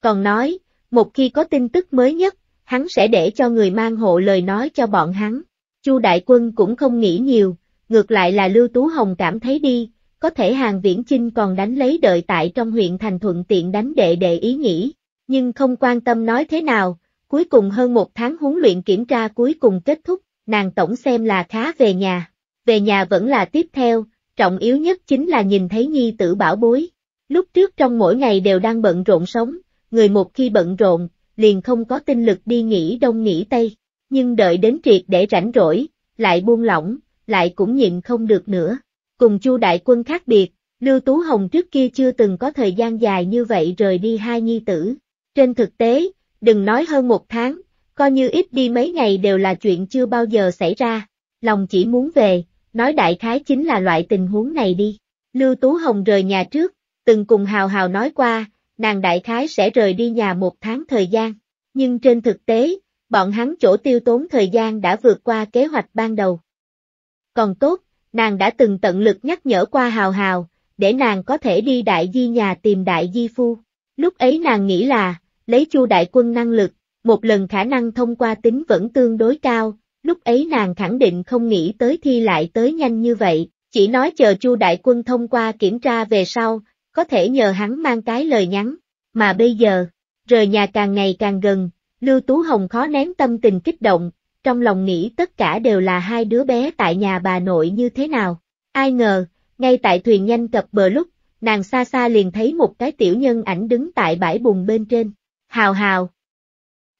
Còn nói, một khi có tin tức mới nhất, hắn sẽ để cho người mang hộ lời nói cho bọn hắn. Chu Đại Quân cũng không nghĩ nhiều, ngược lại là Lưu Tú Hồng cảm thấy đi, có thể hàng viễn chinh còn đánh lấy đợi tại trong huyện thành thuận tiện đánh đệ đệ ý nghĩ, nhưng không quan tâm nói thế nào, cuối cùng hơn một tháng huấn luyện kiểm tra cuối cùng kết thúc, nàng tổng xem là khá về nhà, về nhà vẫn là tiếp theo, trọng yếu nhất chính là nhìn thấy nhi tử bảo bối. Lúc trước trong mỗi ngày đều đang bận rộn sống, người một khi bận rộn, liền không có tinh lực đi nghỉ đông nghỉ tây, nhưng đợi đến triệt để rảnh rỗi, lại buông lỏng, lại cũng nhịn không được nữa. Cùng Chu đại quân khác biệt, Lưu Tú Hồng trước kia chưa từng có thời gian dài như vậy rời đi hai nhi tử. Trên thực tế, đừng nói hơn một tháng, coi như ít đi mấy ngày đều là chuyện chưa bao giờ xảy ra, lòng chỉ muốn về, nói đại khái chính là loại tình huống này đi. Lưu Tú Hồng rời nhà trước, từng cùng Hào Hào nói qua, nàng đại khái sẽ rời đi nhà một tháng thời gian. Nhưng trên thực tế, bọn hắn chỗ tiêu tốn thời gian đã vượt qua kế hoạch ban đầu. Còn tốt, nàng đã từng tận lực nhắc nhở qua hào hào, để nàng có thể đi đại di nhà tìm đại di phu. Lúc ấy nàng nghĩ là, lấy chu đại quân năng lực, một lần khả năng thông qua tính vẫn tương đối cao, lúc ấy nàng khẳng định không nghĩ tới thi lại tới nhanh như vậy, chỉ nói chờ chu đại quân thông qua kiểm tra về sau, có thể nhờ hắn mang cái lời nhắn. Mà bây giờ, rời nhà càng ngày càng gần, Lưu Tú Hồng khó nén tâm tình kích động, trong lòng nghĩ tất cả đều là hai đứa bé tại nhà bà nội như thế nào. Ai ngờ, ngay tại thuyền nhanh cập bờ lúc, nàng xa xa liền thấy một cái tiểu nhân ảnh đứng tại bãi bùn bên trên. Hào hào!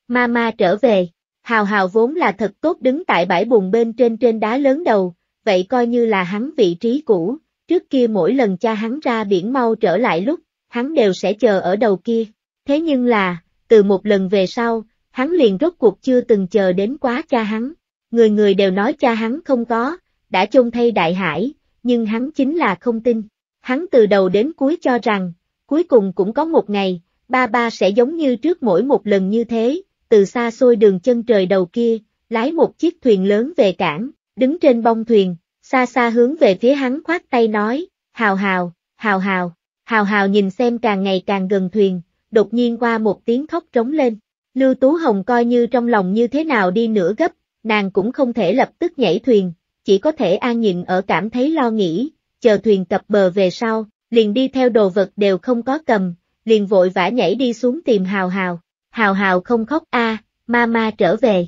Mama trở về, hào hào vốn là thật tốt đứng tại bãi bùn bên trên trên đá lớn đầu, vậy coi như là hắn vị trí cũ, Trước kia mỗi lần cha hắn ra biển mau trở lại lúc, hắn đều sẽ chờ ở đầu kia. Thế nhưng là, từ một lần về sau, hắn liền rốt cuộc chưa từng chờ đến quá cha hắn. Người người đều nói cha hắn không có, đã chôn thay đại hải, nhưng hắn chính là không tin. Hắn từ đầu đến cuối cho rằng, cuối cùng cũng có một ngày, ba ba sẽ giống như trước mỗi một lần như thế, từ xa xôi đường chân trời đầu kia, lái một chiếc thuyền lớn về cảng, đứng trên bông thuyền, xa xa hướng về phía hắn khoát tay nói, hào hào, hào hào, hào hào nhìn xem càng ngày càng gần thuyền, đột nhiên qua một tiếng khóc trống lên. Lưu Tú Hồng coi như trong lòng như thế nào đi nữa gấp, nàng cũng không thể lập tức nhảy thuyền, chỉ có thể an nhịn ở cảm thấy lo nghĩ, chờ thuyền cập bờ về sau, liền đi theo đồ vật đều không có cầm, liền vội vã nhảy đi xuống tìm hào hào. Hào hào không khóc a, ma ma trở về.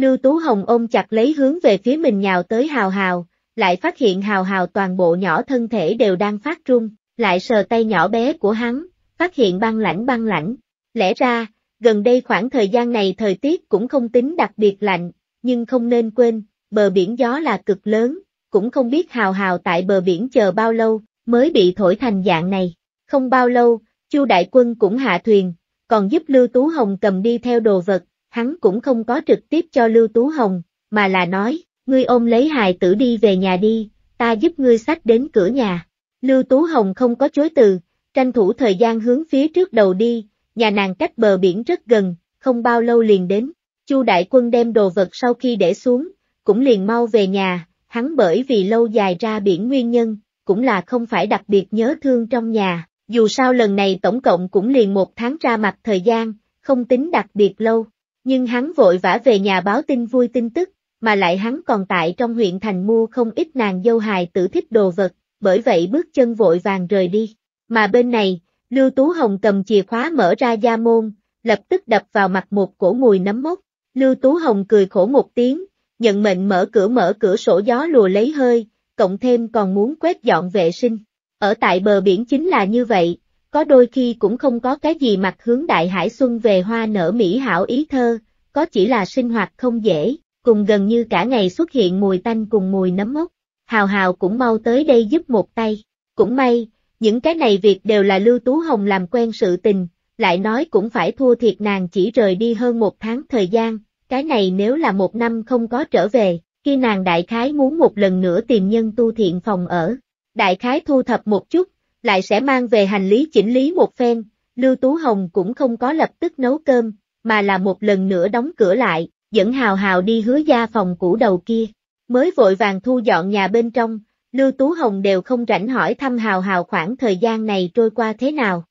Lưu Tú Hồng ôm chặt lấy hướng về phía mình nhào tới hào hào, lại phát hiện hào hào toàn bộ nhỏ thân thể đều đang phát run, lại sờ tay nhỏ bé của hắn, phát hiện băng lãnh băng lãnh. Lẽ ra, gần đây khoảng thời gian này thời tiết cũng không tính đặc biệt lạnh, nhưng không nên quên, bờ biển gió là cực lớn, cũng không biết hào hào tại bờ biển chờ bao lâu, mới bị thổi thành dạng này. Không bao lâu, Chu Đại Quân cũng hạ thuyền, còn giúp Lưu Tú Hồng cầm đi theo đồ vật, hắn cũng không có trực tiếp cho Lưu Tú Hồng, mà là nói, ngươi ôm lấy hài tử đi về nhà đi, ta giúp ngươi sách đến cửa nhà. Lưu Tú Hồng không có chối từ, tranh thủ thời gian hướng phía trước đầu đi, nhà nàng cách bờ biển rất gần, không bao lâu liền đến. Chu Đại Quân đem đồ vật sau khi để xuống, cũng liền mau về nhà, hắn bởi vì lâu dài ra biển nguyên nhân, cũng là không phải đặc biệt nhớ thương trong nhà, dù sao lần này tổng cộng cũng liền một tháng ra mặt thời gian, không tính đặc biệt lâu, nhưng hắn vội vã về nhà báo tin vui tin tức, mà lại hắn còn tại trong huyện thành mua không ít nàng dâu hài tử thích đồ vật, bởi vậy bước chân vội vàng rời đi. Mà bên này, Lưu Tú Hồng cầm chìa khóa mở ra gia môn, lập tức đập vào mặt một cổ mùi nấm mốc. Lưu Tú Hồng cười khổ một tiếng, nhận mệnh mở cửa mở cửa sổ gió lùa lấy hơi, cộng thêm còn muốn quét dọn vệ sinh. Ở tại bờ biển chính là như vậy, có đôi khi cũng không có cái gì mặt hướng đại hải xuân về hoa nở mỹ hảo ý thơ, có chỉ là sinh hoạt không dễ, cùng gần như cả ngày xuất hiện mùi tanh cùng mùi nấm mốc. Hào hào cũng mau tới đây giúp một tay, cũng may, những cái này việc đều là Lưu Tú Hồng làm quen sự tình, lại nói cũng phải thua thiệt nàng chỉ rời đi hơn một tháng thời gian, cái này nếu là một năm không có trở về, khi nàng đại khái muốn một lần nữa tìm nhân tu thiện phòng ở. Đại khái thu thập một chút, lại sẽ mang về hành lý chỉnh lý một phen, Lưu Tú Hồng cũng không có lập tức nấu cơm, mà là một lần nữa đóng cửa lại, dẫn Hào Hào đi hứa gia phòng cũ đầu kia, mới vội vàng thu dọn nhà bên trong, Lưu Tú Hồng đều không rảnh hỏi thăm Hào Hào khoảng thời gian này trôi qua thế nào.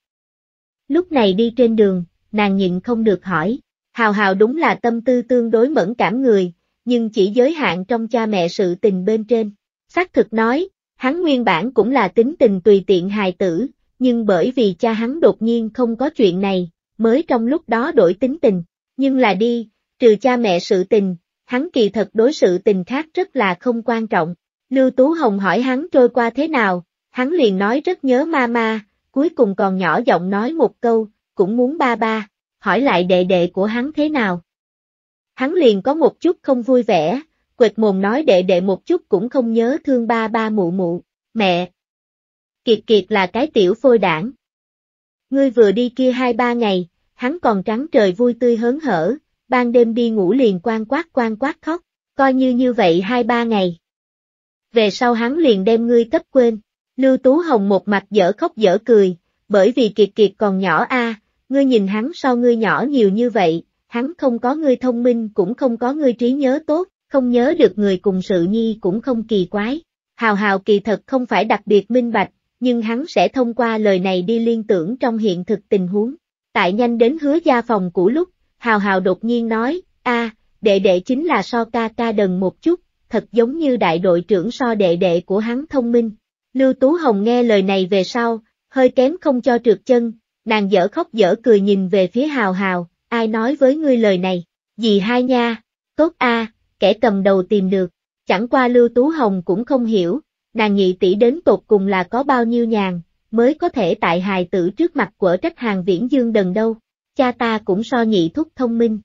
Lúc này đi trên đường, nàng nhịn không được hỏi, Hào Hào đúng là tâm tư tương đối mẫn cảm người, nhưng chỉ giới hạn trong cha mẹ sự tình bên trên. Xác thực nói, Hắn nguyên bản cũng là tính tình tùy tiện hài tử, nhưng bởi vì cha hắn đột nhiên không có chuyện này, mới trong lúc đó đổi tính tình, nhưng là đi, trừ cha mẹ sự tình, hắn kỳ thật đối sự tình khác rất là không quan trọng. Lưu Tú Hồng hỏi hắn trôi qua thế nào, hắn liền nói rất nhớ ma ma, cuối cùng còn nhỏ giọng nói một câu, cũng muốn ba ba, hỏi lại đệ đệ của hắn thế nào. Hắn liền có một chút không vui vẻ, quệt mồm nói đệ đệ một chút cũng không nhớ thương ba ba mụ mụ, mẹ. Kiệt kiệt là cái tiểu phôi đảng. Ngươi vừa đi kia hai ba ngày, hắn còn trắng trời vui tươi hớn hở, ban đêm đi ngủ liền quan quát quan quát khóc, coi như như vậy hai ba ngày. Về sau hắn liền đem ngươi cấp quên, Lưu Tú Hồng một mặt dở khóc dở cười, bởi vì kiệt kiệt còn nhỏ a, ngươi nhìn hắn so ngươi nhỏ nhiều như vậy, hắn không có ngươi thông minh cũng không có ngươi trí nhớ tốt, không nhớ được người cùng sự nhi cũng không kỳ quái. Hào hào kỳ thật không phải đặc biệt minh bạch, nhưng hắn sẽ thông qua lời này đi liên tưởng trong hiện thực tình huống. Tại nhanh đến hứa gia phòng cũ lúc, hào hào đột nhiên nói, a đệ đệ chính là so ca ca đần một chút, thật giống như đại đội trưởng so đệ đệ của hắn thông minh. Lưu Tú Hồng nghe lời này về sau, hơi kém không cho trượt chân, nàng dở khóc dở cười nhìn về phía hào hào, ai nói với ngươi lời này, gì hai nha, tốt a, kẻ cầm đầu tìm được. Chẳng qua Lưu Tú Hồng cũng không hiểu, nàng nhị tỷ đến tột cùng là có bao nhiêu nhàn, mới có thể tại hài tử trước mặt của trách hàng viễn dương đần đâu, cha ta cũng so nhị thúc thông minh.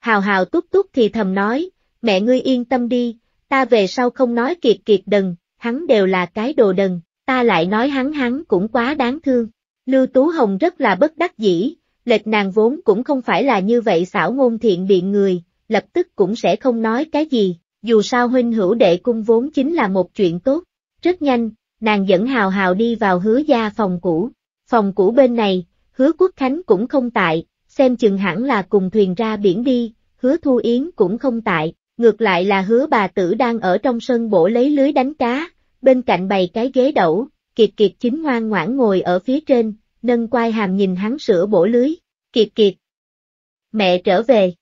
Hào hào túc túc thì thầm nói, mẹ ngươi yên tâm đi, ta về sau không nói kiệt kiệt đần, hắn đều là cái đồ đần, ta lại nói hắn hắn cũng quá đáng thương. Lưu Tú Hồng rất là bất đắc dĩ, lệch nàng vốn cũng không phải là như vậy xảo ngôn thiện biện người, lập tức cũng sẽ không nói cái gì, dù sao huynh hữu đệ cung vốn chính là một chuyện tốt. Rất nhanh, nàng dẫn hào hào đi vào hứa gia phòng cũ. Phòng cũ bên này, hứa quốc khánh cũng không tại, xem chừng hẳn là cùng thuyền ra biển đi, hứa thu yến cũng không tại, ngược lại là hứa bà tử đang ở trong sân bổ lấy lưới đánh cá, bên cạnh bày cái ghế đẩu, kiệt kiệt chính ngoan ngoãn ngồi ở phía trên, nâng quai hàm nhìn hắn sửa bổ lưới, kiệt kiệt. Mẹ trở về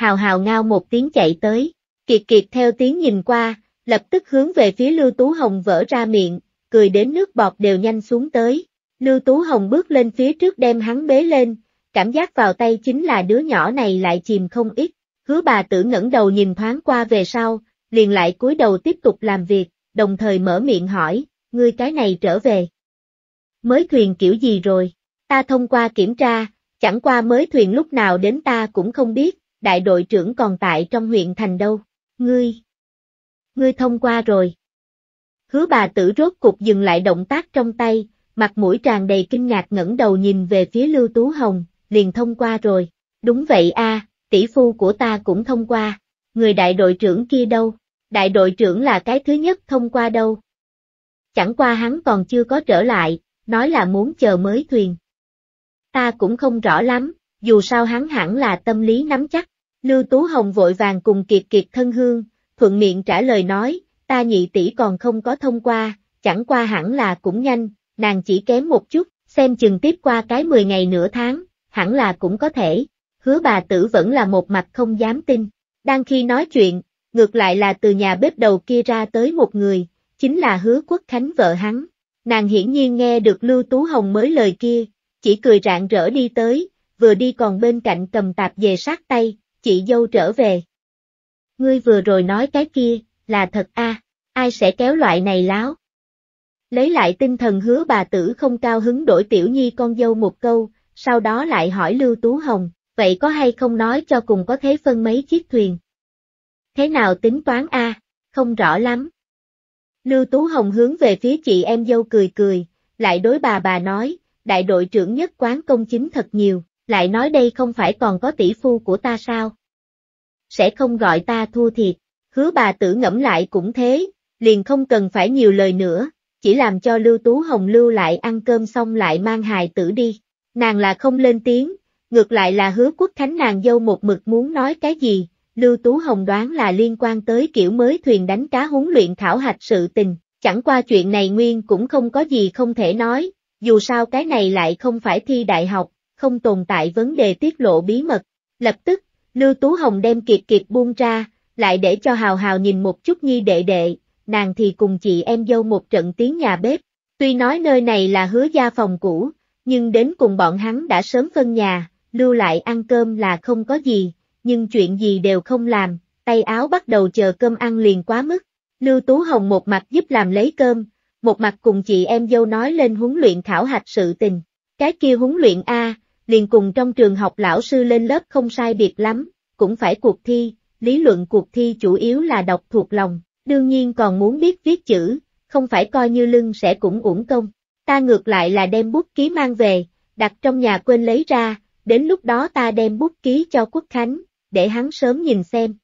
hào hào ngao một tiếng chạy tới, kiệt kiệt theo tiếng nhìn qua, lập tức hướng về phía Lưu Tú Hồng vỡ ra miệng, cười đến nước bọt đều nhanh xuống tới. Lưu Tú Hồng bước lên phía trước đem hắn bế lên, cảm giác vào tay chính là đứa nhỏ này lại chìm không ít. Hứa bà tử ngẩng đầu nhìn thoáng qua về sau, liền lại cúi đầu tiếp tục làm việc, đồng thời mở miệng hỏi, ngươi cái này trở về. Mới thuyền kiểu gì rồi? Ta thông qua kiểm tra, chẳng qua mới thuyền lúc nào đến ta cũng không biết, đại đội trưởng còn tại trong huyện thành đâu, ngươi. Ngươi thông qua rồi. Hứa bà tử rốt cục dừng lại động tác trong tay, mặt mũi tràn đầy kinh ngạc ngẩng đầu nhìn về phía Lưu Tú Hồng, liền thông qua rồi. Đúng vậy a, tỷ phu của ta cũng thông qua. Người đại đội trưởng kia đâu? Đại đội trưởng là cái thứ nhất thông qua đâu? Chẳng qua hắn còn chưa có trở lại, nói là muốn chờ mới thuyền. Ta cũng không rõ lắm, dù sao hắn hẳn là tâm lý nắm chắc. Lưu Tú Hồng vội vàng cùng Kiệt Kiệt thân hương, thuận miệng trả lời nói, ta nhị tỷ còn không có thông qua, chẳng qua hẳn là cũng nhanh, nàng chỉ kém một chút, xem chừng tiếp qua cái 10 ngày nửa tháng, hẳn là cũng có thể. Hứa bà tử vẫn là một mặt không dám tin. Đang khi nói chuyện, ngược lại là từ nhà bếp đầu kia ra tới một người, chính là hứa quốc khánh vợ hắn. Nàng hiển nhiên nghe được Lưu Tú Hồng mới lời kia, chỉ cười rạng rỡ đi tới, vừa đi còn bên cạnh cầm tạp về sát tay, chị dâu trở về. Ngươi vừa rồi nói cái kia, là thật a à, ai sẽ kéo loại này láo? Lấy lại tinh thần hứa bà tử không cao hứng đổi tiểu nhi con dâu một câu, sau đó lại hỏi Lưu Tú Hồng, vậy có hay không nói cho cùng có thế phân mấy chiếc thuyền? Thế nào tính toán a à? không rõ lắm. Lưu Tú Hồng hướng về phía chị em dâu cười cười, lại đối bà bà nói, đại đội trưởng nhất quán công chính thật nhiều lại nói đây không phải còn có tỷ phu của ta sao? Sẽ không gọi ta thua thiệt, hứa bà tử ngẫm lại cũng thế, liền không cần phải nhiều lời nữa, chỉ làm cho Lưu Tú Hồng lưu lại ăn cơm xong lại mang hài tử đi. Nàng là không lên tiếng, ngược lại là hứa quốc khánh nàng dâu một mực muốn nói cái gì, Lưu Tú Hồng đoán là liên quan tới kiểu mới thuyền đánh cá huấn luyện thảo hạch sự tình, chẳng qua chuyện này nguyên cũng không có gì không thể nói, dù sao cái này lại không phải thi đại học, không tồn tại vấn đề tiết lộ bí mật. Lập tức, Lưu Tú Hồng đem kiệt kiệt buông ra, lại để cho Hào Hào nhìn một chút nhi đệ đệ, nàng thì cùng chị em dâu một trận tiếng nhà bếp. Tuy nói nơi này là hứa gia phòng cũ, nhưng đến cùng bọn hắn đã sớm phân nhà, lưu lại ăn cơm là không có gì, nhưng chuyện gì đều không làm, tay áo bắt đầu chờ cơm ăn liền quá mức. Lưu Tú Hồng một mặt giúp làm lấy cơm, một mặt cùng chị em dâu nói lên huấn luyện khảo hạch sự tình. Cái kia huấn luyện A, liền cùng trong trường học lão sư lên lớp không sai biệt lắm, cũng phải cuộc thi, lý luận cuộc thi chủ yếu là đọc thuộc lòng, đương nhiên còn muốn biết viết chữ, không phải coi như lưng sẽ cũng uổng công. Ta ngược lại là đem bút ký mang về, đặt trong nhà quên lấy ra, đến lúc đó ta đem bút ký cho Quốc Khánh, để hắn sớm nhìn xem.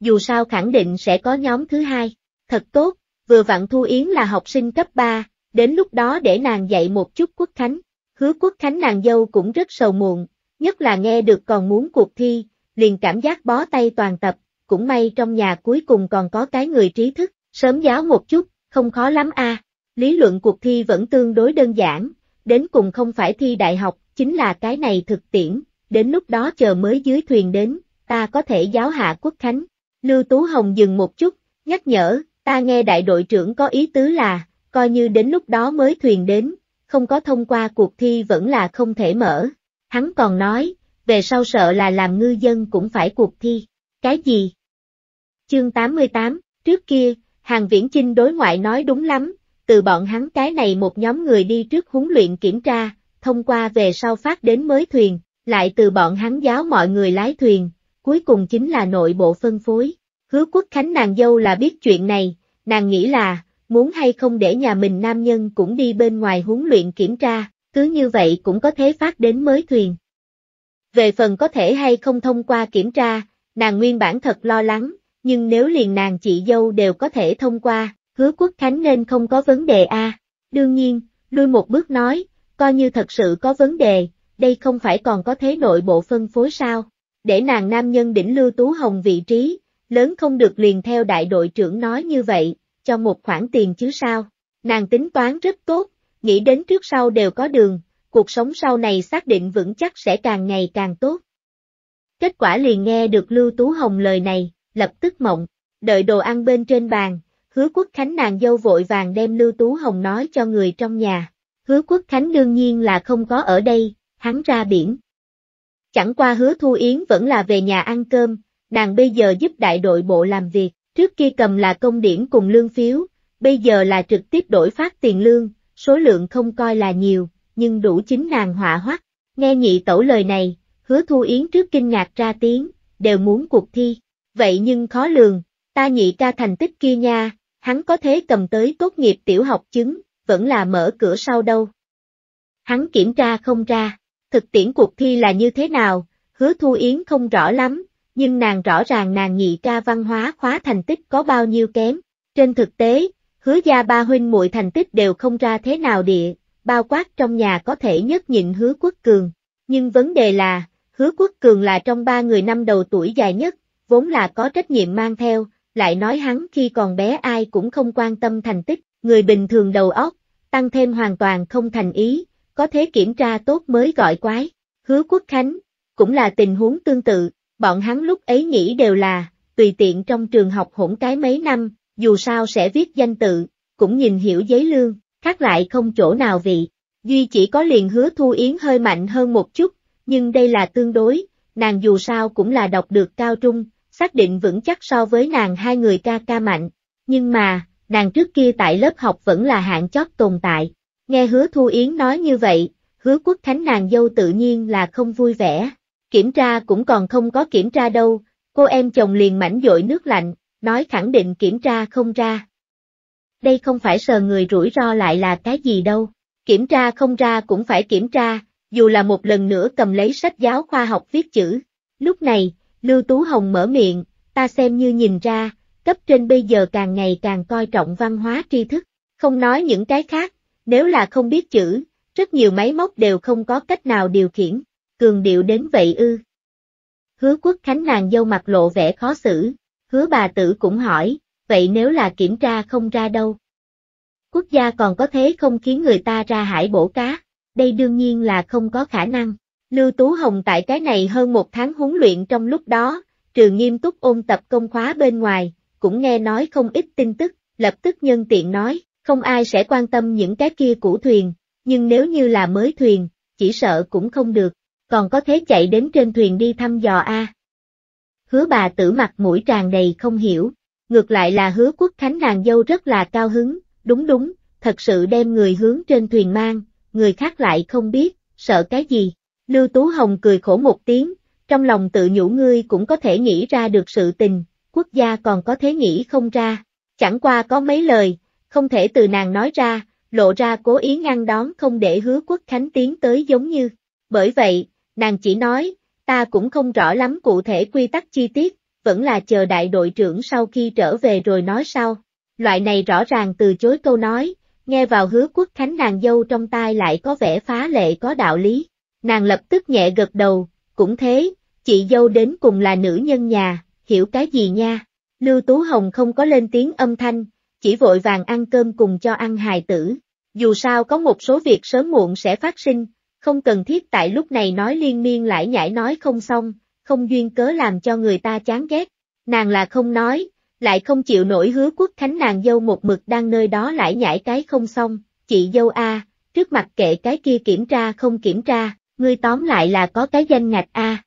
Dù sao khẳng định sẽ có nhóm thứ hai, thật tốt, vừa vặn Thu Yến là học sinh cấp 3, đến lúc đó để nàng dạy một chút Quốc Khánh. Hứa quốc khánh nàng dâu cũng rất sầu muộn, nhất là nghe được còn muốn cuộc thi, liền cảm giác bó tay toàn tập, cũng may trong nhà cuối cùng còn có cái người trí thức, sớm giáo một chút, không khó lắm a. Lý luận cuộc thi vẫn tương đối đơn giản, đến cùng không phải thi đại học, chính là cái này thực tiễn, đến lúc đó chờ mới dưới thuyền đến, ta có thể giáo hạ quốc khánh. Lưu Tú Hồng dừng một chút, nhắc nhở, ta nghe đại đội trưởng có ý tứ là, coi như đến lúc đó mới thuyền đến, không có thông qua cuộc thi vẫn là không thể mở. Hắn còn nói, về sau sợ là làm ngư dân cũng phải cuộc thi. Cái gì? Chương 88, trước kia, Hàng Viễn Chinh đối ngoại nói đúng lắm, từ bọn hắn cái này một nhóm người đi trước huấn luyện kiểm tra, thông qua về sau phát đến mới thuyền, lại từ bọn hắn giáo mọi người lái thuyền, cuối cùng chính là nội bộ phân phối. Hứa quốc khánh nàng dâu là biết chuyện này, nàng nghĩ là, muốn hay không để nhà mình nam nhân cũng đi bên ngoài huấn luyện kiểm tra, cứ như vậy cũng có thể phát đến mới thuyền. Về phần có thể hay không thông qua kiểm tra, nàng nguyên bản thật lo lắng, nhưng nếu liền nàng chị dâu đều có thể thông qua, hứa quốc khánh nên không có vấn đề a. Đương nhiên, lui một bước nói, coi như thật sự có vấn đề, đây không phải còn có thế nội bộ phân phối sao, để nàng nam nhân đỉnh lưu tú hồng vị trí, lớn không được liền theo đại đội trưởng nói như vậy, cho một khoản tiền chứ sao. Nàng tính toán rất tốt, nghĩ đến trước sau đều có đường, cuộc sống sau này xác định vững chắc sẽ càng ngày càng tốt. Kết quả liền nghe được Lưu Tú Hồng lời này, lập tức mộng, đợi đồ ăn bên trên bàn, hứa quốc khánh nàng dâu vội vàng đem Lưu Tú Hồng nói cho người trong nhà. Hứa quốc khánh đương nhiên là không có ở đây, hắn ra biển. Chẳng qua hứa Thu Yến vẫn là về nhà ăn cơm, nàng bây giờ giúp đại đội bộ làm việc, Trước kia cầm là công điển cùng lương phiếu, bây giờ là trực tiếp đổi phát tiền lương, số lượng không coi là nhiều, nhưng đủ chính nàng họa hoắc. Nghe nhị tẩu lời này, hứa thu yến trước kinh ngạc ra tiếng, đều muốn cuộc thi. Vậy nhưng khó lường, ta nhị ca thành tích kia nha, hắn có thế cầm tới tốt nghiệp tiểu học chứng, vẫn là mở cửa sau đâu. Hắn kiểm tra không ra, thực tiễn cuộc thi là như thế nào, hứa thu yến không rõ lắm, nhưng nàng rõ ràng nàng nhị ca văn hóa khóa thành tích có bao nhiêu kém. Trên thực tế, hứa gia ba huynh muội thành tích đều không ra thế nào địa, bao quát trong nhà có thể nhất nhịn hứa quốc cường. Nhưng vấn đề là, hứa quốc cường là trong ba người năm đầu tuổi dài nhất, vốn là có trách nhiệm mang theo, lại nói hắn khi còn bé ai cũng không quan tâm thành tích, người bình thường đầu óc, tăng thêm hoàn toàn không thành ý, có thế kiểm tra tốt mới gọi quái. Hứa quốc khánh, cũng là tình huống tương tự, Bọn hắn lúc ấy nghĩ đều là, tùy tiện trong trường học hỗn cái mấy năm, dù sao sẽ viết danh tự, cũng nhìn hiểu giấy lương, khác lại không chỗ nào vị. Duy chỉ có liền hứa thu yến hơi mạnh hơn một chút, nhưng đây là tương đối, nàng dù sao cũng là đọc được cao trung, xác định vững chắc so với nàng hai người ca ca mạnh. Nhưng mà, nàng trước kia tại lớp học vẫn là hạng chót tồn tại. Nghe hứa thu yến nói như vậy, hứa quốc thánh nàng dâu tự nhiên là không vui vẻ, kiểm tra cũng còn không có kiểm tra đâu, cô em chồng liền mảnh dội nước lạnh, nói khẳng định kiểm tra không ra. Đây không phải sờ người rủi ro lại là cái gì đâu, kiểm tra không ra cũng phải kiểm tra, dù là một lần nữa cầm lấy sách giáo khoa học viết chữ. Lúc này, Lưu Tú Hồng mở miệng, ta xem như nhìn ra, cấp trên bây giờ càng ngày càng coi trọng văn hóa tri thức, không nói những cái khác, nếu là không biết chữ, rất nhiều máy móc đều không có cách nào điều khiển. Cường điệu đến vậy ư. Hứa quốc khánh nàng dâu mặt lộ vẻ khó xử, hứa bà tử cũng hỏi, vậy nếu là kiểm tra không ra đâu. Quốc gia còn có thế không khiến người ta ra hải bổ cá, đây đương nhiên là không có khả năng. Lưu Tú Hồng tại cái này hơn một tháng huấn luyện trong lúc đó, trừ nghiêm túc ôn tập công khóa bên ngoài, cũng nghe nói không ít tin tức, lập tức nhân tiện nói, không ai sẽ quan tâm những cái kia cũ thuyền, nhưng nếu như là mới thuyền, chỉ sợ cũng không được, còn có thế chạy đến trên thuyền đi thăm dò A. Hứa bà tử mặt mũi tràn đầy không hiểu, ngược lại là hứa quốc khánh nàng dâu rất là cao hứng, đúng đúng, thật sự đem người hướng trên thuyền mang, người khác lại không biết, sợ cái gì. Lưu Tú Hồng cười khổ một tiếng, trong lòng tự nhủ ngươi cũng có thể nghĩ ra được sự tình, quốc gia còn có thế nghĩ không ra, chẳng qua có mấy lời, không thể từ nàng nói ra, lộ ra cố ý ngăn đón không để hứa quốc khánh tiến tới giống như. Bởi vậy, Nàng chỉ nói, ta cũng không rõ lắm cụ thể quy tắc chi tiết, vẫn là chờ đại đội trưởng sau khi trở về rồi nói sau. Loại này rõ ràng từ chối câu nói, nghe vào hứa quốc khánh nàng dâu trong tai lại có vẻ phá lệ có đạo lý. Nàng lập tức nhẹ gật đầu, cũng thế, chị dâu đến cùng là nữ nhân nhà, hiểu cái gì nha. Lưu Tú Hồng không có lên tiếng âm thanh, chỉ vội vàng ăn cơm cùng cho ăn hài tử. Dù sao có một số việc sớm muộn sẽ phát sinh, không cần thiết tại lúc này nói liên miên lại nhảy nói không xong, không duyên cớ làm cho người ta chán ghét. Nàng là không nói, lại không chịu nổi hứa quốc khánh nàng dâu một mực đang nơi đó lại nhảy cái không xong, chị dâu A, trước mặt kệ cái kia kiểm tra không kiểm tra, ngươi tóm lại là có cái danh ngạch A.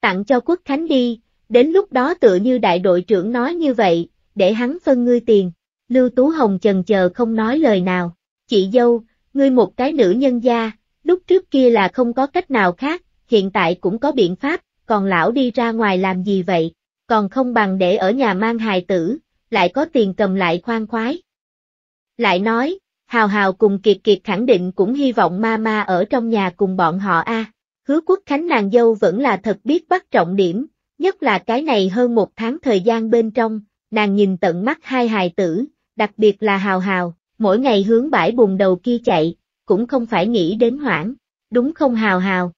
Tặng cho quốc khánh đi, đến lúc đó tựa như đại đội trưởng nói như vậy, để hắn phân ngươi tiền. Lưu Tú Hồng chần chờ không nói lời nào, chị dâu, ngươi một cái nữ nhân gia, lúc trước kia là không có cách nào khác, hiện tại cũng có biện pháp, còn lão đi ra ngoài làm gì vậy, còn không bằng để ở nhà mang hài tử, lại có tiền cầm lại khoan khoái. Lại nói, Hào Hào cùng Kiệt Kiệt khẳng định cũng hy vọng Mama ở trong nhà cùng bọn họ a. Hứa Quốc Khánh nàng dâu vẫn là thật biết bắt trọng điểm, nhất là cái này hơn một tháng thời gian bên trong, nàng nhìn tận mắt hai hài tử, đặc biệt là Hào Hào, mỗi ngày hướng bãi bùn đầu kia chạy, cũng không phải nghĩ đến hoảng, đúng không hào hào.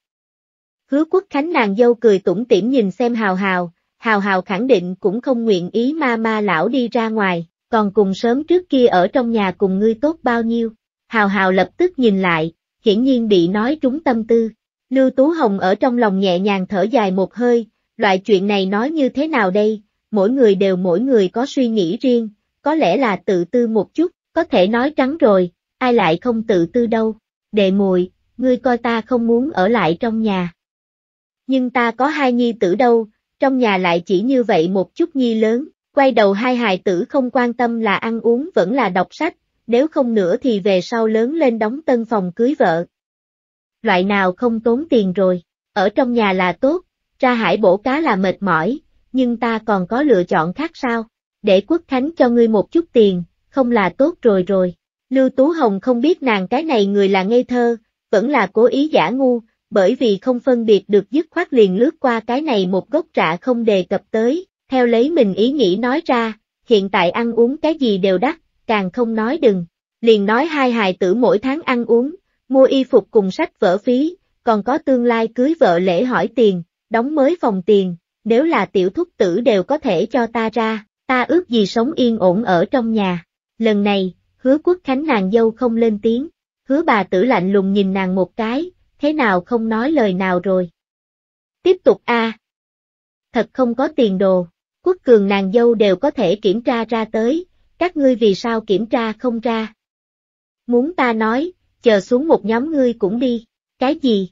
Hứa quốc khánh nàng dâu cười tủm tỉm nhìn xem hào hào, hào hào khẳng định cũng không nguyện ý ma ma lão đi ra ngoài, còn cùng sớm trước kia ở trong nhà cùng ngươi tốt bao nhiêu. Hào hào lập tức nhìn lại, hiển nhiên bị nói trúng tâm tư. Lưu Tú Hồng ở trong lòng nhẹ nhàng thở dài một hơi, loại chuyện này nói như thế nào đây, mỗi người đều mỗi người có suy nghĩ riêng, có lẽ là tự tư một chút, có thể nói trắng rồi, ai lại không tự tư đâu, đệ muội, ngươi coi ta không muốn ở lại trong nhà. Nhưng ta có hai nhi tử đâu, trong nhà lại chỉ như vậy một chút nhi lớn, quay đầu hai hài tử không quan tâm là ăn uống vẫn là đọc sách, nếu không nữa thì về sau lớn lên đóng tân phòng cưới vợ. Loại nào không tốn tiền rồi, ở trong nhà là tốt, ra hải bổ cá là mệt mỏi, nhưng ta còn có lựa chọn khác sao, để quốc khánh cho ngươi một chút tiền, không là tốt rồi rồi. Lưu Tú Hồng không biết nàng cái này người là ngây thơ, vẫn là cố ý giả ngu, bởi vì không phân biệt được dứt khoát liền lướt qua cái này một gốc rạ không đề cập tới, theo lấy mình ý nghĩ nói ra, hiện tại ăn uống cái gì đều đắt, càng không nói đừng. Liền nói hai hài tử mỗi tháng ăn uống, mua y phục cùng sách vở phí, còn có tương lai cưới vợ lễ hỏi tiền, đóng mới phòng tiền, nếu là tiểu thúc tử đều có thể cho ta ra, ta ước gì sống yên ổn ở trong nhà. Lần này, Hứa quốc khánh nàng dâu không lên tiếng, hứa bà tử lạnh lùng nhìn nàng một cái, thế nào không nói lời nào rồi. Tiếp tục a à. Thật không có tiền đồ, quốc cường nàng dâu đều có thể kiểm tra ra tới, các ngươi vì sao kiểm tra không ra. Muốn ta nói, chờ xuống một nhóm ngươi cũng đi, cái gì?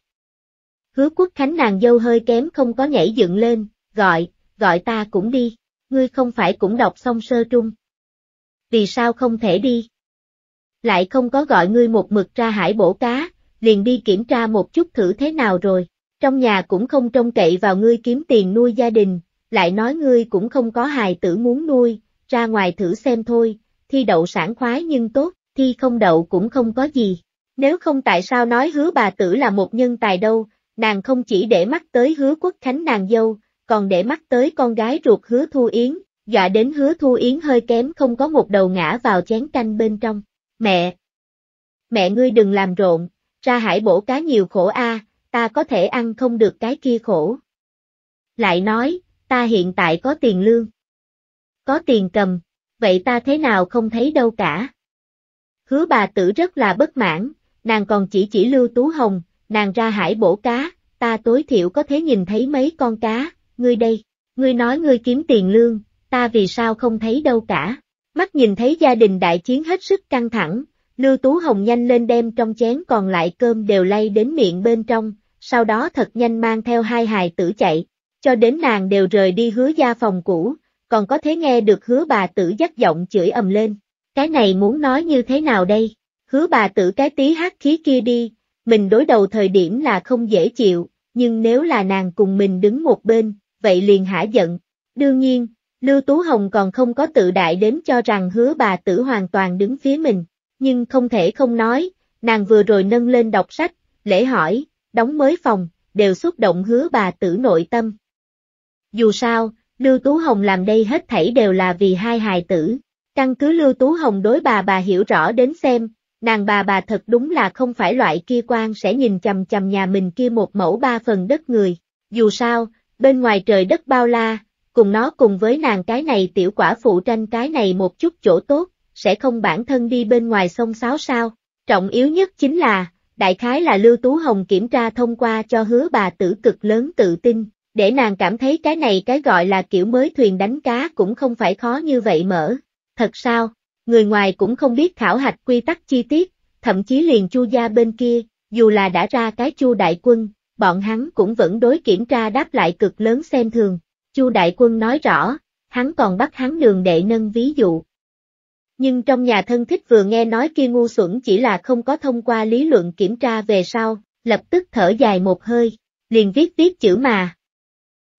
Hứa quốc khánh nàng dâu hơi kém không có nhảy dựng lên, gọi, gọi ta cũng đi, ngươi không phải cũng đọc xong sơ trung. Vì sao không thể đi? lại không có gọi ngươi một mực ra hải bổ cá, liền đi kiểm tra một chút thử thế nào rồi. Trong nhà cũng không trông cậy vào ngươi kiếm tiền nuôi gia đình, lại nói ngươi cũng không có hài tử muốn nuôi, ra ngoài thử xem thôi, thi đậu sản khoái nhưng tốt, thi không đậu cũng không có gì. Nếu không tại sao nói hứa bà tử là một nhân tài đâu, nàng không chỉ để mắt tới hứa quốc khánh nàng dâu, còn để mắt tới con gái ruột hứa thu yến, dọa đến hứa thu yến hơi kém không có một đầu ngã vào chén canh bên trong. Mẹ! Mẹ ngươi đừng làm rộn, ra hải bổ cá nhiều khổ a, ta có thể ăn không được cái kia khổ. Lại nói, ta hiện tại có tiền lương. Có tiền cầm, vậy ta thế nào không thấy đâu cả. Hứa bà tử rất là bất mãn, nàng còn chỉ chỉ lưu tú hồng, nàng ra hải bổ cá, ta tối thiểu có thể nhìn thấy mấy con cá, ngươi đây, ngươi nói ngươi kiếm tiền lương, ta vì sao không thấy đâu cả. Mắt nhìn thấy gia đình đại chiến hết sức căng thẳng, Lưu Tú Hồng nhanh lên đem trong chén còn lại cơm đều lay đến miệng bên trong, sau đó thật nhanh mang theo hai hài tử chạy, cho đến nàng đều rời đi hứa gia phòng cũ, còn có thể nghe được hứa bà tử dắt giọng chửi ầm lên. Cái này muốn nói như thế nào đây? Hứa bà tử cái tí hát khí kia đi, mình đối đầu thời điểm là không dễ chịu, nhưng nếu là nàng cùng mình đứng một bên, vậy liền hả giận. Đương nhiên, Lưu Tú Hồng còn không có tự đại đến cho rằng hứa bà tử hoàn toàn đứng phía mình, nhưng không thể không nói, nàng vừa rồi nâng lên đọc sách, lễ hỏi, đóng mới phòng, đều xúc động hứa bà tử nội tâm. Dù sao, Lưu Tú Hồng làm đây hết thảy đều là vì hai hài tử, căn cứ Lưu Tú Hồng đối bà bà hiểu rõ đến xem, nàng bà bà thật đúng là không phải loại kia quan sẽ nhìn chầm chầm nhà mình kia một mẫu ba phần đất người, dù sao, bên ngoài trời đất bao la, cùng nó cùng với nàng cái này tiểu quả phụ tranh cái này một chút chỗ tốt, sẽ không bản thân đi bên ngoài sông sáo sao. Trọng yếu nhất chính là, đại khái là Lưu Tú Hồng kiểm tra thông qua cho hứa bà tử cực lớn tự tin, để nàng cảm thấy cái này cái gọi là kiểu mới thuyền đánh cá cũng không phải khó như vậy mở. Thật sao, người ngoài cũng không biết khảo hạch quy tắc chi tiết, thậm chí liền chu gia bên kia, dù là đã ra cái chu đại quân, bọn hắn cũng vẫn đối kiểm tra đáp lại cực lớn xem thường, Chu Đại Quân nói rõ, hắn còn bắt hắn đường đệ nâng ví dụ. Nhưng trong nhà thân thích vừa nghe nói kia ngu xuẩn chỉ là không có thông qua lý luận kiểm tra về sau, lập tức thở dài một hơi, liền viết viết chữ mà.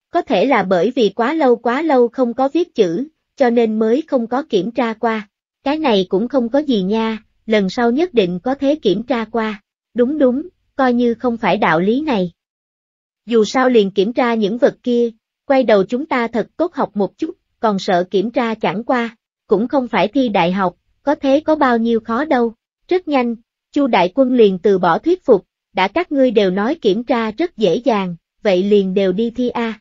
Có thể là bởi vì quá lâu quá lâu không có viết chữ, cho nên mới không có kiểm tra qua. Cái này cũng không có gì nha, lần sau nhất định có thế kiểm tra qua. Đúng đúng, coi như không phải đạo lý này. Dù sao liền kiểm tra những vật kia, quay đầu chúng ta thật tốt học một chút, còn sợ kiểm tra chẳng qua, cũng không phải thi đại học, có thế có bao nhiêu khó đâu. Rất nhanh, Chu Đại Quân liền từ bỏ thuyết phục, đã các ngươi đều nói kiểm tra rất dễ dàng, vậy liền đều đi thi A.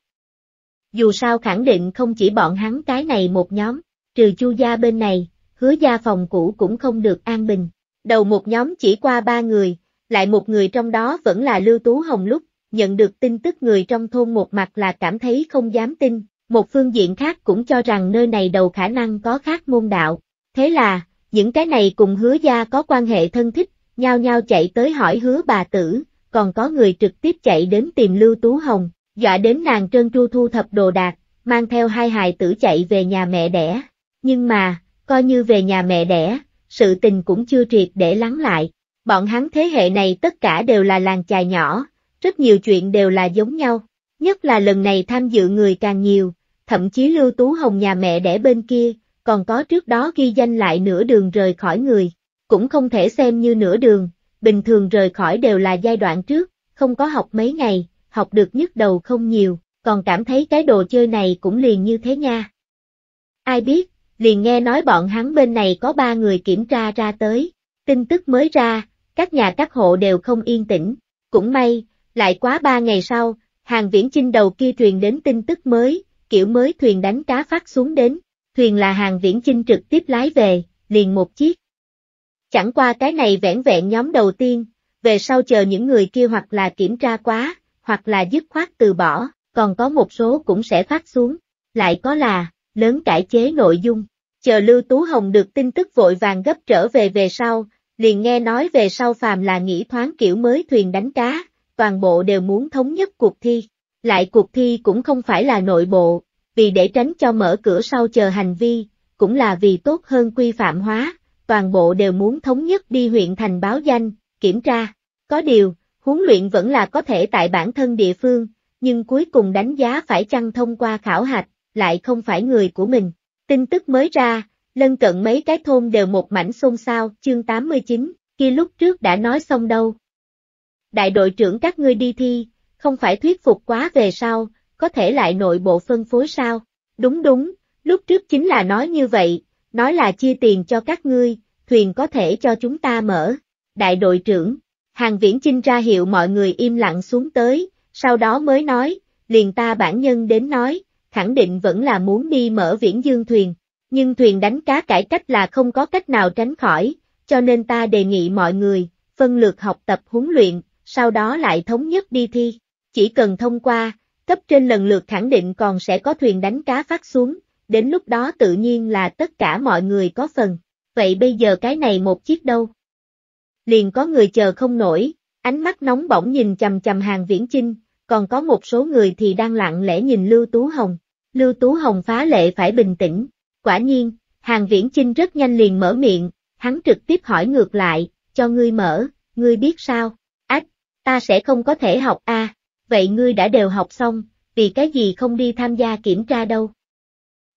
Dù sao khẳng định không chỉ bọn hắn cái này một nhóm, trừ Chu gia bên này, hứa gia phòng cũ cũng không được an bình. Đầu một nhóm chỉ qua ba người, lại một người trong đó vẫn là Lưu Tú Hồng lúc nhận được tin tức người trong thôn một mặt là cảm thấy không dám tin, một phương diện khác cũng cho rằng nơi này đầu khả năng có khác môn đạo. Thế là, những cái này cùng hứa gia có quan hệ thân thích, nhao nhao chạy tới hỏi hứa bà tử, còn có người trực tiếp chạy đến tìm Lưu Tú Hồng, dọa đến nàng trơn tru thu thập đồ đạc, mang theo hai hài tử chạy về nhà mẹ đẻ. Nhưng mà, coi như về nhà mẹ đẻ, sự tình cũng chưa triệt để lắng lại. Bọn hắn thế hệ này tất cả đều là làng chài nhỏ, rất nhiều chuyện đều là giống nhau, nhất là lần này tham dự người càng nhiều, thậm chí Lưu Tú Hồng nhà mẹ đẻ bên kia, còn có trước đó ghi danh lại nửa đường rời khỏi người, cũng không thể xem như nửa đường, bình thường rời khỏi đều là giai đoạn trước, không có học mấy ngày, học được nhất đầu không nhiều, còn cảm thấy cái đồ chơi này cũng liền như thế nha. Ai biết, liền nghe nói bọn hắn bên này có ba người kiểm tra ra tới, tin tức mới ra, các nhà các hộ đều không yên tĩnh, cũng may, lại quá ba ngày sau, hàng viễn chinh đầu kia thuyền đến tin tức mới, kiểu mới thuyền đánh cá phát xuống đến, thuyền là hàng viễn chinh trực tiếp lái về, liền một chiếc. Chẳng qua cái này vẻn vẹn nhóm đầu tiên, về sau chờ những người kia hoặc là kiểm tra quá, hoặc là dứt khoát từ bỏ, còn có một số cũng sẽ phát xuống, lại có là, lớn cải chế nội dung. Chờ Lưu Tú Hồng được tin tức vội vàng gấp trở về về sau, liền nghe nói về sau phàm là nghĩ thoáng kiểu mới thuyền đánh cá, toàn bộ đều muốn thống nhất cuộc thi. Lại cuộc thi cũng không phải là nội bộ, vì để tránh cho mở cửa sau chờ hành vi, cũng là vì tốt hơn quy phạm hóa, toàn bộ đều muốn thống nhất đi huyện thành báo danh, kiểm tra. Có điều, huấn luyện vẫn là có thể tại bản thân địa phương, nhưng cuối cùng đánh giá phải chăng thông qua khảo hạch, lại không phải người của mình. Tin tức mới ra, lân cận mấy cái thôn đều một mảnh xôn xao, chương 89, kia lúc trước đã nói xong đâu, đại đội trưởng các ngươi đi thi, không phải thuyết phục quá về sau, có thể lại nội bộ phân phối sao? Đúng đúng, lúc trước chính là nói như vậy, nói là chia tiền cho các ngươi, thuyền có thể cho chúng ta mở. Đại đội trưởng, hàng viễn chinh ra hiệu mọi người im lặng xuống tới, sau đó mới nói, liền ta bản nhân đến nói, khẳng định vẫn là muốn đi mở viễn dương thuyền, nhưng thuyền đánh cá cải cách là không có cách nào tránh khỏi, cho nên ta đề nghị mọi người, phân lượt học tập huấn luyện, sau đó lại thống nhất đi thi. Chỉ cần thông qua, cấp trên lần lượt khẳng định còn sẽ có thuyền đánh cá phát xuống, đến lúc đó tự nhiên là tất cả mọi người có phần. Vậy bây giờ cái này một chiếc đâu? Liền có người chờ không nổi, ánh mắt nóng bỏng nhìn chầm chầm hàng viễn chinh, còn có một số người thì đang lặng lẽ nhìn Lưu Tú Hồng. Lưu Tú Hồng phá lệ phải bình tĩnh, quả nhiên, hàng viễn chinh rất nhanh liền mở miệng, hắn trực tiếp hỏi ngược lại, cho ngươi mở, ngươi biết sao? ta sẽ không có thể học a. À, vậy ngươi đã đều học xong, vì cái gì không đi tham gia kiểm tra đâu.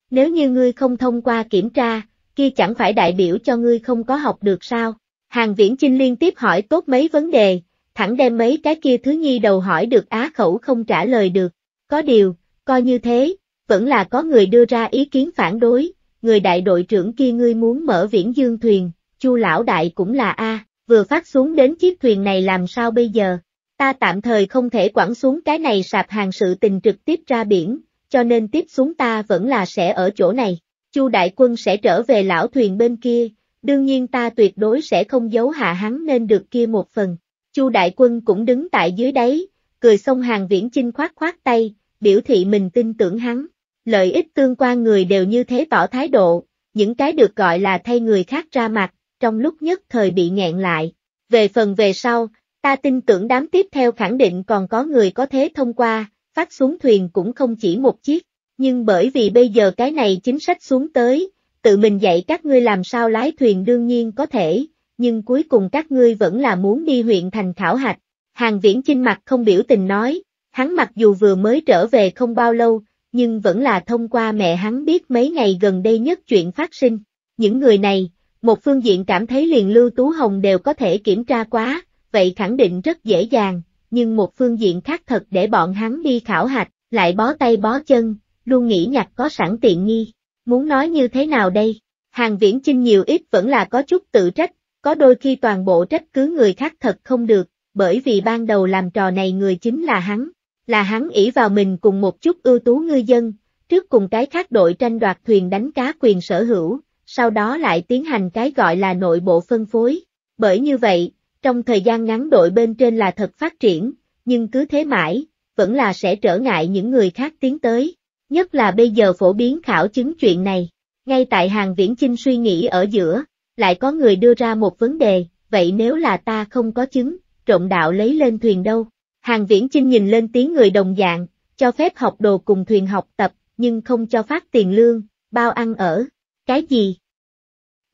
Nếu như ngươi không thông qua kiểm tra, kia chẳng phải đại biểu cho ngươi không có học được sao? Hàng Viễn Chinh liên tiếp hỏi tốt mấy vấn đề, thẳng đem mấy cái kia thứ nhi đầu hỏi được á khẩu không trả lời được. Có điều, coi như thế, vẫn là có người đưa ra ý kiến phản đối, người đại đội trưởng kia ngươi muốn mở viễn dương thuyền, chu lão đại cũng là A vừa phát xuống đến chiếc thuyền này làm sao bây giờ? Ta tạm thời không thể quẳng xuống cái này sạp hàng sự tình trực tiếp ra biển, cho nên tiếp xuống ta vẫn là sẽ ở chỗ này. Chu đại quân sẽ trở về lão thuyền bên kia, đương nhiên ta tuyệt đối sẽ không giấu hạ hắn nên được kia một phần. Chu đại quân cũng đứng tại dưới đáy, cười xong hàng viễn chinh khoát khoát tay, biểu thị mình tin tưởng hắn. Lợi ích tương quan người đều như thế tỏ thái độ, những cái được gọi là thay người khác ra mặt, trong lúc nhất thời bị nghẹn lại. Về phần về sau, ta tin tưởng đám tiếp theo khẳng định còn có người có thế thông qua, phát xuống thuyền cũng không chỉ một chiếc, nhưng bởi vì bây giờ cái này chính sách xuống tới, tự mình dạy các ngươi làm sao lái thuyền đương nhiên có thể, nhưng cuối cùng các ngươi vẫn là muốn đi huyện thành khảo hạch. Hàng viễn chinh mặt không biểu tình nói, hắn mặc dù vừa mới trở về không bao lâu, nhưng vẫn là thông qua mẹ hắn biết mấy ngày gần đây nhất chuyện phát sinh. Những người này, một phương diện cảm thấy liền Lưu Tú Hồng đều có thể kiểm tra quá, vậy khẳng định rất dễ dàng, nhưng một phương diện khác thật để bọn hắn đi khảo hạch, lại bó tay bó chân, luôn nghĩ nhặt có sẵn tiện nghi. Muốn nói như thế nào đây? Hàng viễn chinh nhiều ít vẫn là có chút tự trách, có đôi khi toàn bộ trách cứ người khác thật không được, bởi vì ban đầu làm trò này người chính là hắn, là hắn ỷ vào mình cùng một chút ưu tú ngư dân, trước cùng cái khác đội tranh đoạt thuyền đánh cá quyền sở hữu, sau đó lại tiến hành cái gọi là nội bộ phân phối. Bởi như vậy, trong thời gian ngắn đội bên trên là thật phát triển, nhưng cứ thế mãi, vẫn là sẽ trở ngại những người khác tiến tới, nhất là bây giờ phổ biến khảo chứng chuyện này. Ngay tại hàng viễn chinh suy nghĩ ở giữa, lại có người đưa ra một vấn đề, vậy nếu là ta không có chứng, trộm đạo lấy lên thuyền đâu? Hàng viễn chinh nhìn lên tiếng người đồng dạng, cho phép học đồ cùng thuyền học tập, nhưng không cho phát tiền lương, bao ăn ở. Cái gì?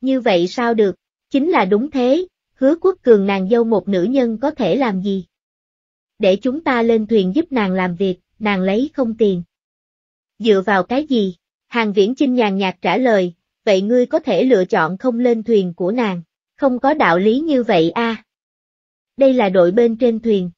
Như vậy sao được, chính là đúng thế, hứa quốc cường nàng dâu một nữ nhân có thể làm gì? Để chúng ta lên thuyền giúp nàng làm việc, nàng lấy không tiền. Dựa vào cái gì? Hàng viễn chinh nhàn nhạt trả lời, vậy ngươi có thể lựa chọn không lên thuyền của nàng, không có đạo lý như vậy a. Đây là đội bên trên thuyền.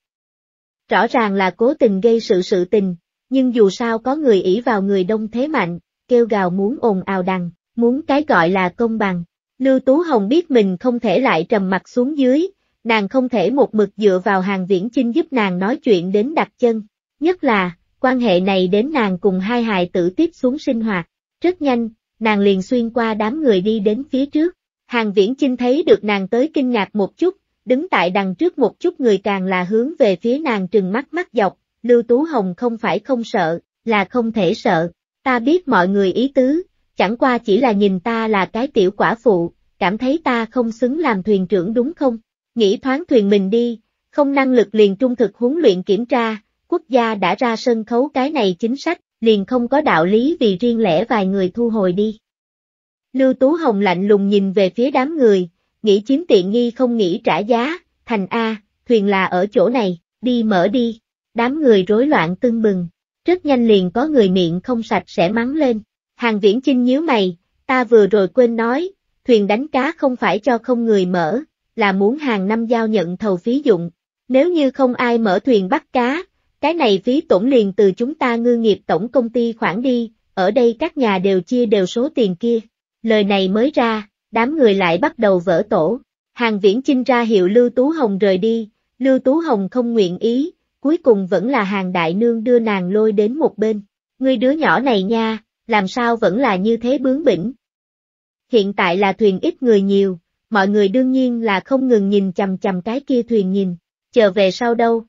Rõ ràng là cố tình gây sự sự tình, nhưng dù sao có người ỷ vào người đông thế mạnh, kêu gào muốn ồn ào đằng, muốn cái gọi là công bằng. Lưu Tú Hồng biết mình không thể lại trầm mặt xuống dưới, nàng không thể một mực dựa vào hàng viễn chinh giúp nàng nói chuyện đến đặt chân. Nhất là, quan hệ này đến nàng cùng hai hài tử tiếp xuống sinh hoạt. Rất nhanh, nàng liền xuyên qua đám người đi đến phía trước. Hàng viễn chinh thấy được nàng tới kinh ngạc một chút, đứng tại đằng trước một chút người càng là hướng về phía nàng trừng mắt mắt dọc. Lưu Tú Hồng không phải không sợ, là không thể sợ. Ta biết mọi người ý tứ, chẳng qua chỉ là nhìn ta là cái tiểu quả phụ, cảm thấy ta không xứng làm thuyền trưởng đúng không? Nghĩ thoáng thuyền mình đi, không năng lực liền trung thực huấn luyện kiểm tra, quốc gia đã ra sân khấu cái này chính sách, liền không có đạo lý vì riêng lẻ vài người thu hồi đi. Lưu Tú Hồng lạnh lùng nhìn về phía đám người, nghĩ chiếm tiện nghi không nghĩ trả giá, thành A, thuyền là ở chỗ này, đi mở đi. Đám người rối loạn tưng bừng, rất nhanh liền có người miệng không sạch sẽ mắng lên, Hàng viễn chinh nhíu mày, ta vừa rồi quên nói, thuyền đánh cá không phải cho không người mở, là muốn hàng năm giao nhận thầu phí dụng. Nếu như không ai mở thuyền bắt cá, cái này phí tổn liền từ chúng ta ngư nghiệp tổng công ty khoản đi, ở đây các nhà đều chia đều số tiền kia. Lời này mới ra, đám người lại bắt đầu vỡ tổ. Hàng viễn chinh ra hiệu Lưu Tú Hồng rời đi, Lưu Tú Hồng không nguyện ý, cuối cùng vẫn là hàng đại nương đưa nàng lôi đến một bên. Ngươi đứa nhỏ này nha, làm sao vẫn là như thế bướng bỉnh. Hiện tại là thuyền ít người nhiều, mọi người đương nhiên là không ngừng nhìn chầm chầm cái kia thuyền nhìn, chờ về sau đâu.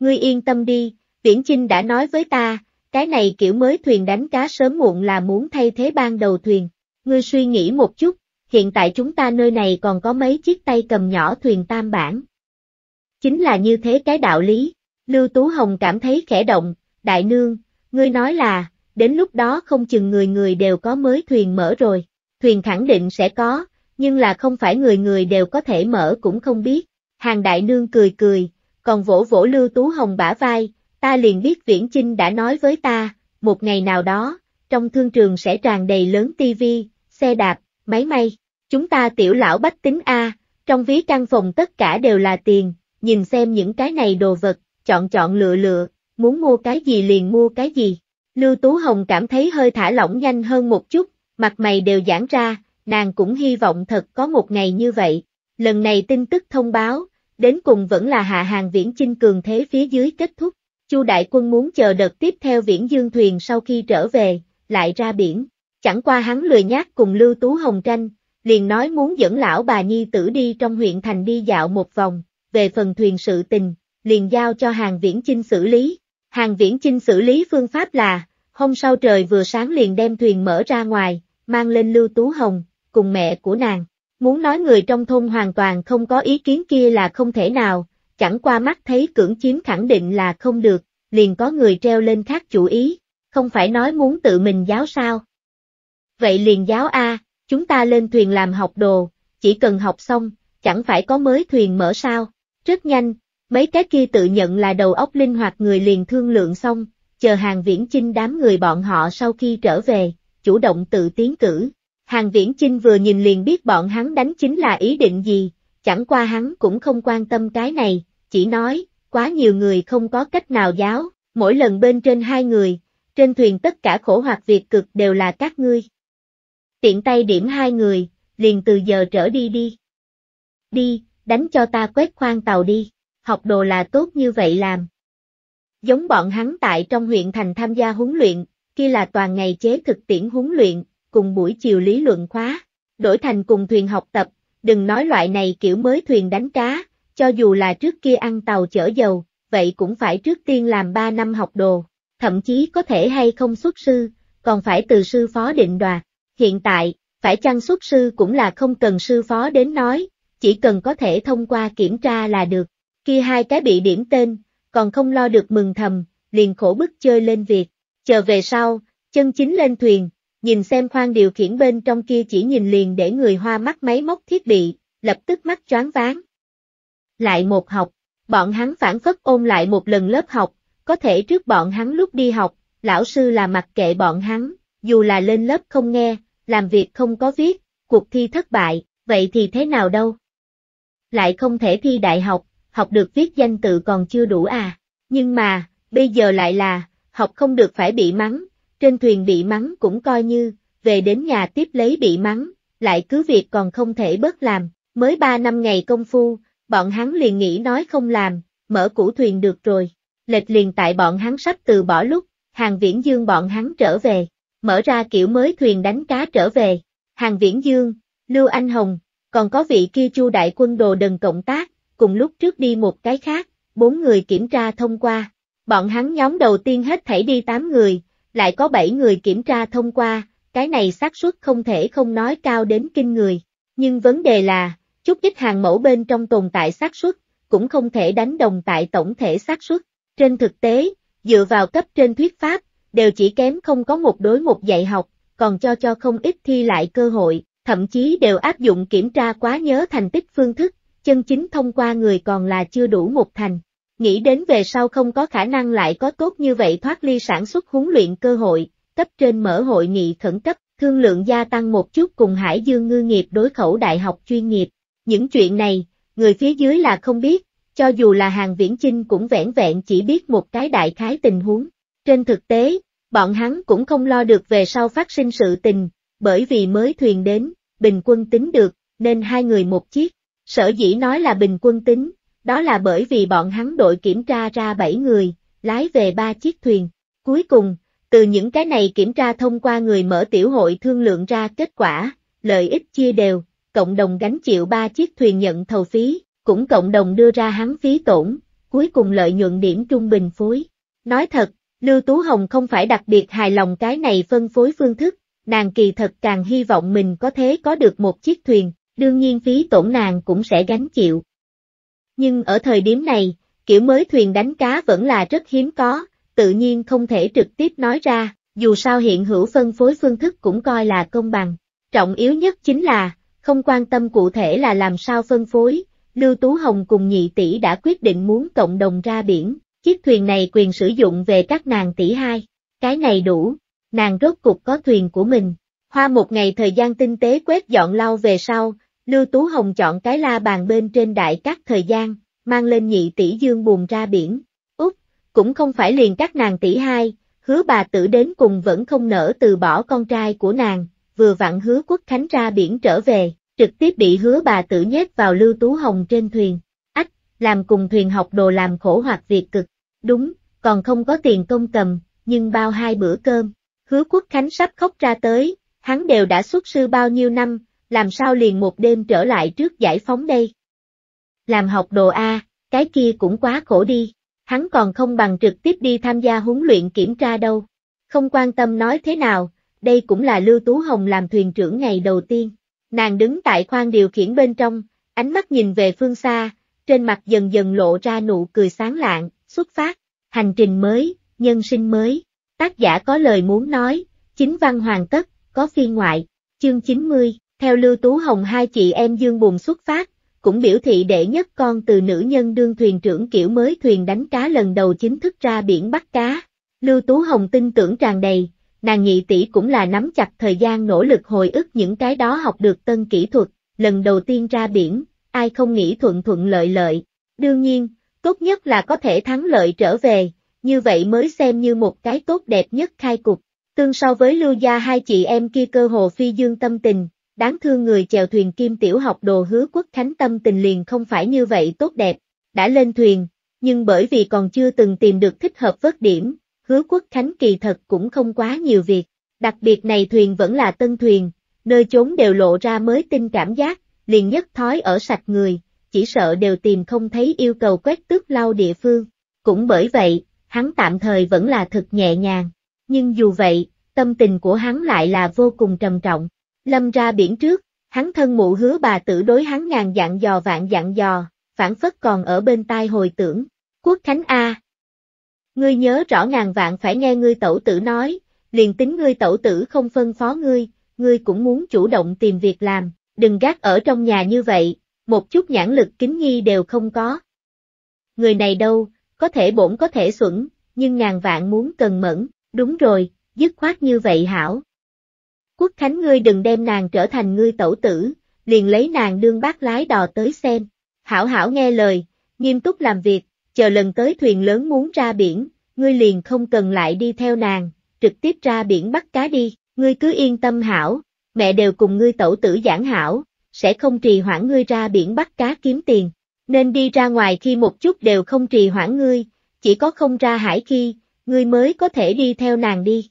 Ngươi yên tâm đi, Viễn Chinh đã nói với ta, cái này kiểu mới thuyền đánh cá sớm muộn là muốn thay thế ban đầu thuyền. Ngươi suy nghĩ một chút, hiện tại chúng ta nơi này còn có mấy chiếc tay cầm nhỏ thuyền tam bản. Chính là như thế cái đạo lý, Lưu Tú Hồng cảm thấy khẽ động, đại nương, ngươi nói là, đến lúc đó không chừng người người đều có mới thuyền mở rồi, thuyền khẳng định sẽ có, nhưng là không phải người người đều có thể mở cũng không biết. Hàng đại nương cười cười, còn vỗ vỗ Lưu Tú Hồng bả vai, ta liền biết Viễn Chinh đã nói với ta, một ngày nào đó, trong thương trường sẽ tràn đầy lớn tivi, xe đạp, máy may, chúng ta tiểu lão bách tính A, trong ví căn phòng tất cả đều là tiền, nhìn xem những cái này đồ vật, chọn chọn lựa lựa, muốn mua cái gì liền mua cái gì. Lưu Tú Hồng cảm thấy hơi thả lỏng nhanh hơn một chút, mặt mày đều giãn ra, nàng cũng hy vọng thật có một ngày như vậy. Lần này tin tức thông báo, đến cùng vẫn là hạ hàng viễn chinh cường thế phía dưới kết thúc. Chu đại quân muốn chờ đợt tiếp theo viễn dương thuyền sau khi trở về, lại ra biển. Chẳng qua hắn lười nhát cùng Lưu Tú Hồng tranh, liền nói muốn dẫn lão bà nhi tử đi trong huyện thành đi dạo một vòng, về phần thuyền sự tình, liền giao cho hàng viễn chinh xử lý. Hàng viễn chinh xử lý phương pháp là, Hôm sau trời vừa sáng liền đem thuyền mở ra ngoài, mang lên Lưu Tú Hồng, cùng mẹ của nàng. Muốn nói người trong thôn hoàn toàn không có ý kiến kia là không thể nào, chẳng qua mắt thấy cưỡng chiếm khẳng định là không được, liền có người treo lên khác chủ ý, không phải nói muốn tự mình giáo sao. Vậy liền giáo A, chúng ta lên thuyền làm học đồ, chỉ cần học xong, chẳng phải có mới thuyền mở sao, rất nhanh, mấy cái kia tự nhận là đầu óc linh hoạt người liền thương lượng xong, chờ hàng viễn chinh đám người bọn họ sau khi trở về, chủ động tự tiến cử. Hàng viễn chinh vừa nhìn liền biết bọn hắn đánh chính là ý định gì, chẳng qua hắn cũng không quan tâm cái này, chỉ nói, quá nhiều người không có cách nào giáo, mỗi lần bên trên hai người, trên thuyền tất cả khổ hoặc việc cực đều là các ngươi. Tiện tay điểm hai người, liền từ giờ trở đi đi. Đi, đánh cho ta quét khoan tàu đi, học đồ là tốt như vậy làm. Giống bọn hắn tại trong huyện thành tham gia huấn luyện, kia là toàn ngày chế thực tiễn huấn luyện, cùng buổi chiều lý luận khóa, đổi thành cùng thuyền học tập, đừng nói loại này kiểu mới thuyền đánh cá, cho dù là trước kia ăn tàu chở dầu, vậy cũng phải trước tiên làm 3 năm học đồ, thậm chí có thể hay không xuất sư, còn phải từ sư phó định đoạt. Hiện tại, phải chăng xuất sư cũng là không cần sư phó đến nói, chỉ cần có thể thông qua kiểm tra là được. Kia hai cái bị điểm tên, còn không lo được mừng thầm, liền khổ bức chơi lên việc. Chờ về sau, chân chính lên thuyền, nhìn xem khoan điều khiển bên trong kia chỉ nhìn liền để người hoa mắt máy móc thiết bị, lập tức mắt choáng váng. Lại một học, bọn hắn phản phất ôn lại một lần lớp học, có thể trước bọn hắn lúc đi học, lão sư là mặc kệ bọn hắn, dù là lên lớp không nghe, làm việc không có viết, cuộc thi thất bại, vậy thì thế nào đâu? Lại không thể thi đại học, học được viết danh tự còn chưa đủ à. Nhưng mà, bây giờ lại là, học không được phải bị mắng, trên thuyền bị mắng cũng coi như, về đến nhà tiếp lấy bị mắng, lại cứ việc còn không thể bớt làm, mới ba năm ngày công phu, bọn hắn liền nghĩ nói không làm, mở củ thuyền được rồi, lệch liền tại bọn hắn sắp từ bỏ lúc, hàng viễn dương bọn hắn trở về, mở ra kiểu mới thuyền đánh cá trở về, hàng viễn dương, Lưu Anh Hồng, còn có vị kia chu đại quân đồ đần cộng tác, cùng lúc trước đi một cái khác, bốn người kiểm tra thông qua. Bọn hắn nhóm đầu tiên hết thảy đi 8 người, lại có 7 người kiểm tra thông qua, cái này xác suất không thể không nói cao đến kinh người. Nhưng vấn đề là, chút ít hàng mẫu bên trong tồn tại xác suất, cũng không thể đánh đồng tại tổng thể xác suất. Trên thực tế, dựa vào cấp trên thuyết pháp, đều chỉ kém không có một đối một dạy học, còn cho cho không ít thi lại cơ hội, thậm chí đều áp dụng kiểm tra quá nhớ thành tích phương thức, chân chính thông qua người còn là chưa đủ một thành. Nghĩ đến về sau không có khả năng lại có tốt như vậy thoát ly sản xuất huấn luyện cơ hội, cấp trên mở hội nghị khẩn cấp, thương lượng gia tăng một chút cùng Hải Dương ngư nghiệp đối khẩu đại học chuyên nghiệp. Những chuyện này, người phía dưới là không biết, cho dù là hàng viễn chinh cũng vẻn vẹn chỉ biết một cái đại khái tình huống. Trên thực tế, bọn hắn cũng không lo được về sau phát sinh sự tình, bởi vì mới thuyền đến, bình quân tính được, nên hai người một chiếc. Sở dĩ nói là bình quân tính, đó là bởi vì bọn hắn đội kiểm tra ra 7 người, lái về 3 chiếc thuyền. Cuối cùng, từ những cái này kiểm tra thông qua người mở tiểu hội thương lượng ra kết quả, lợi ích chia đều, cộng đồng gánh chịu 3 chiếc thuyền nhận thầu phí, cũng cộng đồng đưa ra hắn phí tổn, cuối cùng lợi nhuận điểm trung bình phối. Nói thật, Lưu Tú Hồng không phải đặc biệt hài lòng cái này phân phối phương thức, nàng kỳ thật càng hy vọng mình có thế có được một chiếc thuyền, đương nhiên phí tổn nàng cũng sẽ gánh chịu. Nhưng ở thời điểm này, kiểu mới thuyền đánh cá vẫn là rất hiếm có, tự nhiên không thể trực tiếp nói ra, dù sao hiện hữu phân phối phương thức cũng coi là công bằng. Trọng yếu nhất chính là, không quan tâm cụ thể là làm sao phân phối, Lưu Tú Hồng cùng nhị tỷ đã quyết định muốn cộng đồng ra biển, chiếc thuyền này quyền sử dụng về các nàng tỷ hai, cái này đủ, nàng rốt cục có thuyền của mình. Hoa một ngày thời gian tinh tế quét dọn lau về sau, Lưu Tú Hồng chọn cái la bàn bên trên đại các thời gian, mang lên nhị tỷ dương buồn ra biển. Úc, cũng không phải liền các nàng tỷ hai, hứa bà tử đến cùng vẫn không nỡ từ bỏ con trai của nàng, vừa vặn hứa quốc khánh ra biển trở về, trực tiếp bị hứa bà tử nhét vào Lưu Tú Hồng trên thuyền. Ách, làm cùng thuyền học đồ làm khổ hoặc việc cực. Đúng, còn không có tiền công cầm, nhưng bao hai bữa cơm. Hứa quốc khánh sắp khóc ra tới, hắn đều đã xuất sư bao nhiêu năm, làm sao liền một đêm trở lại trước giải phóng đây? Làm học đồ A, cái kia cũng quá khổ đi, hắn còn không bằng trực tiếp đi tham gia huấn luyện kiểm tra đâu. Không quan tâm nói thế nào, đây cũng là Lưu Tú Hồng làm thuyền trưởng ngày đầu tiên. Nàng đứng tại khoang điều khiển bên trong, ánh mắt nhìn về phương xa, trên mặt dần dần lộ ra nụ cười sáng lạng, xuất phát, hành trình mới, nhân sinh mới. Tác giả có lời muốn nói, chính văn hoàn tất, có phiên ngoại, chương 90. Theo Lưu Tú Hồng hai chị em dương buồn xuất phát, cũng biểu thị đệ nhất con từ nữ nhân đương thuyền trưởng kiểu mới thuyền đánh cá lần đầu chính thức ra biển bắt cá. Lưu Tú Hồng tin tưởng tràn đầy, nàng nhị tỷ cũng là nắm chặt thời gian nỗ lực hồi ức những cái đó học được tân kỹ thuật, lần đầu tiên ra biển, ai không nghĩ thuận thuận lợi lợi. Đương nhiên, tốt nhất là có thể thắng lợi trở về, như vậy mới xem như một cái tốt đẹp nhất khai cục. Tương so với Lưu gia hai chị em kia cơ hồ phi dương tâm tình, đáng thương người chèo thuyền kim tiểu học đồ hứa quốc khánh tâm tình liền không phải như vậy tốt đẹp, đã lên thuyền, nhưng bởi vì còn chưa từng tìm được thích hợp vớt điểm, hứa quốc khánh kỳ thật cũng không quá nhiều việc, đặc biệt này thuyền vẫn là tân thuyền, nơi chốn đều lộ ra mới tinh cảm giác, liền nhất thói ở sạch người, chỉ sợ đều tìm không thấy yêu cầu quét tước lau địa phương, cũng bởi vậy, hắn tạm thời vẫn là thật nhẹ nhàng, nhưng dù vậy, tâm tình của hắn lại là vô cùng trầm trọng. Lâm ra biển trước, hắn thân mụ hứa bà tử đối hắn ngàn dặn dò vạn dặn dò, phản phất còn ở bên tai hồi tưởng. Quốc Khánh A. Ngươi nhớ rõ ngàn vạn phải nghe ngươi tẩu tử nói, liền tính ngươi tẩu tử không phân phó ngươi, ngươi cũng muốn chủ động tìm việc làm, đừng gác ở trong nhà như vậy, một chút nhãn lực kính nghi đều không có. Người này đâu, có thể bổn có thể xuẩn, nhưng ngàn vạn muốn cần mẫn, đúng rồi, dứt khoát như vậy hảo. Quốc Khánh ngươi đừng đem nàng trở thành ngươi tẩu tử, liền lấy nàng đương bác lái đò tới xem. Hảo hảo nghe lời, nghiêm túc làm việc, chờ lần tới thuyền lớn muốn ra biển, ngươi liền không cần lại đi theo nàng, trực tiếp ra biển bắt cá đi, ngươi cứ yên tâm hảo, mẹ đều cùng ngươi tẩu tử giảng hảo, sẽ không trì hoãn ngươi ra biển bắt cá kiếm tiền, nên đi ra ngoài khi một chút đều không trì hoãn ngươi, chỉ có không ra hải khi, ngươi mới có thể đi theo nàng đi.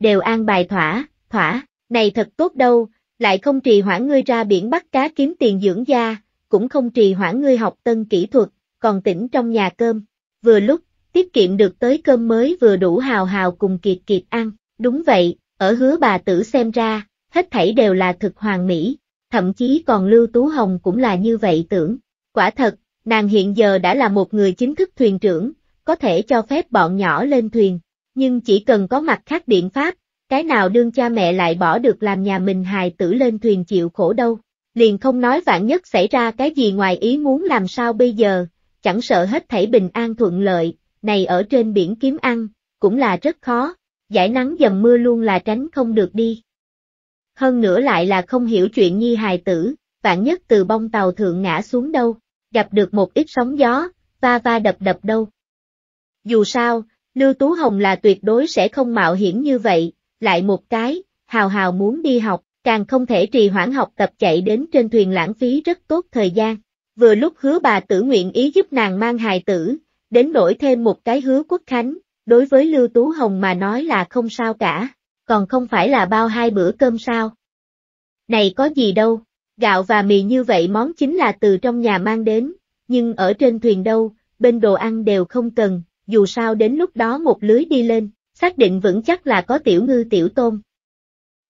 Đều an bài thỏa, thỏa, này thật tốt đâu, lại không trì hoãn ngươi ra biển bắt cá kiếm tiền dưỡng da, cũng không trì hoãn ngươi học tân kỹ thuật, còn tỉnh trong nhà cơm. Vừa lúc, tiết kiệm được tới cơm mới vừa đủ hào hào cùng kiệt kiệt ăn, đúng vậy, ở hứa bà tử xem ra, hết thảy đều là thực hoàng mỹ, thậm chí còn Lưu Tú Hồng cũng là như vậy tưởng. Quả thật, nàng hiện giờ đã là một người chính thức thuyền trưởng, có thể cho phép bọn nhỏ lên thuyền, nhưng chỉ cần có mặt khác biện pháp, cái nào đương cha mẹ lại bỏ được làm nhà mình hài tử lên thuyền chịu khổ đâu, liền không nói vạn nhất xảy ra cái gì ngoài ý muốn làm sao bây giờ, chẳng sợ hết thảy bình an thuận lợi, này ở trên biển kiếm ăn, cũng là rất khó, giải nắng dầm mưa luôn là tránh không được đi. Hơn nữa lại là không hiểu chuyện nhi hài tử, vạn nhất từ bông tàu thượng ngã xuống đâu, gặp được một ít sóng gió, va va đập đập đâu. Dù sao, Lưu Tú Hồng là tuyệt đối sẽ không mạo hiểm như vậy, lại một cái, hào hào muốn đi học, càng không thể trì hoãn học tập chạy đến trên thuyền lãng phí rất tốt thời gian. Vừa lúc hứa bà tử nguyện ý giúp nàng mang hài tử, đến đổi thêm một cái hứa quốc khánh, đối với Lưu Tú Hồng mà nói là không sao cả, còn không phải là bao hai bữa cơm sao. Này có gì đâu, gạo và mì như vậy món chính là từ trong nhà mang đến, nhưng ở trên thuyền đâu, bên đồ ăn đều không cần, dù sao đến lúc đó một lưới đi lên xác định vững chắc là có tiểu ngư tiểu tôm.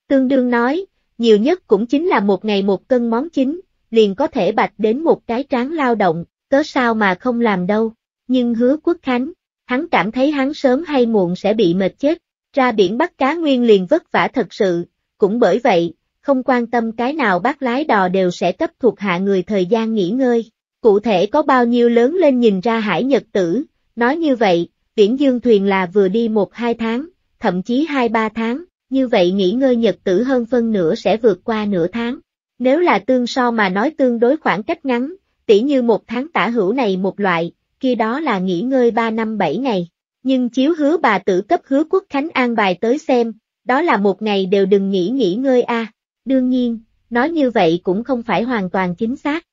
Tương đương nói, nhiều nhất cũng chính là một ngày một cân món chính, liền có thể bạch đến một cái tráng lao động, cớ sao mà không làm đâu. Nhưng hứa quốc khánh, hắn cảm thấy hắn sớm hay muộn sẽ bị mệt chết, ra biển bắt cá nguyên liền vất vả thật sự, cũng bởi vậy, không quan tâm cái nào bác lái đò đều sẽ cấp thuộc hạ người thời gian nghỉ ngơi. Cụ thể có bao nhiêu lớn lên nhìn ra hải nhật tử, nói như vậy, Viễn dương thuyền là vừa đi một hai tháng, thậm chí hai ba tháng, như vậy nghỉ ngơi nhật tử hơn phân nửa sẽ vượt qua nửa tháng. Nếu là tương so mà nói tương đối khoảng cách ngắn, tỉ như một tháng tả hữu này một loại, kia đó là nghỉ ngơi 3 năm 7 ngày. Nhưng chiếu hứa bà tử cấp hứa quốc khánh an bài tới xem, đó là một ngày đều đừng nghỉ nghỉ ngơi a. Đương nhiên, nói như vậy cũng không phải hoàn toàn chính xác.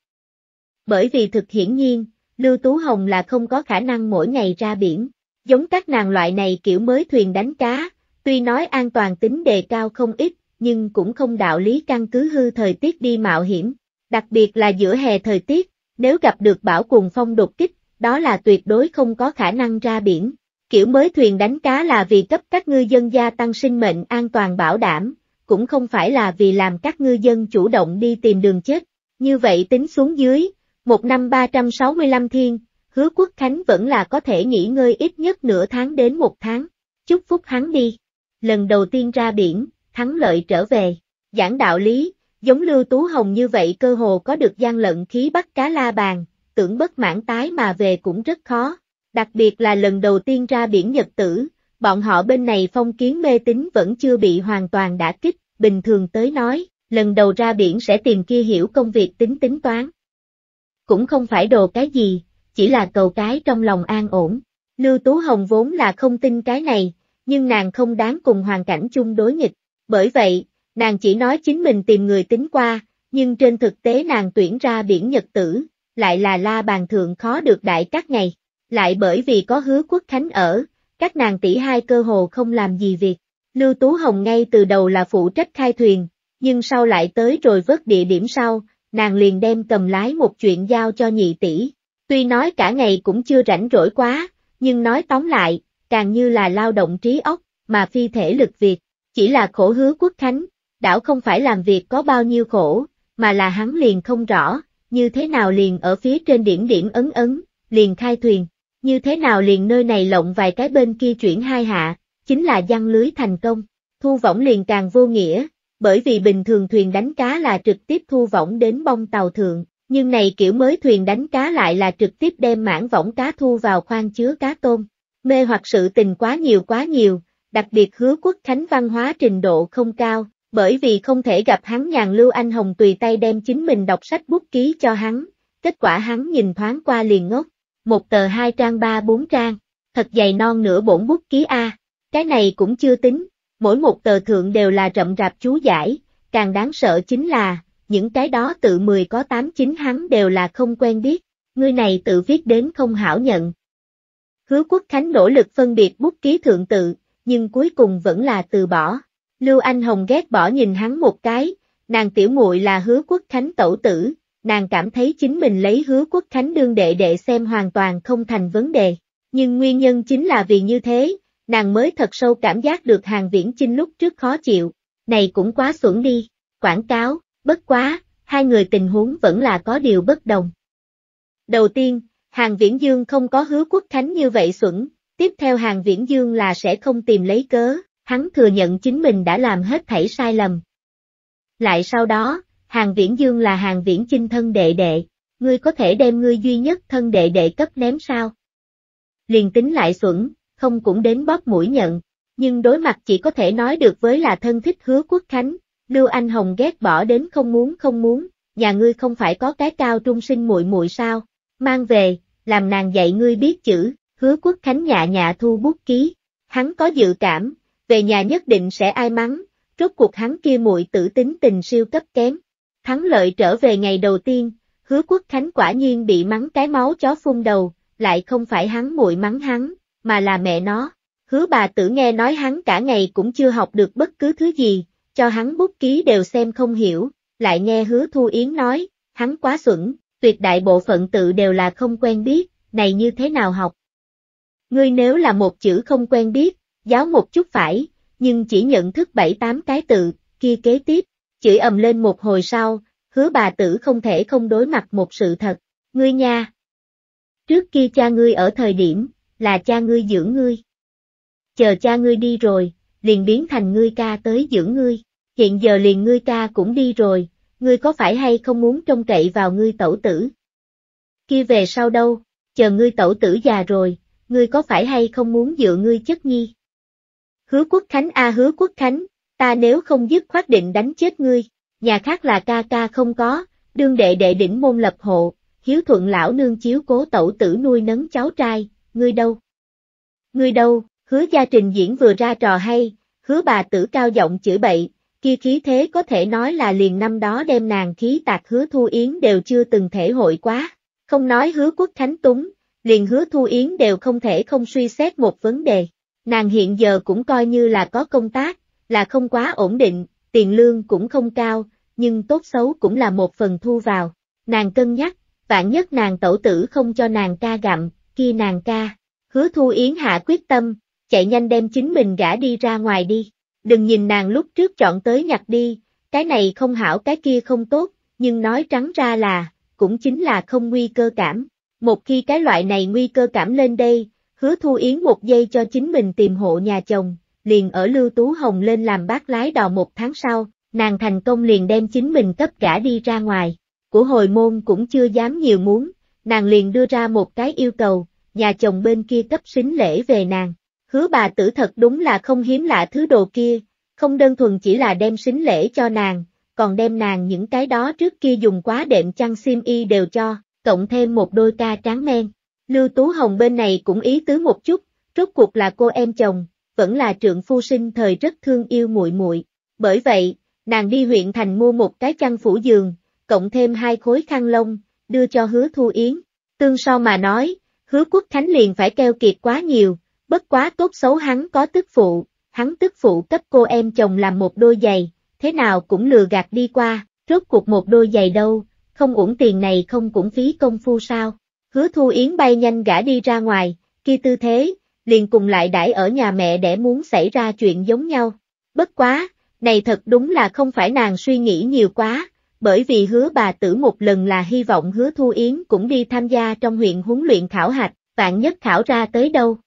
Bởi vì thực hiển nhiên, Lưu Tú Hồng là không có khả năng mỗi ngày ra biển, Giống các nàng loại này kiểu mới thuyền đánh cá, tuy nói an toàn tính đề cao không ít, nhưng cũng không đạo lý căn cứ hư thời tiết đi mạo hiểm, đặc biệt là giữa hè thời tiết, nếu gặp được bão cùng phong đột kích, đó là tuyệt đối không có khả năng ra biển. Kiểu mới thuyền đánh cá là vì cấp các ngư dân gia tăng sinh mệnh an toàn bảo đảm, cũng không phải là vì làm các ngư dân chủ động đi tìm đường chết. Như vậy tính xuống dưới, một năm 365 thiên, hứa quốc khánh vẫn là có thể nghỉ ngơi ít nhất nửa tháng đến một tháng. Chúc phúc hắn đi. Lần đầu tiên ra biển, thắng lợi trở về. Giảng đạo lý, giống Lưu Tú Hồng như vậy cơ hồ có được gian lận khí bắt cá la bàn, tưởng bất mãn tái mà về cũng rất khó. Đặc biệt là lần đầu tiên ra biển Nhật tử, bọn họ bên này phong kiến mê tín vẫn chưa bị hoàn toàn đả kích, bình thường tới nói, lần đầu ra biển sẽ tìm kia hiểu công việc tính tính toán. Cũng không phải đồ cái gì, chỉ là cầu cái trong lòng an ổn. Lưu Tú Hồng vốn là không tin cái này, nhưng nàng không đáng cùng hoàn cảnh chung đối nghịch, bởi vậy, nàng chỉ nói chính mình tìm người tính qua, nhưng trên thực tế nàng tuyển ra biển Nhật Tử, lại là la bàn thượng khó được đại các ngày, lại bởi vì có hứa quốc khánh ở, các nàng tỷ hai cơ hồ không làm gì việc. Lưu Tú Hồng ngay từ đầu là phụ trách khai thuyền, nhưng sau lại tới rồi vớt địa điểm sau, nàng liền đem cầm lái một chuyện giao cho nhị tỷ. Tuy nói cả ngày cũng chưa rảnh rỗi quá, nhưng nói tóm lại, càng như là lao động trí óc, mà phi thể lực việc. Chỉ là khổ hứa quốc khánh, đảo không phải làm việc có bao nhiêu khổ, mà là hắn liền không rõ, như thế nào liền ở phía trên điểm điểm ấn ấn, liền khai thuyền, như thế nào liền nơi này lộng vài cái bên kia chuyển hai hạ, chính là giăng lưới thành công, thu võng liền càng vô nghĩa, bởi vì bình thường thuyền đánh cá là trực tiếp thu võng đến bông tàu thượng, nhưng này kiểu mới thuyền đánh cá lại là trực tiếp đem mảng võng cá thu vào khoang chứa cá tôm. Mê hoặc sự tình quá nhiều quá nhiều, đặc biệt hứa quốc khánh văn hóa trình độ không cao, bởi vì không thể gặp hắn nhàn lưu anh hồng tùy tay đem chính mình đọc sách bút ký cho hắn, kết quả hắn nhìn thoáng qua liền ngốc, một tờ hai trang ba bốn trang, thật dày non nửa bổn bút ký A, cái này cũng chưa tính, mỗi một tờ thượng đều là rậm rạp chú giải, càng đáng sợ chính là, những cái đó tự 10 có 8 chính hắn đều là không quen biết, người này tự viết đến không hảo nhận. Hứa Quốc Khánh nỗ lực phân biệt bút ký thượng tự, nhưng cuối cùng vẫn là từ bỏ. Lưu Anh Hồng ghét bỏ nhìn hắn một cái, nàng tiểu muội là Hứa Quốc Khánh tẩu tử, nàng cảm thấy chính mình lấy Hứa Quốc Khánh đương đệ đệ xem hoàn toàn không thành vấn đề. Nhưng nguyên nhân chính là vì như thế, nàng mới thật sâu cảm giác được hàng viễn chinh lúc trước khó chịu, này cũng quá xuẩn đi, quảng cáo. Bất quá, hai người tình huống vẫn là có điều bất đồng. Đầu tiên, Hàng Viễn Dương không có hứa quốc khánh như vậy xuẩn, tiếp theo Hàng Viễn Dương là sẽ không tìm lấy cớ, hắn thừa nhận chính mình đã làm hết thảy sai lầm. Lại sau đó, Hàng Viễn Dương là Hàng Viễn Chinh thân đệ đệ, ngươi có thể đem ngươi duy nhất thân đệ đệ cấp ném sao? Liền tính lại xuẩn, không cũng đến bóp mũi nhận, nhưng đối mặt chỉ có thể nói được với là thân thích hứa quốc khánh, Lưu Anh Hồng ghét bỏ đến không muốn không muốn, nhà ngươi không phải có cái cao trung sinh muội muội sao, mang về, làm nàng dạy ngươi biết chữ, hứa quốc khánh nhạ nhạ thu bút ký, hắn có dự cảm, về nhà nhất định sẽ ai mắng, rốt cuộc hắn kia muội tử tính tình siêu cấp kém. Thắng lợi trở về ngày đầu tiên, hứa quốc khánh quả nhiên bị mắng cái máu chó phun đầu, lại không phải hắn muội mắng hắn, mà là mẹ nó. Hứa bà tử nghe nói hắn cả ngày cũng chưa học được bất cứ thứ gì, cho hắn bút ký đều xem không hiểu, lại nghe hứa Thu Yến nói, hắn quá xuẩn, tuyệt đại bộ phận tự đều là không quen biết, này như thế nào học. Ngươi nếu là một chữ không quen biết, giáo một chút phải, nhưng chỉ nhận thức bảy tám cái tự, kia kế tiếp, chửi ầm lên một hồi sau, hứa bà tử không thể không đối mặt một sự thật, ngươi nha. Trước kia cha ngươi ở thời điểm, là cha ngươi giữ ngươi. Chờ cha ngươi đi rồi, liền biến thành ngươi ca tới dưỡng ngươi. Hiện giờ liền ngươi ca cũng đi rồi, ngươi có phải hay không muốn trông cậy vào ngươi tẩu tử? Kia về sau đâu, chờ ngươi tẩu tử già rồi, ngươi có phải hay không muốn dựa ngươi chất nhi? Hứa quốc khánh a hứa quốc khánh, ta nếu không dứt khoát định đánh chết ngươi, nhà khác là ca ca không có, đương đệ đệ đỉnh môn lập hộ, hiếu thuận lão nương chiếu cố tẩu tử nuôi nấng cháu trai, ngươi đâu? Ngươi đâu? Hứa gia trình diễn vừa ra trò hay, hứa bà tử cao giọng chửi bậy, kia khí thế có thể nói là liền năm đó đem nàng khí tạc hứa thu yến đều chưa từng thể hội quá. Không nói hứa quốc thánh túng, liền hứa thu yến đều không thể không suy xét một vấn đề. Nàng hiện giờ cũng coi như là có công tác, là không quá ổn định, tiền lương cũng không cao, nhưng tốt xấu cũng là một phần thu vào. Nàng cân nhắc, vạn nhất nàng tẩu tử không cho nàng ca gặm, kia nàng ca. Hứa thu yến hạ quyết tâm, chạy nhanh đem chính mình gã đi ra ngoài đi. Đừng nhìn nàng lúc trước chọn tới nhặt đi, cái này không hảo cái kia không tốt, nhưng nói trắng ra là, cũng chính là không nguy cơ cảm. Một khi cái loại này nguy cơ cảm lên đây, hứa thu yến một giây cho chính mình tìm hộ nhà chồng, liền ở Lưu Tú Hồng lên làm bác lái đò một tháng sau, nàng thành công liền đem chính mình cấp cả đi ra ngoài. Của hồi môn cũng chưa dám nhiều muốn, nàng liền đưa ra một cái yêu cầu, nhà chồng bên kia cấp xính lễ về nàng. Hứa bà tử thật đúng là không hiếm lạ thứ đồ kia, không đơn thuần chỉ là đem xính lễ cho nàng, còn đem nàng những cái đó trước kia dùng quá đệm chăn sim y đều cho, cộng thêm một đôi ca tráng men. Lưu Tú Hồng bên này cũng ý tứ một chút, rốt cuộc là cô em chồng, vẫn là trượng phu sinh thời rất thương yêu muội muội. Bởi vậy, nàng đi huyện thành mua một cái chăn phủ giường, cộng thêm hai khối khăn lông, đưa cho hứa thu yến. Tương so mà nói, hứa quốc khánh liền phải keo kiệt quá nhiều, Bất quá tốt xấu hắn có tức phụ, hắn tức phụ cấp cô em chồng làm một đôi giày, thế nào cũng lừa gạt đi qua, rốt cuộc một đôi giày đâu, không uổng tiền này không cũng phí công phu sao. Hứa Thu Yến bay nhanh gã đi ra ngoài, kia tư thế, liền cùng lại đãi ở nhà mẹ để muốn xảy ra chuyện giống nhau. Bất quá, này thật đúng là không phải nàng suy nghĩ nhiều quá, bởi vì hứa bà tử một lần là hy vọng hứa Thu Yến cũng đi tham gia trong huyện huấn luyện khảo hạch, vạn nhất khảo ra tới đâu,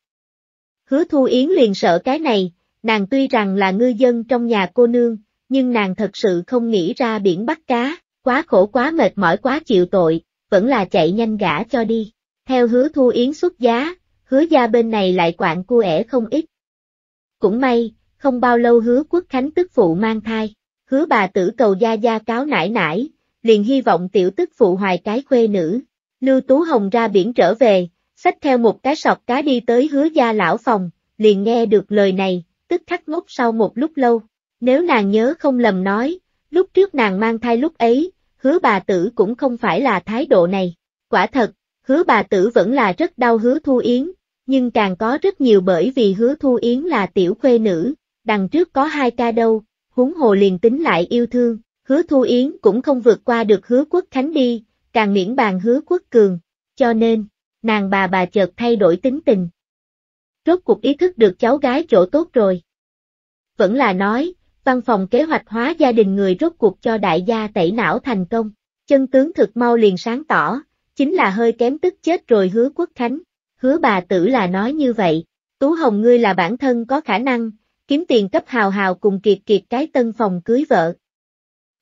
Hứa Thu Yến liền sợ cái này, nàng tuy rằng là ngư dân trong nhà cô nương, nhưng nàng thật sự không nghĩ ra biển bắt cá, quá khổ quá mệt mỏi quá chịu tội, vẫn là chạy nhanh gã cho đi. Theo hứa Thu Yến xuất giá, hứa gia bên này lại quạng cua ẻ không ít. Cũng may, không bao lâu hứa quốc khánh tức phụ mang thai, hứa bà tử cầu gia gia cáo nải nải, liền hy vọng tiểu tức phụ hoài cái khuê nữ. Lưu Tú Hồng ra biển trở về, xách theo một cái sọt cá đi tới hứa gia lão phòng, liền nghe được lời này, tức khắc ngốc sau một lúc lâu. Nếu nàng nhớ không lầm nói, lúc trước nàng mang thai lúc ấy, hứa bà tử cũng không phải là thái độ này. Quả thật, hứa bà tử vẫn là rất đau hứa thu yến, nhưng càng có rất nhiều bởi vì hứa thu yến là tiểu khuê nữ, đằng trước có hai ca đâu, huống hồ liền tính lại yêu thương, hứa thu yến cũng không vượt qua được hứa quốc khánh đi, càng miễn bàn hứa quốc cường, cho nên, nàng bà bà chợt thay đổi tính tình. Rốt cuộc ý thức được cháu gái chỗ tốt rồi. Vẫn là nói, văn phòng kế hoạch hóa gia đình người rốt cuộc cho đại gia tẩy não thành công, chân tướng thực mau liền sáng tỏ, chính là hơi kém tức chết rồi hứa quốc khánh, hứa bà tử là nói như vậy, tú hồng ngươi là bản thân có khả năng, kiếm tiền cấp hào hào cùng kiệt kiệt cái tân phòng cưới vợ.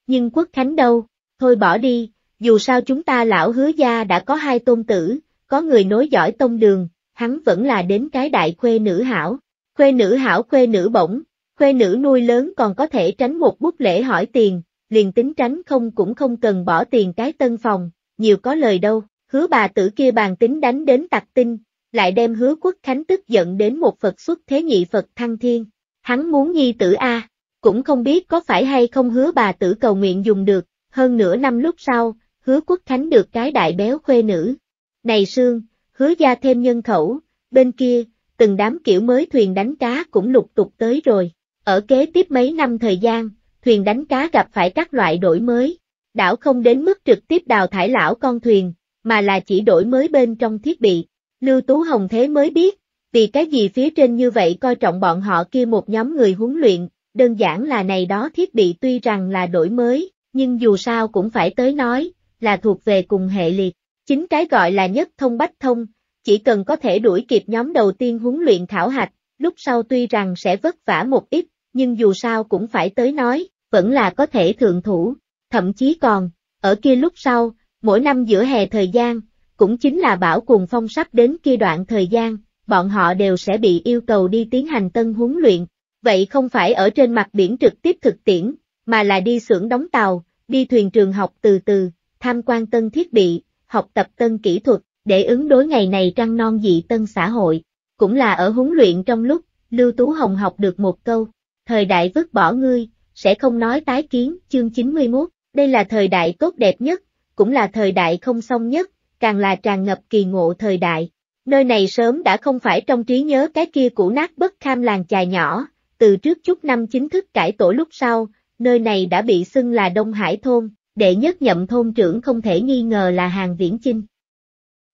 Nhưng quốc khánh đâu, thôi bỏ đi, dù sao chúng ta lão hứa gia đã có hai tôn tử, có người nối giỏi tông đường, hắn vẫn là đến cái đại khuê nữ hảo. Khuê nữ hảo khuê nữ bổng, khuê nữ nuôi lớn còn có thể tránh một bút lễ hỏi tiền, liền tính tránh không cũng không cần bỏ tiền cái tân phòng, nhiều có lời đâu, hứa bà tử kia bàn tính đánh đến tặc tinh, lại đem hứa quốc khánh tức giận đến một Phật xuất thế nhị Phật thăng thiên, hắn muốn nhi tử A, cũng không biết có phải hay không hứa bà tử cầu nguyện dùng được, hơn nửa năm lúc sau, hứa quốc khánh được cái đại béo khuê nữ, này Sương, hứa gia thêm nhân khẩu, bên kia, từng đám kiểu mới thuyền đánh cá cũng lục tục tới rồi. Ở kế tiếp mấy năm thời gian, thuyền đánh cá gặp phải các loại đổi mới. Đảo không đến mức trực tiếp đào thải lão con thuyền, mà là chỉ đổi mới bên trong thiết bị. Lưu Tú Hồng thế mới biết, vì cái gì phía trên như vậy coi trọng bọn họ kia một nhóm người huấn luyện, đơn giản là này đó thiết bị tuy rằng là đổi mới, nhưng dù sao cũng phải tới nói, là thuộc về cùng hệ liệt. Chính cái gọi là nhất thông bách thông, chỉ cần có thể đuổi kịp nhóm đầu tiên huấn luyện khảo hạch, lúc sau tuy rằng sẽ vất vả một ít, nhưng dù sao cũng phải tới nói, vẫn là có thể thượng thủ, thậm chí còn, ở kia lúc sau, mỗi năm giữa hè thời gian, cũng chính là bảo cùng phong sắp đến kia đoạn thời gian, bọn họ đều sẽ bị yêu cầu đi tiến hành tân huấn luyện, vậy không phải ở trên mặt biển trực tiếp thực tiễn, mà là đi xưởng đóng tàu, đi thuyền trường học từ từ, tham quan tân thiết bị, học tập tân kỹ thuật, để ứng đối ngày này trăng non dị tân xã hội. Cũng là ở huấn luyện trong lúc, Lưu Tú Hồng học được một câu, thời đại vứt bỏ ngươi, sẽ không nói tái kiến, chương 91, đây là thời đại tốt đẹp nhất, cũng là thời đại không xong nhất, càng là tràn ngập kỳ ngộ thời đại. Nơi này sớm đã không phải trong trí nhớ cái kia cũ nát bất kham làng chài nhỏ, từ trước chút năm chính thức cải tổ lúc sau, nơi này đã bị xưng là Đông Hải Thôn, đệ nhất nhậm thôn trưởng không thể nghi ngờ là Hàng Viễn Chinh.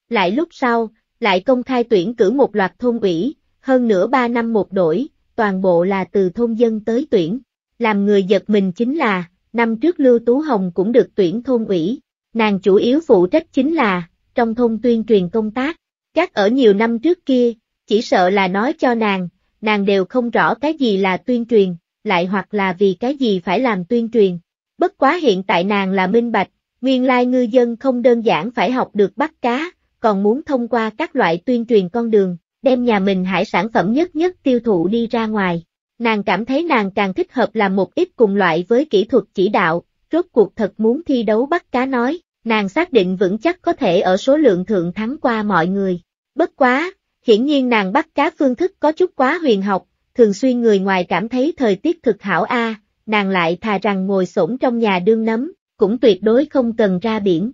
Lại lúc sau, lại công khai tuyển cử một loạt thôn ủy, hơn nửa ba năm một đổi, toàn bộ là từ thôn dân tới tuyển. Làm người giật mình chính là, năm trước Lưu Tú Hồng cũng được tuyển thôn ủy, nàng chủ yếu phụ trách chính là, trong thôn tuyên truyền công tác, các ở nhiều năm trước kia, chỉ sợ là nói cho nàng, nàng đều không rõ cái gì là tuyên truyền, lại hoặc là vì cái gì phải làm tuyên truyền, Bất quá hiện tại nàng là minh bạch, nguyên lai ngư dân không đơn giản phải học được bắt cá, còn muốn thông qua các loại tuyên truyền con đường, đem nhà mình hải sản phẩm nhất nhất tiêu thụ đi ra ngoài. Nàng cảm thấy nàng càng thích hợp làm một ít cùng loại với kỹ thuật chỉ đạo, rốt cuộc thật muốn thi đấu bắt cá nói, nàng xác định vững chắc có thể ở số lượng thượng thắng qua mọi người. Bất quá, hiển nhiên nàng bắt cá phương thức có chút quá huyền học, thường xuyên người ngoài cảm thấy thời tiết thực hảo a, nàng lại thà rằng ngồi xổm trong nhà đương nấm, cũng tuyệt đối không cần ra biển.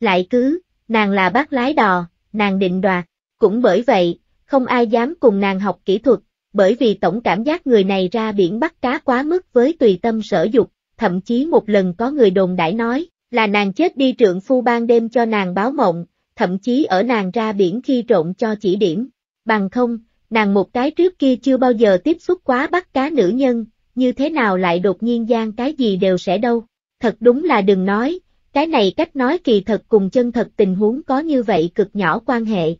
Lại cứ, nàng là bác lái đò, nàng định đoạt, cũng bởi vậy, không ai dám cùng nàng học kỹ thuật, bởi vì tổng cảm giác người này ra biển bắt cá quá mức với tùy tâm sở dục, thậm chí một lần có người đồn đãi nói, là nàng chết đi trượng phu ban đêm cho nàng báo mộng, thậm chí ở nàng ra biển khi trộn cho chỉ điểm, bằng không, nàng một cái trước kia chưa bao giờ tiếp xúc quá bắt cá nữ nhân, như thế nào lại đột nhiên gian cái gì đều sẽ đâu. Thật đúng là đừng nói, cái này cách nói kỳ thật cùng chân thật tình huống có như vậy cực nhỏ quan hệ.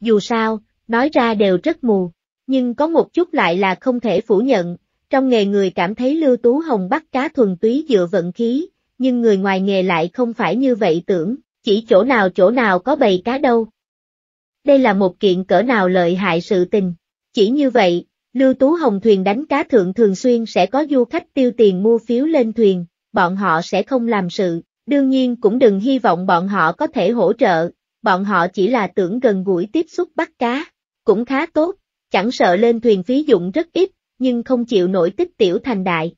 Dù sao, nói ra đều rất mù, nhưng có một chút lại là không thể phủ nhận, trong nghề người cảm thấy lưu tú hồng bắt cá thuần túy dựa vận khí, nhưng người ngoài nghề lại không phải như vậy tưởng, chỉ chỗ nào chỗ nào có bầy cá đâu. Đây là một kiện cỡ nào lợi hại sự tình, chỉ như vậy, Lưu Tú Hồng thuyền đánh cá thượng thường xuyên sẽ có du khách tiêu tiền mua phiếu lên thuyền, bọn họ sẽ không làm sự, đương nhiên cũng đừng hy vọng bọn họ có thể hỗ trợ, bọn họ chỉ là tưởng gần gũi tiếp xúc bắt cá, cũng khá tốt, chẳng sợ lên thuyền phí dụng rất ít, nhưng không chịu nổi tích tiểu thành đại.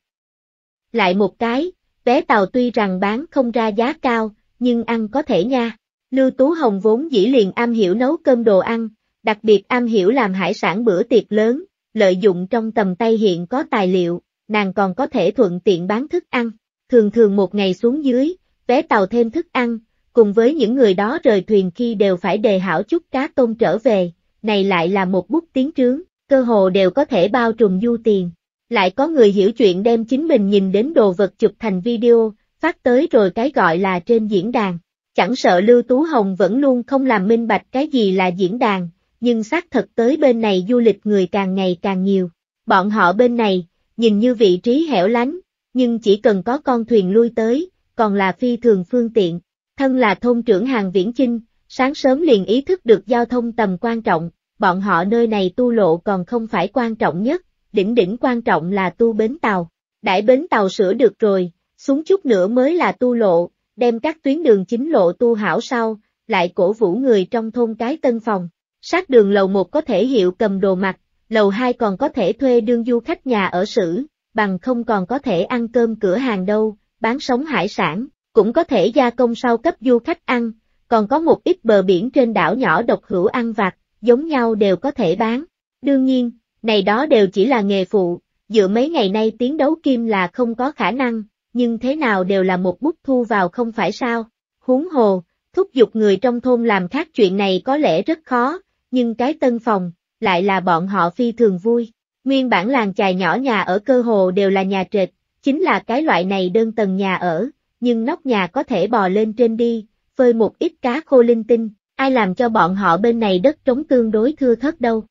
Lại một cái, vé tàu tuy rằng bán không ra giá cao, nhưng ăn có thể nha. Lưu Tú Hồng vốn dĩ liền am hiểu nấu cơm đồ ăn, đặc biệt am hiểu làm hải sản bữa tiệc lớn, lợi dụng trong tầm tay hiện có tài liệu, nàng còn có thể thuận tiện bán thức ăn, thường thường một ngày xuống dưới, vé tàu thêm thức ăn, cùng với những người đó rời thuyền khi đều phải đề hảo chút cá tôm trở về, này lại là một bút tiến trướng, cơ hồ đều có thể bao trùm du tiền. Lại có người hiểu chuyện đem chính mình nhìn đến đồ vật chụp thành video, phát tới rồi cái gọi là trên diễn đàn. Chẳng sợ Lưu Tú Hồng vẫn luôn không làm minh bạch cái gì là diễn đàn, nhưng xác thật tới bên này du lịch người càng ngày càng nhiều. Bọn họ bên này, nhìn như vị trí hẻo lánh, nhưng chỉ cần có con thuyền lui tới, còn là phi thường phương tiện. Thân là thôn trưởng hàng viễn chinh, sáng sớm liền ý thức được giao thông tầm quan trọng, bọn họ nơi này tu lộ còn không phải quan trọng nhất, đỉnh đỉnh quan trọng là tu bến tàu. Đại bến tàu sửa được rồi, xuống chút nữa mới là tu lộ, đem các tuyến đường chính lộ tu hảo sau, lại cổ vũ người trong thôn cái tân phòng. Sát đường lầu 1 có thể hiệu cầm đồ mặc, lầu 2 còn có thể thuê đương du khách nhà ở sử, bằng không còn có thể ăn cơm cửa hàng đâu, bán sống hải sản, cũng có thể gia công sau cấp du khách ăn, còn có một ít bờ biển trên đảo nhỏ độc hữu ăn vặt, giống nhau đều có thể bán. Đương nhiên, này đó đều chỉ là nghề phụ, dựa mấy ngày nay tiến đấu kim là không có khả năng, nhưng thế nào đều là một bút thu vào không phải sao. Huống hồ, thúc giục người trong thôn làm khác chuyện này có lẽ rất khó, nhưng cái tân phòng, lại là bọn họ phi thường vui. Nguyên bản làng chài nhỏ nhà ở cơ hồ đều là nhà trệt, chính là cái loại này đơn tầng nhà ở, nhưng nóc nhà có thể bò lên trên đi, phơi một ít cá khô linh tinh, ai làm cho bọn họ bên này đất trống tương đối thưa thớt đâu.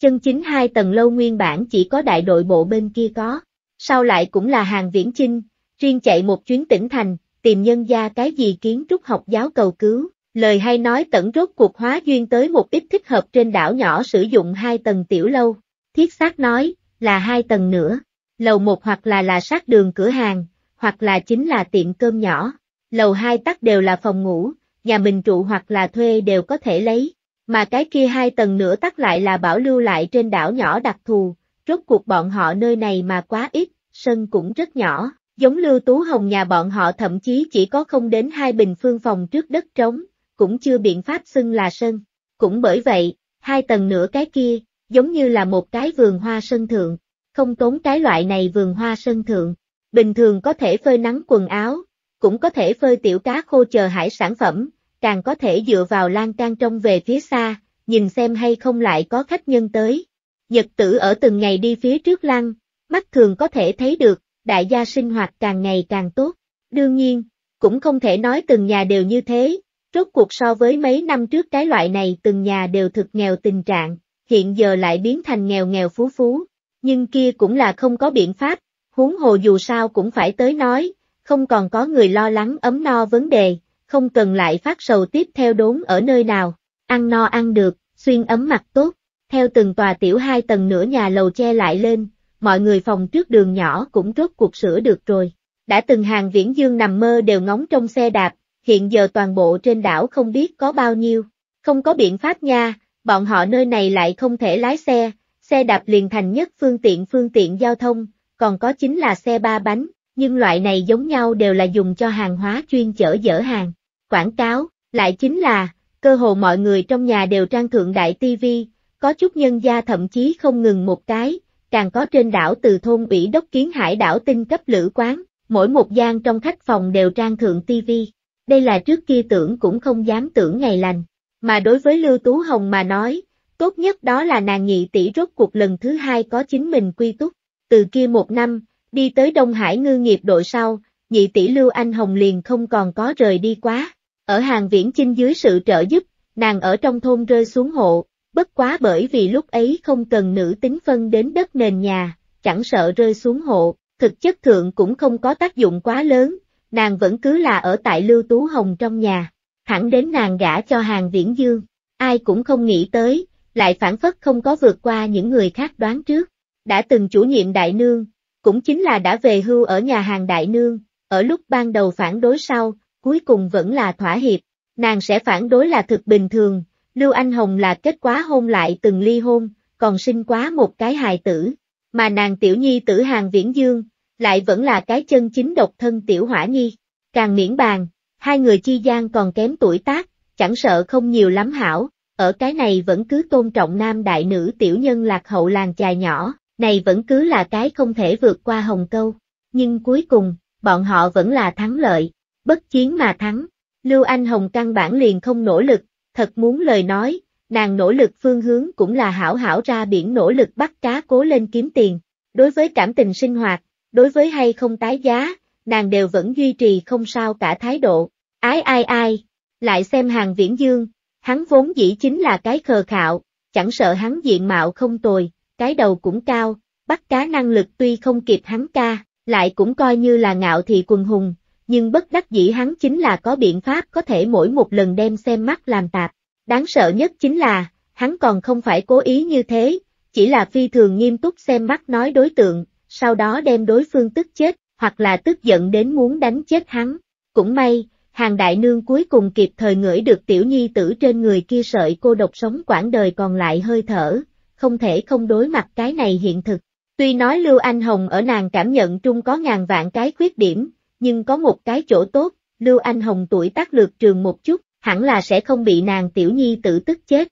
Chân chính hai tầng lâu nguyên bản chỉ có đại đội bộ bên kia có, sau lại cũng là hàng viễn chinh, riêng chạy một chuyến tỉnh thành, tìm nhân gia cái gì kiến trúc học giáo cầu cứu, Lời hay nói tẩn rốt cuộc hóa duyên tới một ít thích hợp trên đảo nhỏ sử dụng hai tầng tiểu lâu. Thiết xác nói, là hai tầng nữa. Lầu một hoặc là là sát đường cửa hàng, hoặc là chính là tiệm cơm nhỏ. Lầu hai tắt đều là phòng ngủ, nhà mình trụ hoặc là thuê đều có thể lấy. Mà cái kia hai tầng nữa tắt lại là bảo lưu lại trên đảo nhỏ đặc thù, rốt cuộc bọn họ nơi này mà quá ít, sân cũng rất nhỏ, giống Lưu Tú Hồng nhà bọn họ thậm chí chỉ có không đến hai bình phương phòng trước đất trống, cũng chưa biện pháp xưng là sân. Cũng bởi vậy, hai tầng nửa cái kia, giống như là một cái vườn hoa sân thượng, không tốn cái loại này vườn hoa sân thượng. Bình thường có thể phơi nắng quần áo, cũng có thể phơi tiểu cá khô chờ hải sản phẩm, càng có thể dựa vào lan can trong về phía xa, nhìn xem hay không lại có khách nhân tới. Nhật tử ở từng ngày đi phía trước lăng, mắt thường có thể thấy được, đại gia sinh hoạt càng ngày càng tốt. Đương nhiên, cũng không thể nói từng nhà đều như thế, Rốt cuộc so với mấy năm trước cái loại này từng nhà đều thực nghèo tình trạng, hiện giờ lại biến thành nghèo nghèo phú phú, nhưng kia cũng là không có biện pháp, huống hồ dù sao cũng phải tới nói, không còn có người lo lắng ấm no vấn đề, không cần lại phát sầu tiếp theo đốn ở nơi nào, ăn no ăn được, xuyên ấm mặc tốt, theo từng tòa tiểu hai tầng nửa nhà lầu che lại lên, mọi người phòng trước đường nhỏ cũng rốt cuộc sửa được rồi. Đã từng hàng viễn dương nằm mơ đều ngóng trong xe đạp, hiện giờ toàn bộ trên đảo không biết có bao nhiêu, không có biện pháp nha, bọn họ nơi này lại không thể lái xe, xe đạp liền thành nhất phương tiện phương tiện giao thông, còn có chính là xe ba bánh, nhưng loại này giống nhau đều là dùng cho hàng hóa chuyên chở dở hàng. Quảng cáo, lại chính là, cơ hồ mọi người trong nhà đều trang thượng đại tivi, có chút nhân gia thậm chí không ngừng một cái, càng có trên đảo từ thôn ủy đốc kiến hải đảo tinh cấp lữ quán, mỗi một gian trong khách phòng đều trang thượng tivi đây là trước kia tưởng cũng không dám tưởng ngày lành. Mà đối với Lưu Tú Hồng mà nói, tốt nhất đó là nàng nhị tỷ rốt cuộc lần thứ hai có chính mình quy túc. Từ kia một năm, đi tới Đông Hải ngư nghiệp đội sau, nhị tỷ Lưu Anh Hồng liền không còn có rời đi quá. Ở hàng viễn chinh dưới sự trợ giúp, nàng ở trong thôn rơi xuống hộ, bất quá bởi vì lúc ấy không cần nữ tính phân đến đất nền nhà, chẳng sợ rơi xuống hộ, thực chất thượng cũng không có tác dụng quá lớn, nàng vẫn cứ là ở tại Lưu Tú Hồng trong nhà, thẳng đến nàng gả cho hàng viễn dương, ai cũng không nghĩ tới, lại phản phất không có vượt qua những người khác đoán trước, đã từng chủ nhiệm đại nương, cũng chính là đã về hưu ở nhà hàng đại nương, ở lúc ban đầu phản đối sau, cuối cùng vẫn là thỏa hiệp, nàng sẽ phản đối là thực bình thường, Lưu Anh Hồng là kết quả hôn lại từng ly hôn, còn sinh quá một cái hài tử, mà nàng tiểu nhi tử hàng viễn dương, lại vẫn là cái chân chính độc thân tiểu hỏa nhi. Càng miễn bàn, hai người chi gian còn kém tuổi tác, chẳng sợ không nhiều lắm hảo, ở cái này vẫn cứ tôn trọng nam đại nữ tiểu nhân lạc hậu làng chài nhỏ, này vẫn cứ là cái không thể vượt qua hồng câu. Nhưng cuối cùng, bọn họ vẫn là thắng lợi, bất chiến mà thắng. Lưu Anh Hồng căn bản liền không nỗ lực, thật muốn lời nói, nàng nỗ lực phương hướng cũng là hảo hảo ra biển nỗ lực bắt cá cố lên kiếm tiền. Đối với cảm tình sinh hoạt, đối với hay không tái giá, nàng đều vẫn duy trì không sao cả thái độ. Ái ai ai, lại xem hàng viễn dương, hắn vốn dĩ chính là cái khờ khạo, chẳng sợ hắn diện mạo không tồi, cái đầu cũng cao, bắt cá năng lực tuy không kịp hắn ca, lại cũng coi như là ngạo thị quần hùng, nhưng bất đắc dĩ hắn chính là có biện pháp có thể mỗi một lần đem xem mắt làm tạp. Đáng sợ nhất chính là, hắn còn không phải cố ý như thế, chỉ là phi thường nghiêm túc xem mắt nói đối tượng, sau đó đem đối phương tức chết, hoặc là tức giận đến muốn đánh chết hắn. Cũng may, hàng đại nương cuối cùng kịp thời ngửi được tiểu nhi tử trên người kia sợi cô độc sống quãng đời còn lại hơi thở, không thể không đối mặt cái này hiện thực. Tuy nói Lưu Anh Hồng ở nàng cảm nhận trung có ngàn vạn cái khuyết điểm, nhưng có một cái chỗ tốt, Lưu Anh Hồng tuổi tác lược trường một chút, hẳn là sẽ không bị nàng tiểu nhi tử tức chết.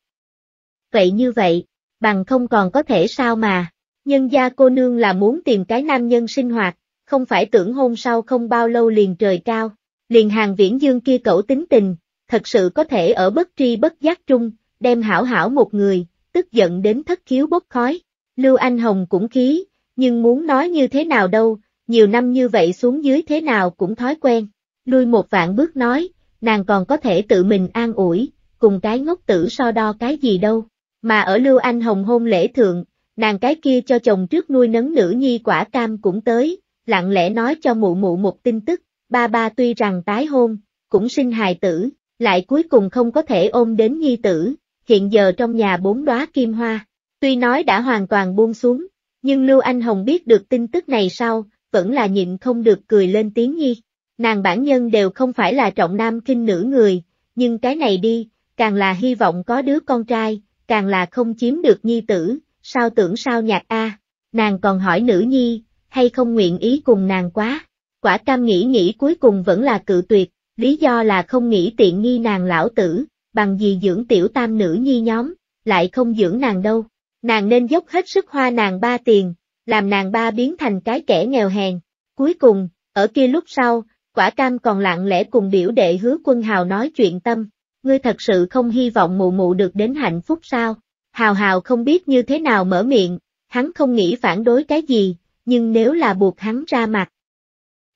Vậy như vậy, bằng không còn có thể sao mà. Nhân gia cô nương là muốn tìm cái nam nhân sinh hoạt, không phải tưởng hôn sau không bao lâu liền trời cao, liền hàng viễn dương kia cẩu tính tình, thật sự có thể ở bất tri bất giác trung, đem hảo hảo một người, tức giận đến thất khiếu bốc khói. Lưu Anh Hồng cũng khí, nhưng muốn nói như thế nào đâu, nhiều năm như vậy xuống dưới thế nào cũng thói quen. Lui một vạn bước nói, nàng còn có thể tự mình an ủi, cùng cái ngốc tử so đo cái gì đâu. Mà ở Lưu Anh Hồng hôn lễ thượng, nàng cái kia cho chồng trước nuôi nấng nữ nhi quả cam cũng tới, lặng lẽ nói cho mụ mụ một tin tức, ba ba tuy rằng tái hôn, cũng sinh hài tử, lại cuối cùng không có thể ôm đến nhi tử, hiện giờ trong nhà bốn đóa kim hoa, tuy nói đã hoàn toàn buông xuống, nhưng Lưu Anh Hồng biết được tin tức này sau, vẫn là nhịn không được cười lên tiếng nhi. Nàng bản nhân đều không phải là trọng nam kinh nữ người, nhưng cái này đi, càng là hy vọng có đứa con trai, càng là không chiếm được nhi tử, sao tưởng sao nhạc a, nàng còn hỏi nữ nhi, hay không nguyện ý cùng nàng quá. Quả cam nghĩ nghĩ cuối cùng vẫn là cự tuyệt, lý do là không nghĩ tiện nghi nàng lão tử, bằng gì dưỡng tiểu tam nữ nhi nhóm, lại không dưỡng nàng đâu. Nàng nên dốc hết sức hoa nàng ba tiền, làm nàng ba biến thành cái kẻ nghèo hèn. Cuối cùng, ở kia lúc sau, quả cam còn lặng lẽ cùng biểu đệ hứa quân hào nói chuyện tâm. Ngươi thật sự không hy vọng mụ mụ được đến hạnh phúc sao? Hào hào không biết như thế nào mở miệng, hắn không nghĩ phản đối cái gì, nhưng nếu là buộc hắn ra mặt.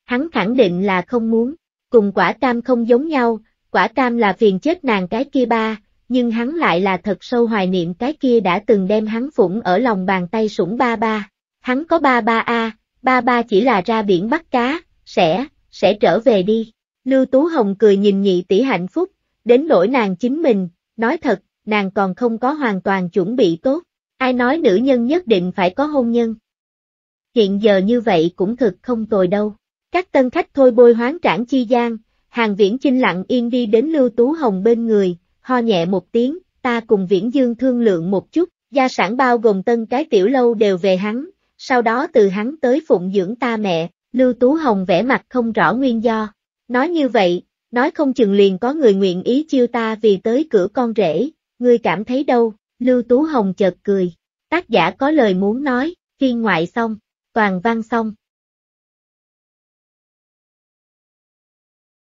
Hắn khẳng định là không muốn, cùng quả cam không giống nhau, quả cam là phiền chết nàng cái kia ba, nhưng hắn lại là thật sâu hoài niệm cái kia đã từng đem hắn phủng ở lòng bàn tay sủng ba ba. Hắn có ba ba A, ba ba chỉ là ra biển bắt cá, sẽ, sẽ trở về đi. Lưu Tú Hồng cười nhìn nhị tỷ hạnh phúc, đến nỗi nàng chính mình, nói thật, nàng còn không có hoàn toàn chuẩn bị tốt. Ai nói nữ nhân nhất định phải có hôn nhân? Hiện giờ như vậy cũng thực không tồi đâu. Các tân khách thôi bôi hoán trảng chi gian, hàng viễn chinh lặng yên đi đến Lưu Tú Hồng bên người, ho nhẹ một tiếng, ta cùng viễn dương thương lượng một chút, gia sản bao gồm tân cái tiểu lâu đều về hắn, sau đó từ hắn tới phụng dưỡng ta mẹ, Lưu Tú Hồng vẽ mặt không rõ nguyên do. Nói như vậy, nói không chừng liền có người nguyện ý chiêu ta vì tới cửa con rể, Ngươi cảm thấy đâu? Lưu Tú Hồng chợt cười. Tác giả có lời muốn nói, phiên ngoại xong, toàn văn xong.